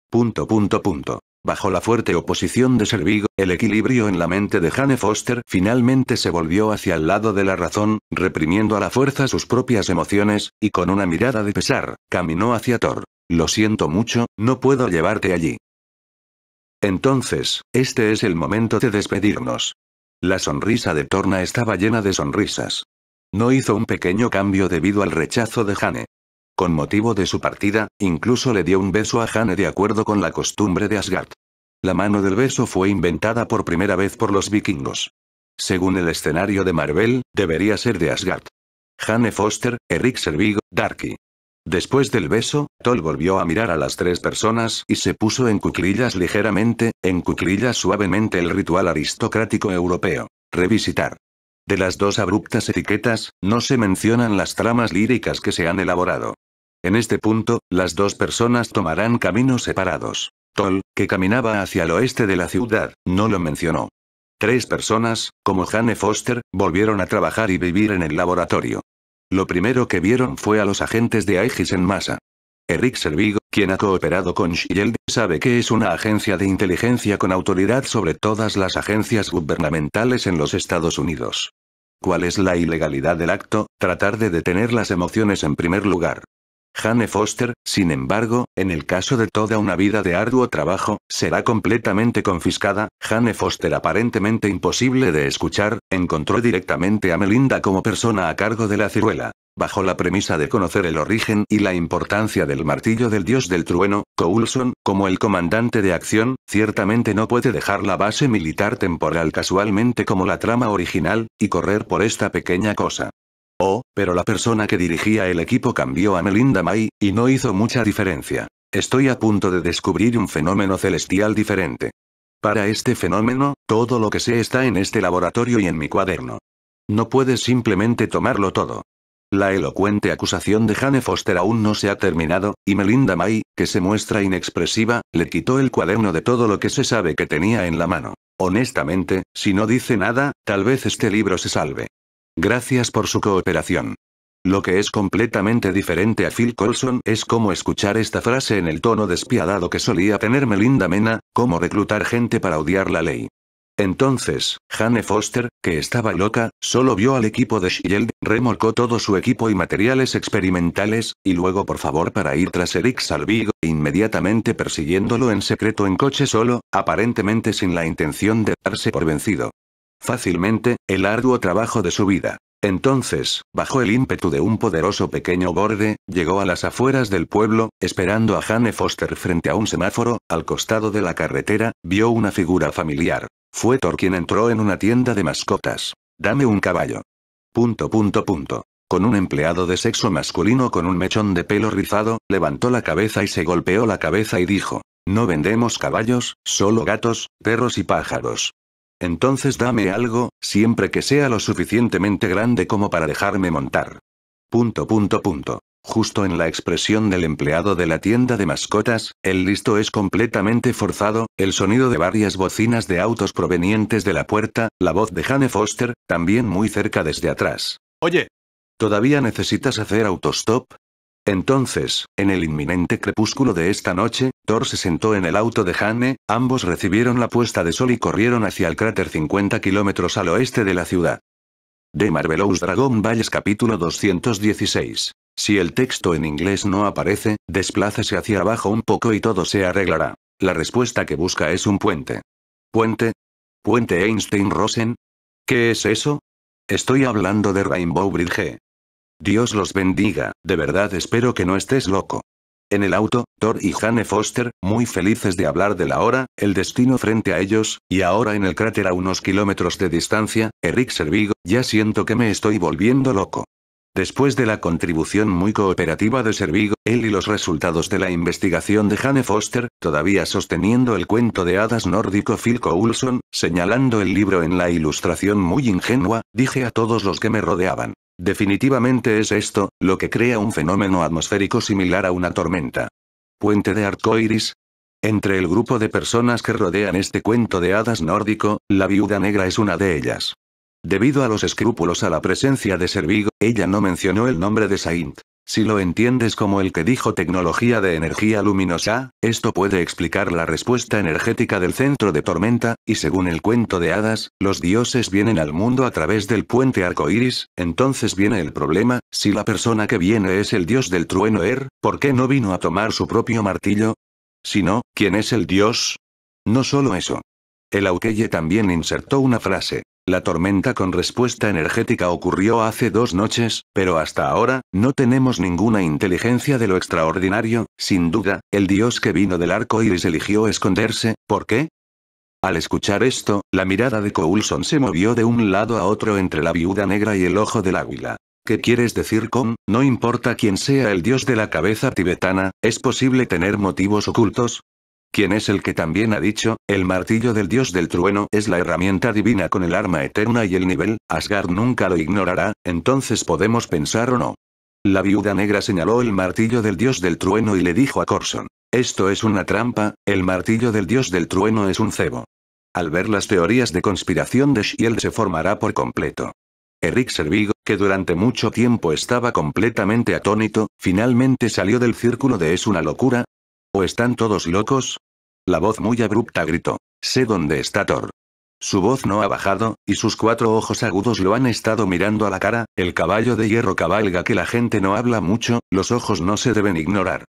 Punto punto punto. Bajo la fuerte oposición de Servigo, el equilibrio en la mente de Jane Foster finalmente se volvió hacia el lado de la razón, reprimiendo a la fuerza sus propias emociones, y con una mirada de pesar, caminó hacia Thor. Lo siento mucho, no puedo llevarte allí. Entonces, este es el momento de despedirnos. La sonrisa de Torna estaba llena de sonrisas. No hizo un pequeño cambio debido al rechazo de Jane. Con motivo de su partida, incluso le dio un beso a Jane de acuerdo con la costumbre de Asgard. La mano del beso fue inventada por primera vez por los vikingos. Según el escenario de Marvel, debería ser de Asgard. Jane Foster, Eric Servigo, Darky. Después del beso, Toll volvió a mirar a las tres personas y se puso en cuclillas ligeramente, en cuclillas suavemente el ritual aristocrático europeo. Revisitar. De las dos abruptas etiquetas, no se mencionan las tramas líricas que se han elaborado. En este punto, las dos personas tomarán caminos separados. Toll, que caminaba hacia el oeste de la ciudad, no lo mencionó. Tres personas, como Jane Foster, volvieron a trabajar y vivir en el laboratorio. Lo primero que vieron fue a los agentes de Aegis en masa. Eric Servigo, quien ha cooperado con Shield, sabe que es una agencia de inteligencia con autoridad sobre todas las agencias gubernamentales en los Estados Unidos. ¿Cuál es la ilegalidad del acto? Tratar de detener las emociones en primer lugar. Jane Foster, sin embargo, en el caso de toda una vida de arduo trabajo, será completamente confiscada. Jane Foster aparentemente imposible de escuchar, encontró directamente a Melinda como persona a cargo de la ciruela. Bajo la premisa de conocer el origen y la importancia del martillo del dios del trueno, Coulson, como el comandante de acción, ciertamente no puede dejar la base militar temporal casualmente como la trama original, y correr por esta pequeña cosa. Oh, pero la persona que dirigía el equipo cambió a Melinda May, y no hizo mucha diferencia. Estoy a punto de descubrir un fenómeno celestial diferente. Para este fenómeno, todo lo que sé está en este laboratorio y en mi cuaderno. No puedes simplemente tomarlo todo. La elocuente acusación de Jane Foster aún no se ha terminado, y Melinda May, que se muestra inexpresiva, le quitó el cuaderno de todo lo que se sabe que tenía en la mano. Honestamente, si no dice nada, tal vez este libro se salve. Gracias por su cooperación. Lo que es completamente diferente a Phil Colson es cómo escuchar esta frase en el tono despiadado que solía tener Melinda Mena, como reclutar gente para odiar la ley. Entonces, Jane Foster, que estaba loca, solo vio al equipo de Shield, remolcó todo su equipo y materiales experimentales, y luego por favor para ir tras Eric Salvigo, inmediatamente persiguiéndolo en secreto en coche solo, aparentemente sin la intención de darse por vencido fácilmente, el arduo trabajo de su vida. Entonces, bajo el ímpetu de un poderoso pequeño borde, llegó a las afueras del pueblo, esperando a Jane Foster frente a un semáforo, al costado de la carretera, vio una figura familiar. Fue Thor quien entró en una tienda de mascotas. Dame un caballo. Punto punto punto. Con un empleado de sexo masculino con un mechón de pelo rizado, levantó la cabeza y se golpeó la cabeza y dijo, no vendemos caballos, solo gatos, perros y pájaros. Entonces dame algo, siempre que sea lo suficientemente grande como para dejarme montar. Punto punto punto. Justo en la expresión del empleado de la tienda de mascotas, el listo es completamente forzado, el sonido de varias bocinas de autos provenientes de la puerta, la voz de Jane Foster, también muy cerca desde atrás. Oye. ¿Todavía necesitas hacer autostop? Entonces, en el inminente crepúsculo de esta noche, Thor se sentó en el auto de Hanne, ambos recibieron la puesta de sol y corrieron hacia el cráter 50 kilómetros al oeste de la ciudad. De Marvelous Dragon Valles capítulo 216. Si el texto en inglés no aparece, desplácese hacia abajo un poco y todo se arreglará. La respuesta que busca es un puente. ¿Puente? ¿Puente Einstein-Rosen? ¿Qué es eso? Estoy hablando de Rainbow Bridge. Dios los bendiga, de verdad espero que no estés loco. En el auto, Thor y Jane Foster, muy felices de hablar de la hora, el destino frente a ellos, y ahora en el cráter a unos kilómetros de distancia, Eric Servigo, ya siento que me estoy volviendo loco. Después de la contribución muy cooperativa de Servigo, él y los resultados de la investigación de Hanne Foster, todavía sosteniendo el cuento de hadas nórdico Phil Coulson, señalando el libro en la ilustración muy ingenua, dije a todos los que me rodeaban. Definitivamente es esto, lo que crea un fenómeno atmosférico similar a una tormenta. Puente de arcoiris. Entre el grupo de personas que rodean este cuento de hadas nórdico, la viuda negra es una de ellas. Debido a los escrúpulos a la presencia de Servigo, ella no mencionó el nombre de Saint. Si lo entiendes como el que dijo tecnología de energía luminosa, esto puede explicar la respuesta energética del centro de tormenta, y según el cuento de hadas, los dioses vienen al mundo a través del puente iris, entonces viene el problema, si la persona que viene es el dios del trueno Er, ¿por qué no vino a tomar su propio martillo? Si no, ¿quién es el dios? No solo eso. El Aukeye también insertó una frase. La tormenta con respuesta energética ocurrió hace dos noches, pero hasta ahora, no tenemos ninguna inteligencia de lo extraordinario, sin duda, el dios que vino del arco iris eligió esconderse, ¿por qué? Al escuchar esto, la mirada de Coulson se movió de un lado a otro entre la viuda negra y el ojo del águila. ¿Qué quieres decir con, no importa quién sea el dios de la cabeza tibetana, es posible tener motivos ocultos? ¿Quién es el que también ha dicho, el martillo del dios del trueno es la herramienta divina con el arma eterna y el nivel, Asgard nunca lo ignorará, entonces podemos pensar o no. La viuda negra señaló el martillo del dios del trueno y le dijo a Corson. Esto es una trampa, el martillo del dios del trueno es un cebo. Al ver las teorías de conspiración de Shiel se formará por completo. Eric Servigo, que durante mucho tiempo estaba completamente atónito, finalmente salió del círculo de es una locura, ¿O están todos locos? La voz muy abrupta gritó. Sé dónde está Thor. Su voz no ha bajado, y sus cuatro ojos agudos lo han estado mirando a la cara, el caballo de hierro cabalga que la gente no habla mucho, los ojos no se deben ignorar.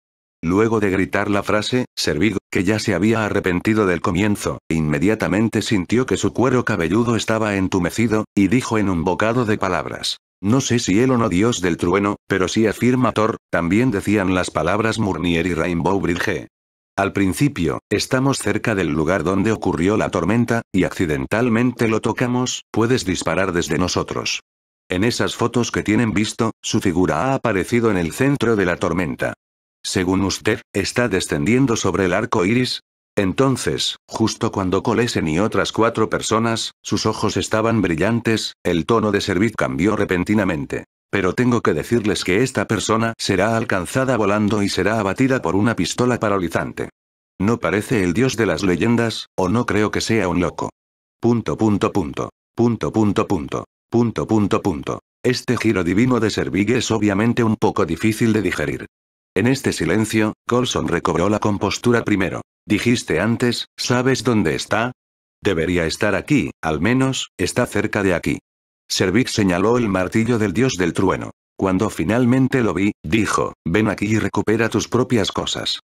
Luego de gritar la frase, Servigo, que ya se había arrepentido del comienzo, inmediatamente sintió que su cuero cabelludo estaba entumecido, y dijo en un bocado de palabras. No sé si él o no dios del trueno, pero si afirma Thor, también decían las palabras Murnier y Rainbow Bridge. Al principio, estamos cerca del lugar donde ocurrió la tormenta, y accidentalmente lo tocamos, puedes disparar desde nosotros. En esas fotos que tienen visto, su figura ha aparecido en el centro de la tormenta. Según usted, está descendiendo sobre el arco iris, entonces, justo cuando Colesen y otras cuatro personas, sus ojos estaban brillantes, el tono de Servig cambió repentinamente. Pero tengo que decirles que esta persona será alcanzada volando y será abatida por una pistola paralizante. No parece el dios de las leyendas, o no creo que sea un loco. Punto punto punto. Punto punto punto. Punto punto punto. Este giro divino de Servig es obviamente un poco difícil de digerir. En este silencio, Coulson recobró la compostura primero. Dijiste antes, ¿sabes dónde está? Debería estar aquí, al menos, está cerca de aquí. Servic señaló el martillo del dios del trueno. Cuando finalmente lo vi, dijo, ven aquí y recupera tus propias cosas.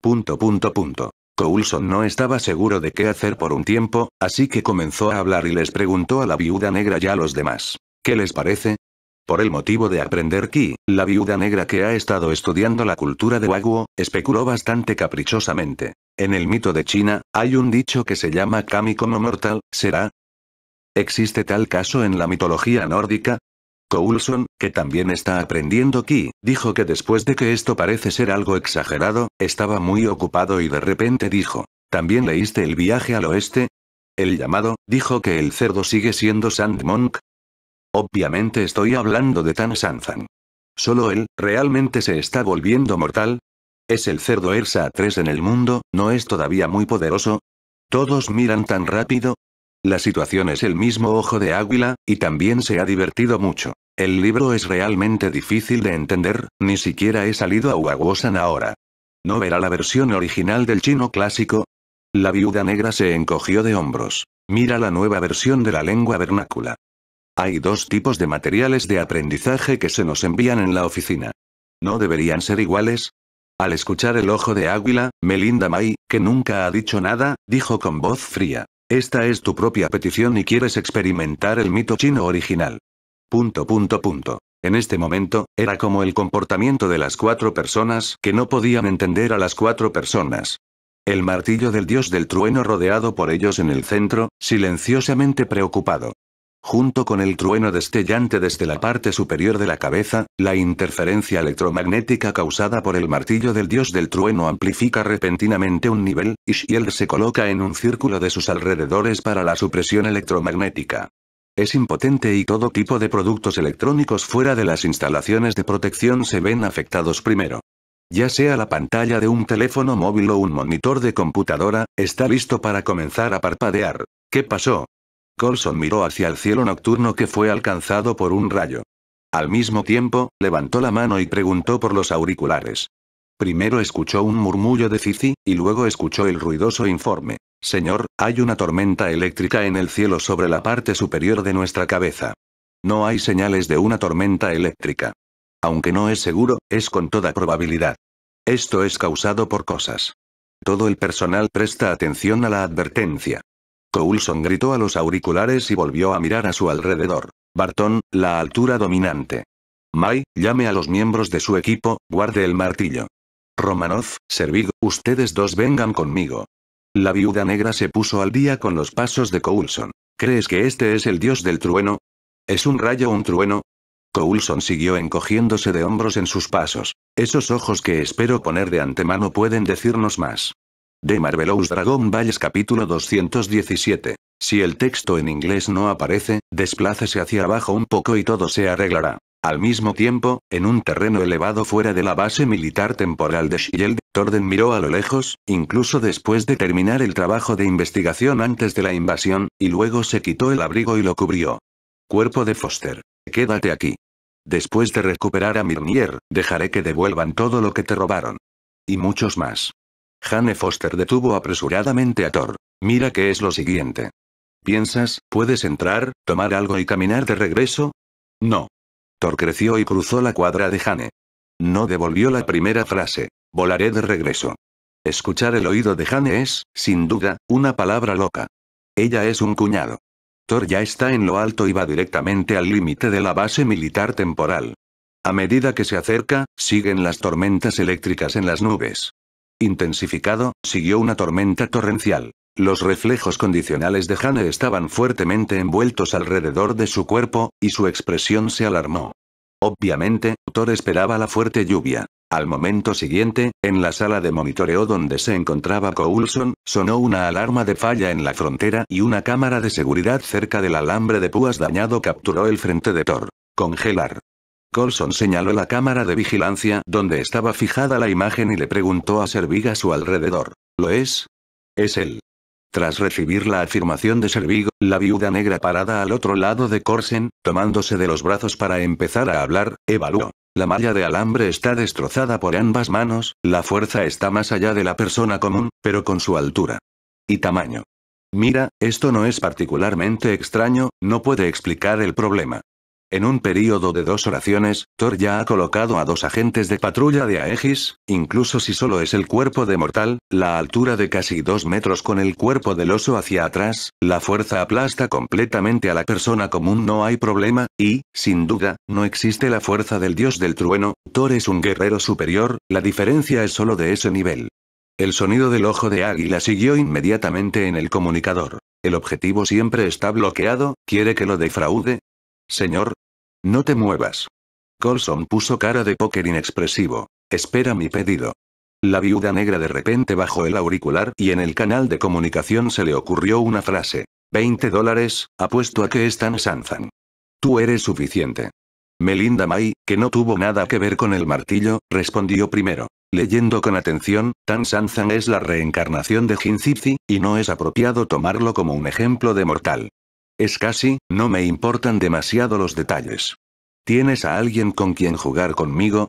Punto punto punto. Coulson no estaba seguro de qué hacer por un tiempo, así que comenzó a hablar y les preguntó a la viuda negra y a los demás. ¿Qué les parece? Por el motivo de aprender Ki, la viuda negra que ha estado estudiando la cultura de Waguo, especuló bastante caprichosamente. En el mito de China, hay un dicho que se llama Kami como mortal, ¿será? ¿Existe tal caso en la mitología nórdica? Coulson, que también está aprendiendo Ki, dijo que después de que esto parece ser algo exagerado, estaba muy ocupado y de repente dijo, ¿también leíste el viaje al oeste? El llamado, dijo que el cerdo sigue siendo Sandmonk, Obviamente estoy hablando de Tan Sanzan. Solo él, realmente se está volviendo mortal. Es el cerdo Ersa 3 en el mundo, ¿no es todavía muy poderoso? Todos miran tan rápido. La situación es el mismo ojo de águila, y también se ha divertido mucho. El libro es realmente difícil de entender, ni siquiera he salido a Wagosan ahora. ¿No verá la versión original del chino clásico? La viuda negra se encogió de hombros. Mira la nueva versión de la lengua vernácula. Hay dos tipos de materiales de aprendizaje que se nos envían en la oficina. ¿No deberían ser iguales? Al escuchar el ojo de águila, Melinda May, que nunca ha dicho nada, dijo con voz fría. Esta es tu propia petición y quieres experimentar el mito chino original. Punto punto punto. En este momento, era como el comportamiento de las cuatro personas que no podían entender a las cuatro personas. El martillo del dios del trueno rodeado por ellos en el centro, silenciosamente preocupado. Junto con el trueno destellante desde la parte superior de la cabeza, la interferencia electromagnética causada por el martillo del dios del trueno amplifica repentinamente un nivel, y Shield se coloca en un círculo de sus alrededores para la supresión electromagnética. Es impotente y todo tipo de productos electrónicos fuera de las instalaciones de protección se ven afectados primero. Ya sea la pantalla de un teléfono móvil o un monitor de computadora, está listo para comenzar a parpadear. ¿Qué pasó? Colson miró hacia el cielo nocturno que fue alcanzado por un rayo. Al mismo tiempo, levantó la mano y preguntó por los auriculares. Primero escuchó un murmullo de Cici, y luego escuchó el ruidoso informe. Señor, hay una tormenta eléctrica en el cielo sobre la parte superior de nuestra cabeza. No hay señales de una tormenta eléctrica. Aunque no es seguro, es con toda probabilidad. Esto es causado por cosas. Todo el personal presta atención a la advertencia. Coulson gritó a los auriculares y volvió a mirar a su alrededor. Barton, la altura dominante. May, llame a los miembros de su equipo, guarde el martillo. Romanov, servido, ustedes dos vengan conmigo. La viuda negra se puso al día con los pasos de Coulson. ¿Crees que este es el dios del trueno? ¿Es un rayo un trueno? Coulson siguió encogiéndose de hombros en sus pasos. Esos ojos que espero poner de antemano pueden decirnos más. De Marvelous Dragon Balls capítulo 217. Si el texto en inglés no aparece, desplácese hacia abajo un poco y todo se arreglará. Al mismo tiempo, en un terreno elevado fuera de la base militar temporal de Shield, Torden miró a lo lejos, incluso después de terminar el trabajo de investigación antes de la invasión, y luego se quitó el abrigo y lo cubrió. Cuerpo de Foster. Quédate aquí. Después de recuperar a Mirnier, dejaré que devuelvan todo lo que te robaron. Y muchos más. Hane Foster detuvo apresuradamente a Thor. Mira que es lo siguiente. ¿Piensas, puedes entrar, tomar algo y caminar de regreso? No. Thor creció y cruzó la cuadra de Hane. No devolvió la primera frase. Volaré de regreso. Escuchar el oído de Hane es, sin duda, una palabra loca. Ella es un cuñado. Thor ya está en lo alto y va directamente al límite de la base militar temporal. A medida que se acerca, siguen las tormentas eléctricas en las nubes intensificado, siguió una tormenta torrencial. Los reflejos condicionales de Hane estaban fuertemente envueltos alrededor de su cuerpo, y su expresión se alarmó. Obviamente, Thor esperaba la fuerte lluvia. Al momento siguiente, en la sala de monitoreo donde se encontraba Coulson, sonó una alarma de falla en la frontera y una cámara de seguridad cerca del alambre de púas dañado capturó el frente de Thor. Congelar. Colson señaló la cámara de vigilancia donde estaba fijada la imagen y le preguntó a Servig a su alrededor. ¿Lo es? Es él. Tras recibir la afirmación de Servigo, la viuda negra parada al otro lado de Corsen, tomándose de los brazos para empezar a hablar, evaluó. La malla de alambre está destrozada por ambas manos, la fuerza está más allá de la persona común, pero con su altura. Y tamaño. Mira, esto no es particularmente extraño, no puede explicar el problema. En un período de dos oraciones, Thor ya ha colocado a dos agentes de patrulla de Aegis, incluso si solo es el cuerpo de Mortal, la altura de casi dos metros con el cuerpo del oso hacia atrás, la fuerza aplasta completamente a la persona común no hay problema, y, sin duda, no existe la fuerza del dios del trueno, Thor es un guerrero superior, la diferencia es solo de ese nivel. El sonido del ojo de águila siguió inmediatamente en el comunicador. El objetivo siempre está bloqueado, quiere que lo defraude, Señor. No te muevas. Colson puso cara de póker inexpresivo. Espera mi pedido. La viuda negra de repente bajó el auricular y en el canal de comunicación se le ocurrió una frase. 20 dólares, apuesto a que es tan Sanzan. Tú eres suficiente. Melinda May, que no tuvo nada que ver con el martillo, respondió primero. Leyendo con atención, Tan Sanzan es la reencarnación de Jin Jinzipzi, y no es apropiado tomarlo como un ejemplo de mortal. Es casi, no me importan demasiado los detalles. ¿Tienes a alguien con quien jugar conmigo?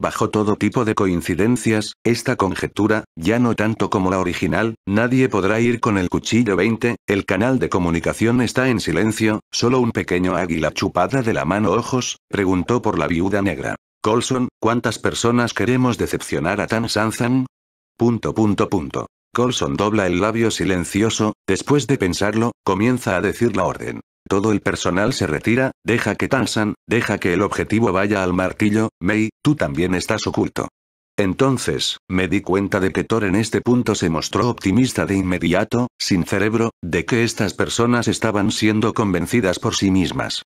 Bajo todo tipo de coincidencias, esta conjetura, ya no tanto como la original, nadie podrá ir con el cuchillo 20, el canal de comunicación está en silencio, solo un pequeño águila chupada de la mano ojos, preguntó por la viuda negra. Colson, ¿cuántas personas queremos decepcionar a Tan Sanzan? Punto punto punto. Colson dobla el labio silencioso, después de pensarlo, comienza a decir la orden. Todo el personal se retira, deja que Tansan, deja que el objetivo vaya al martillo, Mei, tú también estás oculto. Entonces, me di cuenta de que Thor en este punto se mostró optimista de inmediato, sin cerebro, de que estas personas estaban siendo convencidas por sí mismas.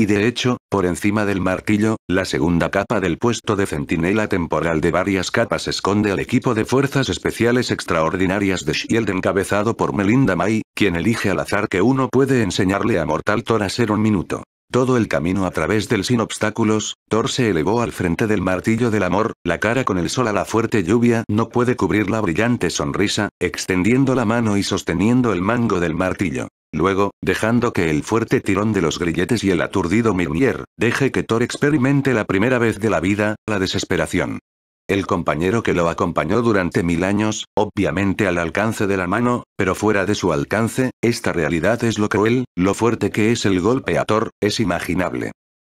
Y de hecho, por encima del martillo, la segunda capa del puesto de centinela temporal de varias capas esconde al equipo de fuerzas especiales extraordinarias de Shield encabezado por Melinda May, quien elige al azar que uno puede enseñarle a Mortal Thor a ser un minuto. Todo el camino a través del sin obstáculos, Thor se elevó al frente del martillo del amor, la cara con el sol a la fuerte lluvia no puede cubrir la brillante sonrisa, extendiendo la mano y sosteniendo el mango del martillo. Luego, dejando que el fuerte tirón de los grilletes y el aturdido Mirnier deje que Thor experimente la primera vez de la vida, la desesperación. El compañero que lo acompañó durante mil años, obviamente al alcance de la mano, pero fuera de su alcance, esta realidad es lo cruel, lo fuerte que es el golpe a Thor, es imaginable.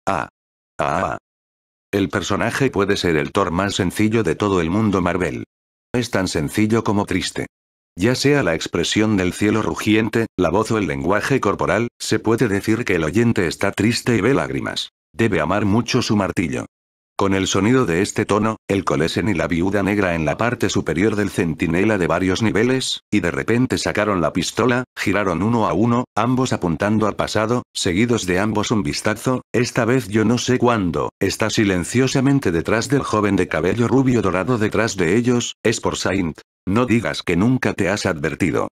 Ah. Ah. ah. ah. El personaje puede ser el Thor más sencillo de todo el mundo Marvel. Es tan sencillo como triste. Ya sea la expresión del cielo rugiente, la voz o el lenguaje corporal, se puede decir que el oyente está triste y ve lágrimas. Debe amar mucho su martillo. Con el sonido de este tono, el colesen y la viuda negra en la parte superior del centinela de varios niveles, y de repente sacaron la pistola, giraron uno a uno, ambos apuntando al pasado, seguidos de ambos un vistazo, esta vez yo no sé cuándo, está silenciosamente detrás del joven de cabello rubio dorado detrás de ellos, es por Saint, no digas que nunca te has advertido.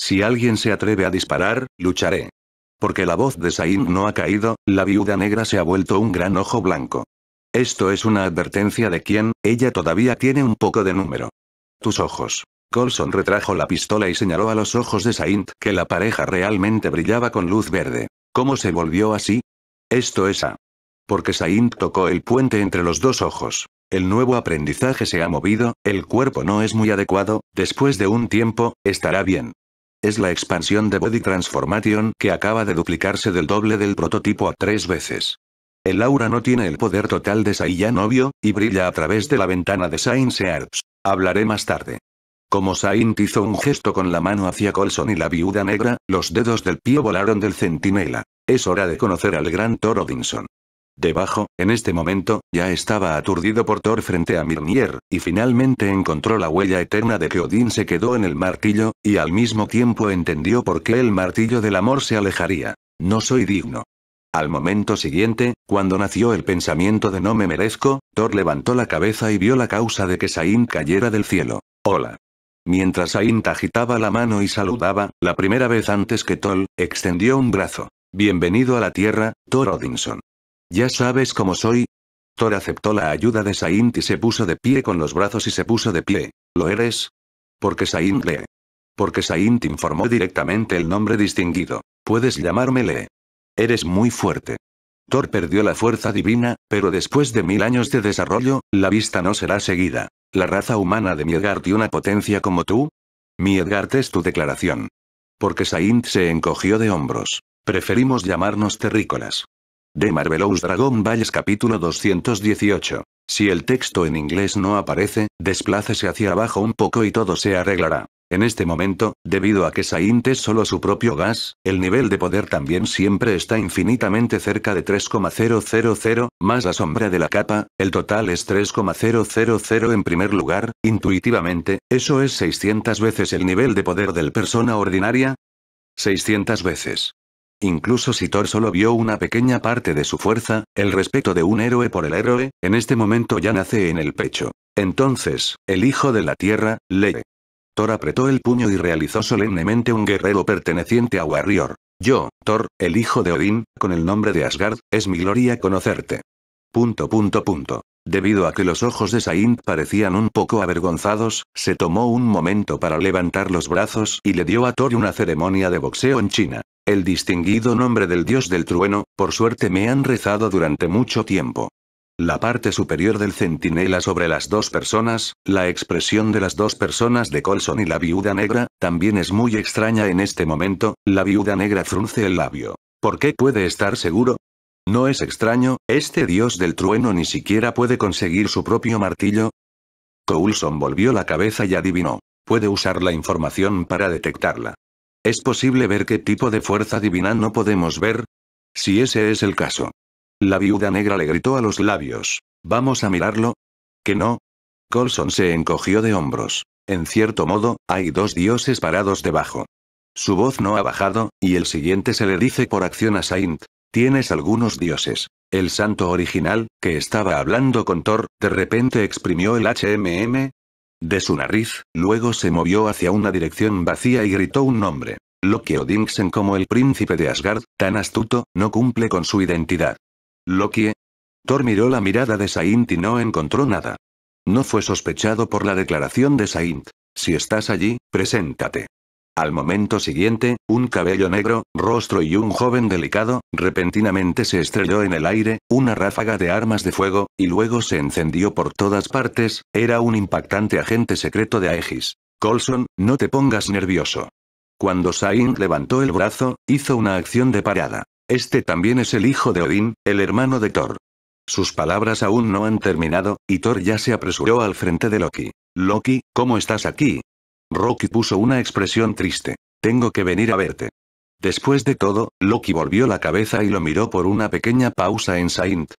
Si alguien se atreve a disparar, lucharé. Porque la voz de Saint no ha caído, la viuda negra se ha vuelto un gran ojo blanco. Esto es una advertencia de quien, ella todavía tiene un poco de número. Tus ojos. Colson retrajo la pistola y señaló a los ojos de Saint que la pareja realmente brillaba con luz verde. ¿Cómo se volvió así? Esto es A. Porque Saint tocó el puente entre los dos ojos. El nuevo aprendizaje se ha movido, el cuerpo no es muy adecuado, después de un tiempo, estará bien. Es la expansión de Body Transformation que acaba de duplicarse del doble del prototipo a tres veces. El aura no tiene el poder total de Saiyan obvio, y brilla a través de la ventana de Saint Arts. Hablaré más tarde. Como Saint hizo un gesto con la mano hacia Colson y la viuda negra, los dedos del pie volaron del centinela. Es hora de conocer al gran Thor Odinson. Debajo, en este momento, ya estaba aturdido por Thor frente a Mirnier, y finalmente encontró la huella eterna de que Odín se quedó en el martillo, y al mismo tiempo entendió por qué el martillo del amor se alejaría. No soy digno. Al momento siguiente, cuando nació el pensamiento de no me merezco, Thor levantó la cabeza y vio la causa de que Sain cayera del cielo. Hola. Mientras Saín agitaba la mano y saludaba, la primera vez antes que Thor, extendió un brazo. Bienvenido a la Tierra, Thor Odinson. ¿Ya sabes cómo soy? Thor aceptó la ayuda de Saint y se puso de pie con los brazos y se puso de pie. ¿Lo eres? Porque Saint le. Porque Saint informó directamente el nombre distinguido. Puedes llamarme Eres muy fuerte. Thor perdió la fuerza divina, pero después de mil años de desarrollo, la vista no será seguida. La raza humana de Miedgard y una potencia como tú? Miedgard es tu declaración. Porque Saint se encogió de hombros. Preferimos llamarnos terrícolas. De Marvelous Dragon Balls capítulo 218. Si el texto en inglés no aparece, desplácese hacia abajo un poco y todo se arreglará. En este momento, debido a que Saint es solo su propio gas, el nivel de poder también siempre está infinitamente cerca de 3,000, más la sombra de la capa, el total es 3,000 en primer lugar, intuitivamente, eso es 600 veces el nivel de poder del persona ordinaria. 600 veces. Incluso si Thor solo vio una pequeña parte de su fuerza, el respeto de un héroe por el héroe, en este momento ya nace en el pecho. Entonces, el hijo de la tierra, lee. Thor apretó el puño y realizó solemnemente un guerrero perteneciente a Warrior. Yo, Thor, el hijo de Odín, con el nombre de Asgard, es mi gloria conocerte. Punto punto punto. Debido a que los ojos de Saint parecían un poco avergonzados, se tomó un momento para levantar los brazos y le dio a Thor una ceremonia de boxeo en China. El distinguido nombre del dios del trueno, por suerte me han rezado durante mucho tiempo. La parte superior del centinela sobre las dos personas, la expresión de las dos personas de Colson y la viuda negra, también es muy extraña en este momento, la viuda negra frunce el labio. ¿Por qué puede estar seguro? No es extraño, este dios del trueno ni siquiera puede conseguir su propio martillo. Coulson volvió la cabeza y adivinó. Puede usar la información para detectarla. ¿Es posible ver qué tipo de fuerza divina no podemos ver? Si ese es el caso. La viuda negra le gritó a los labios. ¿Vamos a mirarlo? ¿Que no? Colson se encogió de hombros. En cierto modo, hay dos dioses parados debajo. Su voz no ha bajado, y el siguiente se le dice por acción a Saint. Tienes algunos dioses. El santo original, que estaba hablando con Thor, de repente exprimió el HMM, de su nariz, luego se movió hacia una dirección vacía y gritó un nombre. Loki Odinsen como el príncipe de Asgard, tan astuto, no cumple con su identidad. Loki. Thor miró la mirada de Saint y no encontró nada. No fue sospechado por la declaración de Saint. Si estás allí, preséntate. Al momento siguiente, un cabello negro, rostro y un joven delicado, repentinamente se estrelló en el aire, una ráfaga de armas de fuego, y luego se encendió por todas partes, era un impactante agente secreto de Aegis. Colson, no te pongas nervioso. Cuando Sain levantó el brazo, hizo una acción de parada. Este también es el hijo de Odín, el hermano de Thor. Sus palabras aún no han terminado, y Thor ya se apresuró al frente de Loki. Loki, ¿cómo estás aquí? Rocky puso una expresión triste. Tengo que venir a verte. Después de todo, Loki volvió la cabeza y lo miró por una pequeña pausa en Saint.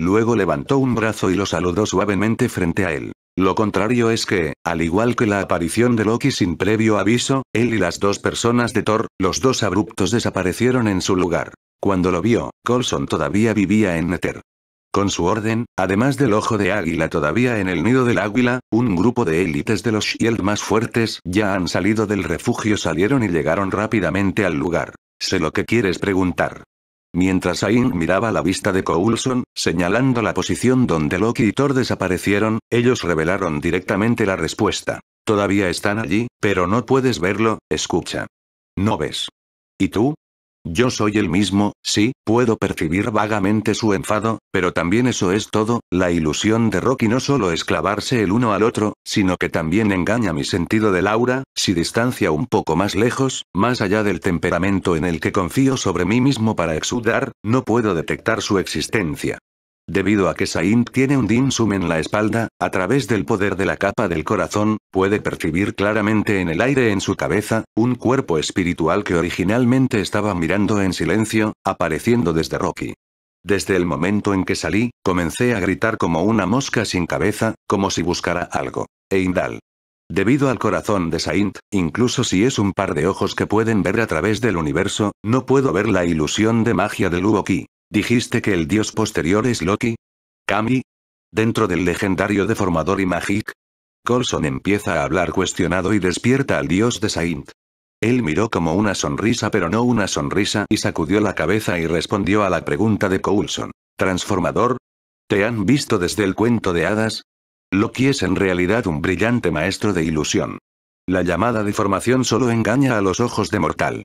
Luego levantó un brazo y lo saludó suavemente frente a él. Lo contrario es que, al igual que la aparición de Loki sin previo aviso, él y las dos personas de Thor, los dos abruptos desaparecieron en su lugar. Cuando lo vio, Colson todavía vivía en Nether. Con su orden, además del ojo de águila todavía en el nido del águila, un grupo de élites de los Shield más fuertes ya han salido del refugio salieron y llegaron rápidamente al lugar. Sé lo que quieres preguntar. Mientras Ain miraba la vista de Coulson, señalando la posición donde Loki y Thor desaparecieron, ellos revelaron directamente la respuesta. Todavía están allí, pero no puedes verlo, escucha. No ves. ¿Y tú? Yo soy el mismo, sí, puedo percibir vagamente su enfado, pero también eso es todo, la ilusión de Rocky no solo es clavarse el uno al otro, sino que también engaña mi sentido de Laura, si distancia un poco más lejos, más allá del temperamento en el que confío sobre mí mismo para exudar, no puedo detectar su existencia. Debido a que Saint tiene un Dim Sum en la espalda, a través del poder de la capa del corazón, puede percibir claramente en el aire en su cabeza, un cuerpo espiritual que originalmente estaba mirando en silencio, apareciendo desde Rocky. Desde el momento en que salí, comencé a gritar como una mosca sin cabeza, como si buscara algo. Eindal. Debido al corazón de Saint, incluso si es un par de ojos que pueden ver a través del universo, no puedo ver la ilusión de magia de Luoki. Dijiste que el dios posterior es Loki. Kami. Dentro del legendario deformador y Magic. Coulson empieza a hablar cuestionado y despierta al dios de Saint. Él miró como una sonrisa pero no una sonrisa y sacudió la cabeza y respondió a la pregunta de Coulson. ¿Transformador? ¿Te han visto desde el cuento de hadas? Loki es en realidad un brillante maestro de ilusión. La llamada deformación solo engaña a los ojos de mortal.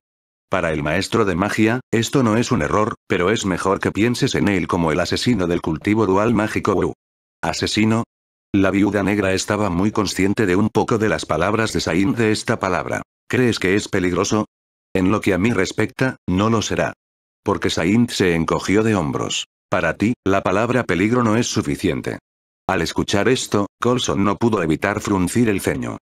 Para el maestro de magia, esto no es un error, pero es mejor que pienses en él como el asesino del cultivo dual mágico ¿Asesino? La viuda negra estaba muy consciente de un poco de las palabras de Sain de esta palabra. ¿Crees que es peligroso? En lo que a mí respecta, no lo será. Porque Sain se encogió de hombros. Para ti, la palabra peligro no es suficiente. Al escuchar esto, Colson no pudo evitar fruncir el ceño.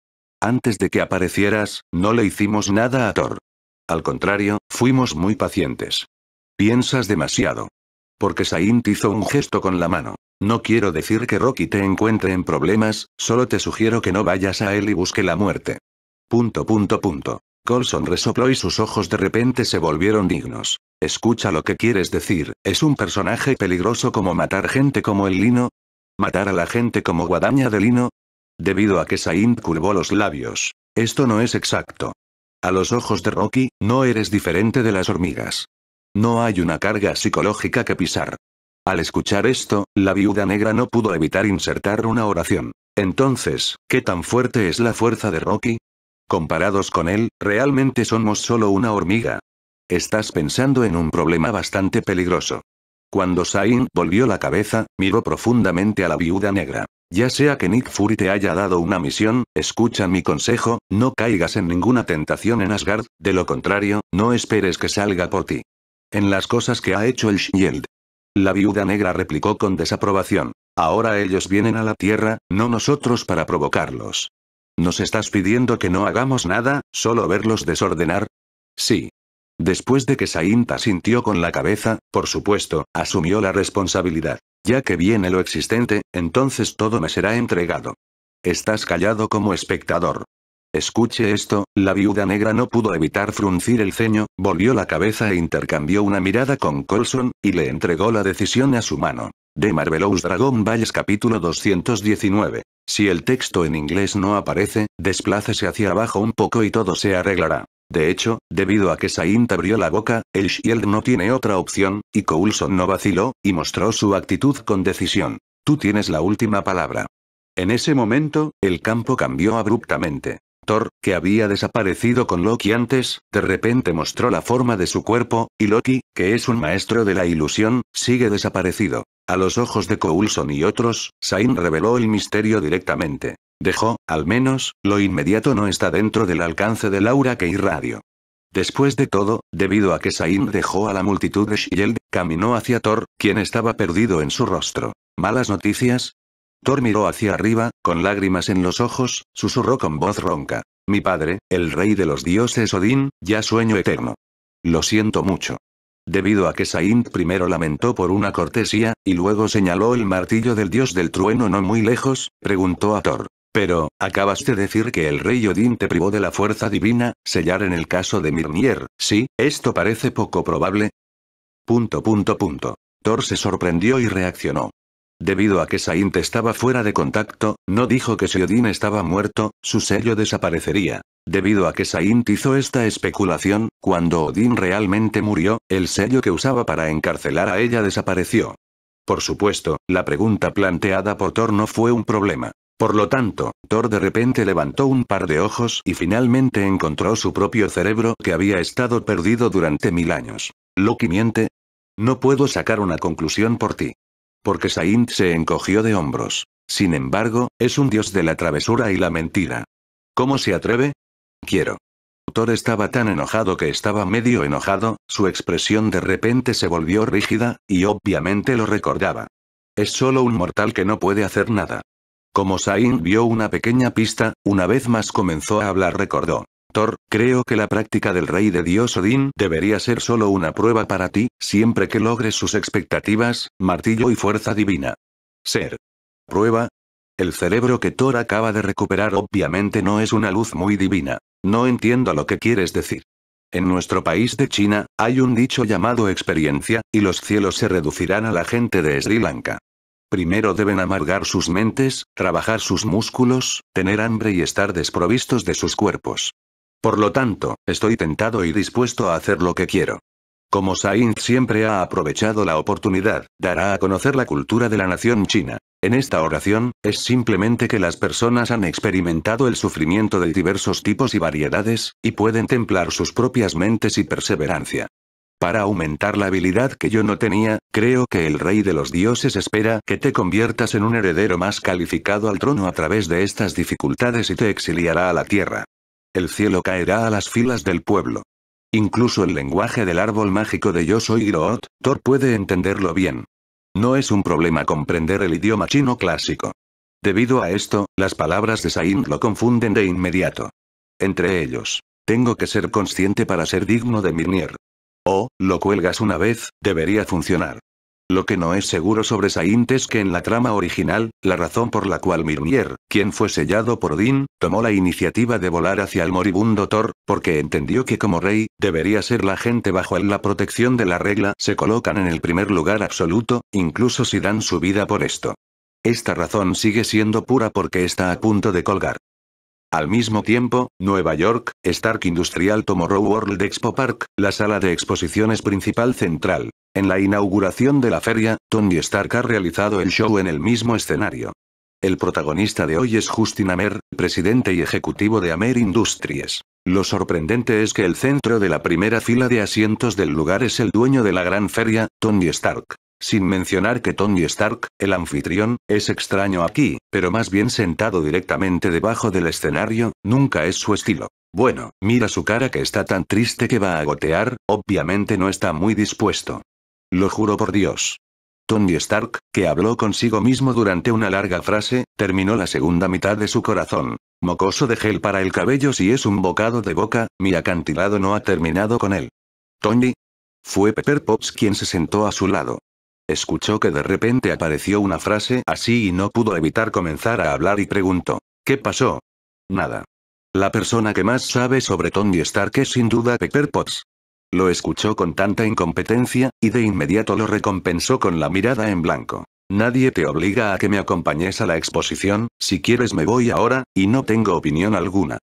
Antes de que aparecieras, no le hicimos nada a Thor. Al contrario, fuimos muy pacientes. Piensas demasiado. Porque Saint hizo un gesto con la mano. No quiero decir que Rocky te encuentre en problemas, solo te sugiero que no vayas a él y busque la muerte. Punto punto punto. Colson resopló y sus ojos de repente se volvieron dignos. Escucha lo que quieres decir, ¿es un personaje peligroso como matar gente como el lino? ¿Matar a la gente como guadaña de lino? Debido a que Saint curvó los labios. Esto no es exacto. A los ojos de Rocky, no eres diferente de las hormigas. No hay una carga psicológica que pisar. Al escuchar esto, la viuda negra no pudo evitar insertar una oración. Entonces, ¿qué tan fuerte es la fuerza de Rocky? Comparados con él, realmente somos solo una hormiga. Estás pensando en un problema bastante peligroso. Cuando Sain volvió la cabeza, miró profundamente a la viuda negra. Ya sea que Nick Fury te haya dado una misión, escucha mi consejo, no caigas en ninguna tentación en Asgard, de lo contrario, no esperes que salga por ti. En las cosas que ha hecho el Shield. La viuda negra replicó con desaprobación. Ahora ellos vienen a la Tierra, no nosotros para provocarlos. ¿Nos estás pidiendo que no hagamos nada, solo verlos desordenar? Sí. Después de que Sainta sintió con la cabeza, por supuesto, asumió la responsabilidad. Ya que viene lo existente, entonces todo me será entregado. Estás callado como espectador. Escuche esto, la viuda negra no pudo evitar fruncir el ceño, volvió la cabeza e intercambió una mirada con Colson, y le entregó la decisión a su mano. De Marvelous Dragon Balls capítulo 219. Si el texto en inglés no aparece, desplácese hacia abajo un poco y todo se arreglará. De hecho, debido a que Saint abrió la boca, el Shield no tiene otra opción, y Coulson no vaciló, y mostró su actitud con decisión. Tú tienes la última palabra. En ese momento, el campo cambió abruptamente. Thor, que había desaparecido con Loki antes, de repente mostró la forma de su cuerpo, y Loki, que es un maestro de la ilusión, sigue desaparecido. A los ojos de Coulson y otros, Sain reveló el misterio directamente. Dejó, al menos, lo inmediato no está dentro del alcance de Laura que irradio. Después de todo, debido a que Sain dejó a la multitud de Shield, caminó hacia Thor, quien estaba perdido en su rostro. ¿Malas noticias? Thor miró hacia arriba, con lágrimas en los ojos, susurró con voz ronca. Mi padre, el rey de los dioses Odín, ya sueño eterno. Lo siento mucho. Debido a que Saint primero lamentó por una cortesía, y luego señaló el martillo del dios del trueno no muy lejos, preguntó a Thor. Pero, acabas de decir que el rey Odín te privó de la fuerza divina, sellar en el caso de Mirnier, ¿sí? Esto parece poco probable. Punto punto punto. Thor se sorprendió y reaccionó. Debido a que Saint estaba fuera de contacto, no dijo que si Odín estaba muerto, su sello desaparecería. Debido a que Saint hizo esta especulación, cuando Odín realmente murió, el sello que usaba para encarcelar a ella desapareció. Por supuesto, la pregunta planteada por Thor no fue un problema. Por lo tanto, Thor de repente levantó un par de ojos y finalmente encontró su propio cerebro que había estado perdido durante mil años. ¿Loki miente? No puedo sacar una conclusión por ti. Porque Saint se encogió de hombros. Sin embargo, es un dios de la travesura y la mentira. ¿Cómo se atreve? Quiero. Thor estaba tan enojado que estaba medio enojado, su expresión de repente se volvió rígida, y obviamente lo recordaba. Es solo un mortal que no puede hacer nada. Como Sain vio una pequeña pista, una vez más comenzó a hablar recordó. Thor, creo que la práctica del rey de dios Odín debería ser solo una prueba para ti, siempre que logres sus expectativas, martillo y fuerza divina. Ser. Prueba, el cerebro que Thor acaba de recuperar obviamente no es una luz muy divina. No entiendo lo que quieres decir. En nuestro país de China, hay un dicho llamado experiencia, y los cielos se reducirán a la gente de Sri Lanka. Primero deben amargar sus mentes, trabajar sus músculos, tener hambre y estar desprovistos de sus cuerpos. Por lo tanto, estoy tentado y dispuesto a hacer lo que quiero. Como Sainz siempre ha aprovechado la oportunidad, dará a conocer la cultura de la nación china. En esta oración, es simplemente que las personas han experimentado el sufrimiento de diversos tipos y variedades, y pueden templar sus propias mentes y perseverancia. Para aumentar la habilidad que yo no tenía, creo que el rey de los dioses espera que te conviertas en un heredero más calificado al trono a través de estas dificultades y te exiliará a la tierra. El cielo caerá a las filas del pueblo. Incluso el lenguaje del árbol mágico de Yo soy Thor puede entenderlo bien. No es un problema comprender el idioma chino clásico. Debido a esto, las palabras de Sain lo confunden de inmediato. Entre ellos, tengo que ser consciente para ser digno de Mirnier. O, lo cuelgas una vez, debería funcionar. Lo que no es seguro sobre Saint es que en la trama original, la razón por la cual Mirnier, quien fue sellado por Dean, tomó la iniciativa de volar hacia el moribundo Thor, porque entendió que como rey, debería ser la gente bajo la protección de la regla, se colocan en el primer lugar absoluto, incluso si dan su vida por esto. Esta razón sigue siendo pura porque está a punto de colgar. Al mismo tiempo, Nueva York, Stark Industrial Tomorrow World Expo Park, la sala de exposiciones principal central, en la inauguración de la feria, Tony Stark ha realizado el show en el mismo escenario. El protagonista de hoy es Justin Amer, presidente y ejecutivo de Amer Industries. Lo sorprendente es que el centro de la primera fila de asientos del lugar es el dueño de la gran feria, Tony Stark. Sin mencionar que Tony Stark, el anfitrión, es extraño aquí, pero más bien sentado directamente debajo del escenario, nunca es su estilo. Bueno, mira su cara que está tan triste que va a gotear, obviamente no está muy dispuesto. Lo juro por Dios. Tony Stark, que habló consigo mismo durante una larga frase, terminó la segunda mitad de su corazón. Mocoso de gel para el cabello si es un bocado de boca, mi acantilado no ha terminado con él. Tony. Fue Pepper Potts quien se sentó a su lado. Escuchó que de repente apareció una frase así y no pudo evitar comenzar a hablar y preguntó. ¿Qué pasó? Nada. La persona que más sabe sobre Tony Stark es sin duda Pepper Potts. Lo escuchó con tanta incompetencia, y de inmediato lo recompensó con la mirada en blanco. Nadie te obliga a que me acompañes a la exposición, si quieres me voy ahora, y no tengo opinión alguna.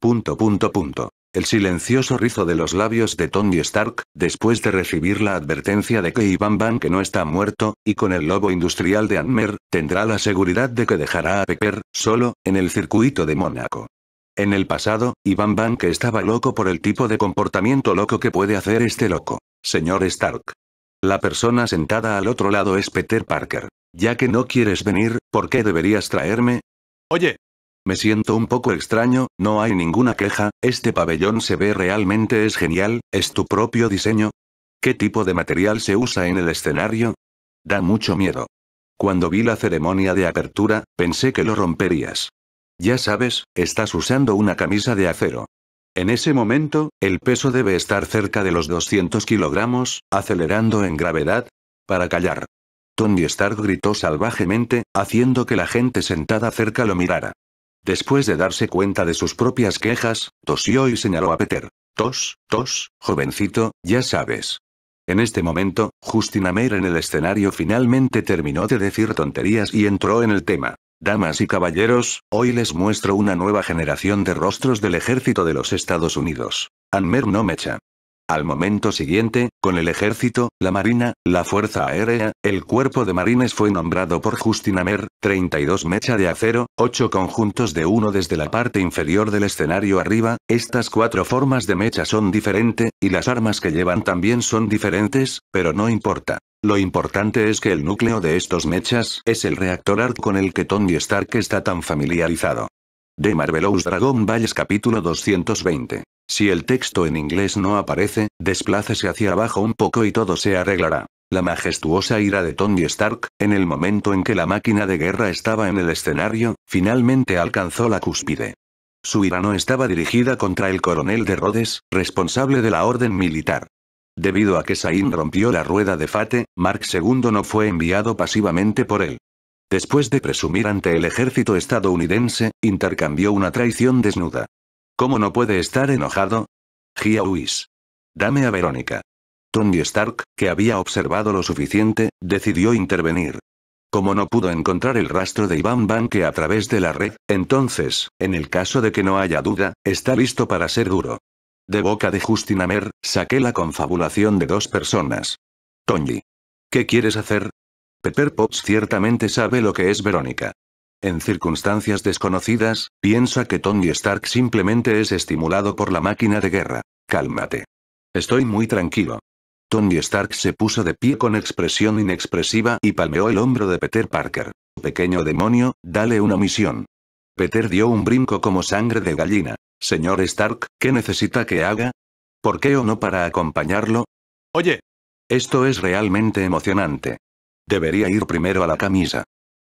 Punto punto punto. El silencioso rizo de los labios de Tony Stark, después de recibir la advertencia de que Iván Van que no está muerto, y con el lobo industrial de Anmer, tendrá la seguridad de que dejará a Pepper, solo, en el circuito de Mónaco. En el pasado, Iván Bank estaba loco por el tipo de comportamiento loco que puede hacer este loco. Señor Stark. La persona sentada al otro lado es Peter Parker. Ya que no quieres venir, ¿por qué deberías traerme? Oye. Me siento un poco extraño, no hay ninguna queja, este pabellón se ve realmente es genial, es tu propio diseño. ¿Qué tipo de material se usa en el escenario? Da mucho miedo. Cuando vi la ceremonia de apertura, pensé que lo romperías. Ya sabes, estás usando una camisa de acero. En ese momento, el peso debe estar cerca de los 200 kilogramos, acelerando en gravedad, para callar. Tony Stark gritó salvajemente, haciendo que la gente sentada cerca lo mirara. Después de darse cuenta de sus propias quejas, tosió y señaló a Peter. Tos, tos, jovencito, ya sabes. En este momento, Justina Meir en el escenario finalmente terminó de decir tonterías y entró en el tema. Damas y caballeros, hoy les muestro una nueva generación de rostros del ejército de los Estados Unidos. Anmer no mecha. Al momento siguiente, con el ejército, la marina, la fuerza aérea, el cuerpo de marines fue nombrado por Justin Amer, 32 mecha de acero, 8 conjuntos de uno desde la parte inferior del escenario arriba, estas cuatro formas de mecha son diferentes, y las armas que llevan también son diferentes, pero no importa. Lo importante es que el núcleo de estos mechas es el reactor ARC con el que Tony Stark está tan familiarizado. De Marvelous Dragon Balls capítulo 220. Si el texto en inglés no aparece, desplácese hacia abajo un poco y todo se arreglará. La majestuosa ira de Tony Stark, en el momento en que la máquina de guerra estaba en el escenario, finalmente alcanzó la cúspide. Su ira no estaba dirigida contra el coronel de Rhodes, responsable de la orden militar. Debido a que Sain rompió la rueda de Fate, Mark II no fue enviado pasivamente por él. Después de presumir ante el ejército estadounidense, intercambió una traición desnuda. ¿Cómo no puede estar enojado? Gia Luis. Dame a Verónica. Tony Stark, que había observado lo suficiente, decidió intervenir. Como no pudo encontrar el rastro de Iván Banque a través de la red, entonces, en el caso de que no haya duda, está listo para ser duro. De boca de Justin Amer, saqué la confabulación de dos personas. Tony. ¿Qué quieres hacer? Pepper Potts ciertamente sabe lo que es Verónica. En circunstancias desconocidas, piensa que Tony Stark simplemente es estimulado por la máquina de guerra. Cálmate. Estoy muy tranquilo. Tony Stark se puso de pie con expresión inexpresiva y palmeó el hombro de Peter Parker. Pequeño demonio, dale una misión. Peter dio un brinco como sangre de gallina. Señor Stark, ¿qué necesita que haga? ¿Por qué o no para acompañarlo? Oye. Esto es realmente emocionante. Debería ir primero a la camisa.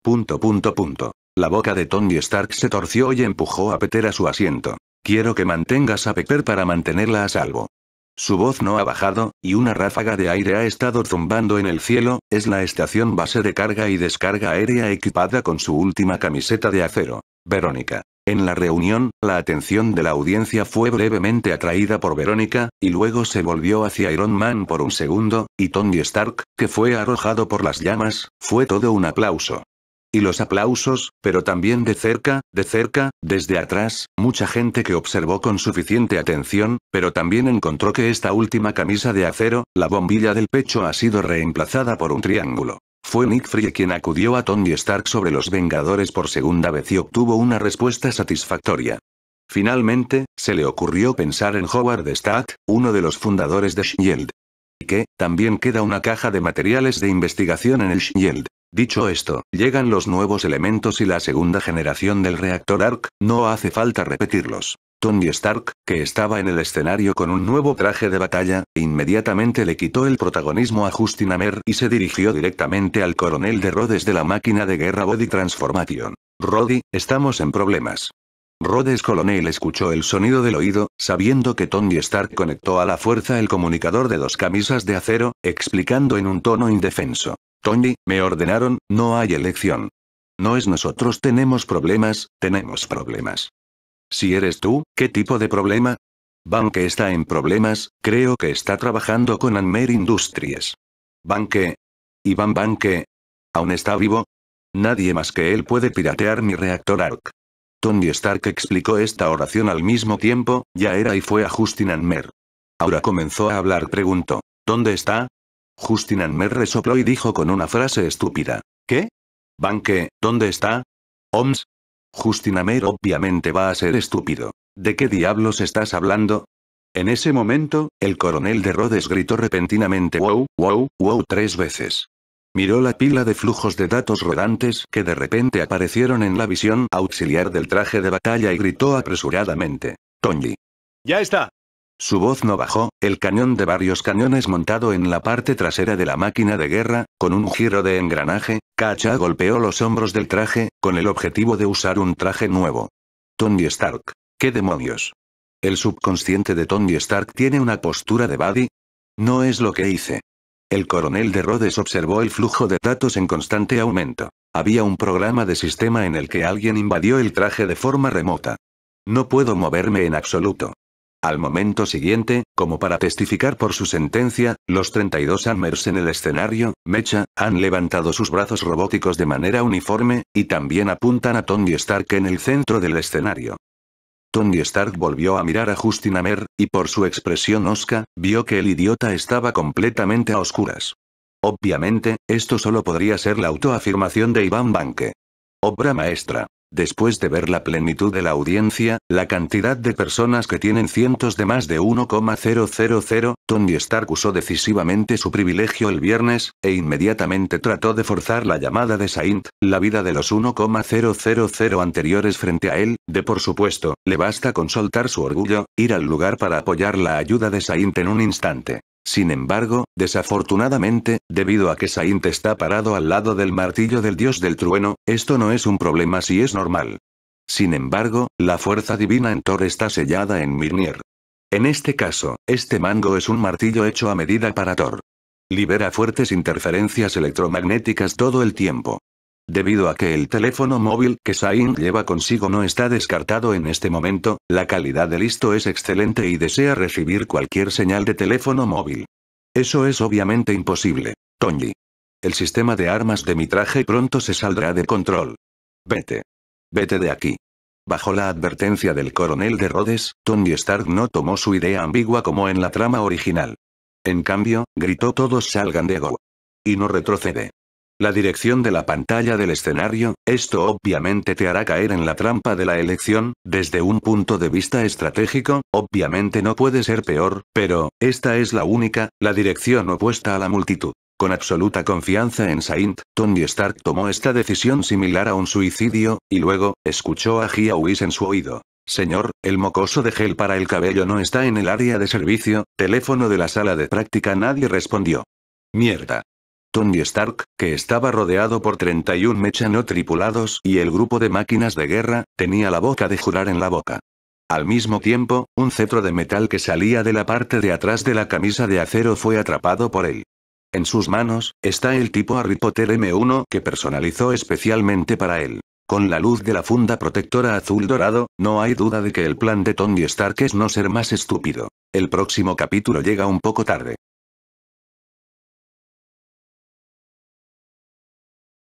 Punto punto punto. La boca de Tony Stark se torció y empujó a Peter a su asiento. Quiero que mantengas a Peter para mantenerla a salvo. Su voz no ha bajado, y una ráfaga de aire ha estado zumbando en el cielo, es la estación base de carga y descarga aérea equipada con su última camiseta de acero. Verónica. En la reunión, la atención de la audiencia fue brevemente atraída por Verónica, y luego se volvió hacia Iron Man por un segundo, y Tony Stark, que fue arrojado por las llamas, fue todo un aplauso. Y los aplausos, pero también de cerca, de cerca, desde atrás, mucha gente que observó con suficiente atención, pero también encontró que esta última camisa de acero, la bombilla del pecho ha sido reemplazada por un triángulo. Fue Nick Free quien acudió a Tony Stark sobre los Vengadores por segunda vez y obtuvo una respuesta satisfactoria. Finalmente, se le ocurrió pensar en Howard Statt, uno de los fundadores de SHIELD. Y que, también queda una caja de materiales de investigación en el SHIELD. Dicho esto, llegan los nuevos elementos y la segunda generación del reactor ARC, no hace falta repetirlos. Tony Stark, que estaba en el escenario con un nuevo traje de batalla, inmediatamente le quitó el protagonismo a Justin Amer y se dirigió directamente al coronel de Rhodes de la máquina de guerra Body Transformation. Roddy, estamos en problemas. Rhodes Colonel escuchó el sonido del oído, sabiendo que Tony Stark conectó a la fuerza el comunicador de dos camisas de acero, explicando en un tono indefenso. Tony, me ordenaron, no hay elección. No es nosotros tenemos problemas, tenemos problemas. Si eres tú, ¿qué tipo de problema? Banque está en problemas, creo que está trabajando con Anmer Industries. Banque. Iván Banque. ¿Aún está vivo? Nadie más que él puede piratear mi reactor ARC. Tony Stark explicó esta oración al mismo tiempo, ya era y fue a Justin Anmer. Ahora comenzó a hablar, preguntó, ¿dónde está? Justin Anmer resopló y dijo con una frase estúpida, ¿qué? Banque, ¿dónde está? Oms, Justinamer obviamente va a ser estúpido. ¿De qué diablos estás hablando? En ese momento, el coronel de Rhodes gritó repentinamente wow, wow, wow tres veces. Miró la pila de flujos de datos rodantes que de repente aparecieron en la visión auxiliar del traje de batalla y gritó apresuradamente. Tony. Ya está, su voz no bajó, el cañón de varios cañones montado en la parte trasera de la máquina de guerra, con un giro de engranaje, Kacha golpeó los hombros del traje, con el objetivo de usar un traje nuevo. Tony Stark. ¿Qué demonios? ¿El subconsciente de Tony Stark tiene una postura de Buddy? No es lo que hice. El coronel de Rhodes observó el flujo de datos en constante aumento. Había un programa de sistema en el que alguien invadió el traje de forma remota. No puedo moverme en absoluto. Al momento siguiente, como para testificar por su sentencia, los 32 Amers en el escenario, Mecha, han levantado sus brazos robóticos de manera uniforme, y también apuntan a Tony Stark en el centro del escenario. Tony Stark volvió a mirar a Justin Hammer, y por su expresión osca, vio que el idiota estaba completamente a oscuras. Obviamente, esto solo podría ser la autoafirmación de Iván Banque. Obra maestra. Después de ver la plenitud de la audiencia, la cantidad de personas que tienen cientos de más de 1,000, Tony Stark usó decisivamente su privilegio el viernes, e inmediatamente trató de forzar la llamada de Saint, la vida de los 1,000 anteriores frente a él, de por supuesto, le basta con soltar su orgullo, ir al lugar para apoyar la ayuda de Saint en un instante. Sin embargo, desafortunadamente, debido a que Saint está parado al lado del martillo del dios del trueno, esto no es un problema si es normal. Sin embargo, la fuerza divina en Thor está sellada en Mirnier. En este caso, este mango es un martillo hecho a medida para Thor. Libera fuertes interferencias electromagnéticas todo el tiempo. Debido a que el teléfono móvil que Sain lleva consigo no está descartado en este momento, la calidad de listo es excelente y desea recibir cualquier señal de teléfono móvil. Eso es obviamente imposible. Tony. El sistema de armas de mi traje pronto se saldrá de control. Vete. Vete de aquí. Bajo la advertencia del coronel de Rhodes, Tony Stark no tomó su idea ambigua como en la trama original. En cambio, gritó todos salgan de Go. Y no retrocede. La dirección de la pantalla del escenario, esto obviamente te hará caer en la trampa de la elección, desde un punto de vista estratégico, obviamente no puede ser peor, pero, esta es la única, la dirección opuesta a la multitud. Con absoluta confianza en Saint, Tony Stark tomó esta decisión similar a un suicidio, y luego, escuchó a Giauis en su oído. Señor, el mocoso de gel para el cabello no está en el área de servicio, teléfono de la sala de práctica nadie respondió. Mierda. Tony Stark, que estaba rodeado por 31 mecha no tripulados y el grupo de máquinas de guerra, tenía la boca de jurar en la boca. Al mismo tiempo, un cetro de metal que salía de la parte de atrás de la camisa de acero fue atrapado por él. En sus manos, está el tipo Harry Potter M1 que personalizó especialmente para él. Con la luz de la funda protectora azul dorado, no hay duda de que el plan de Tony Stark es no ser más estúpido. El próximo capítulo llega un poco tarde.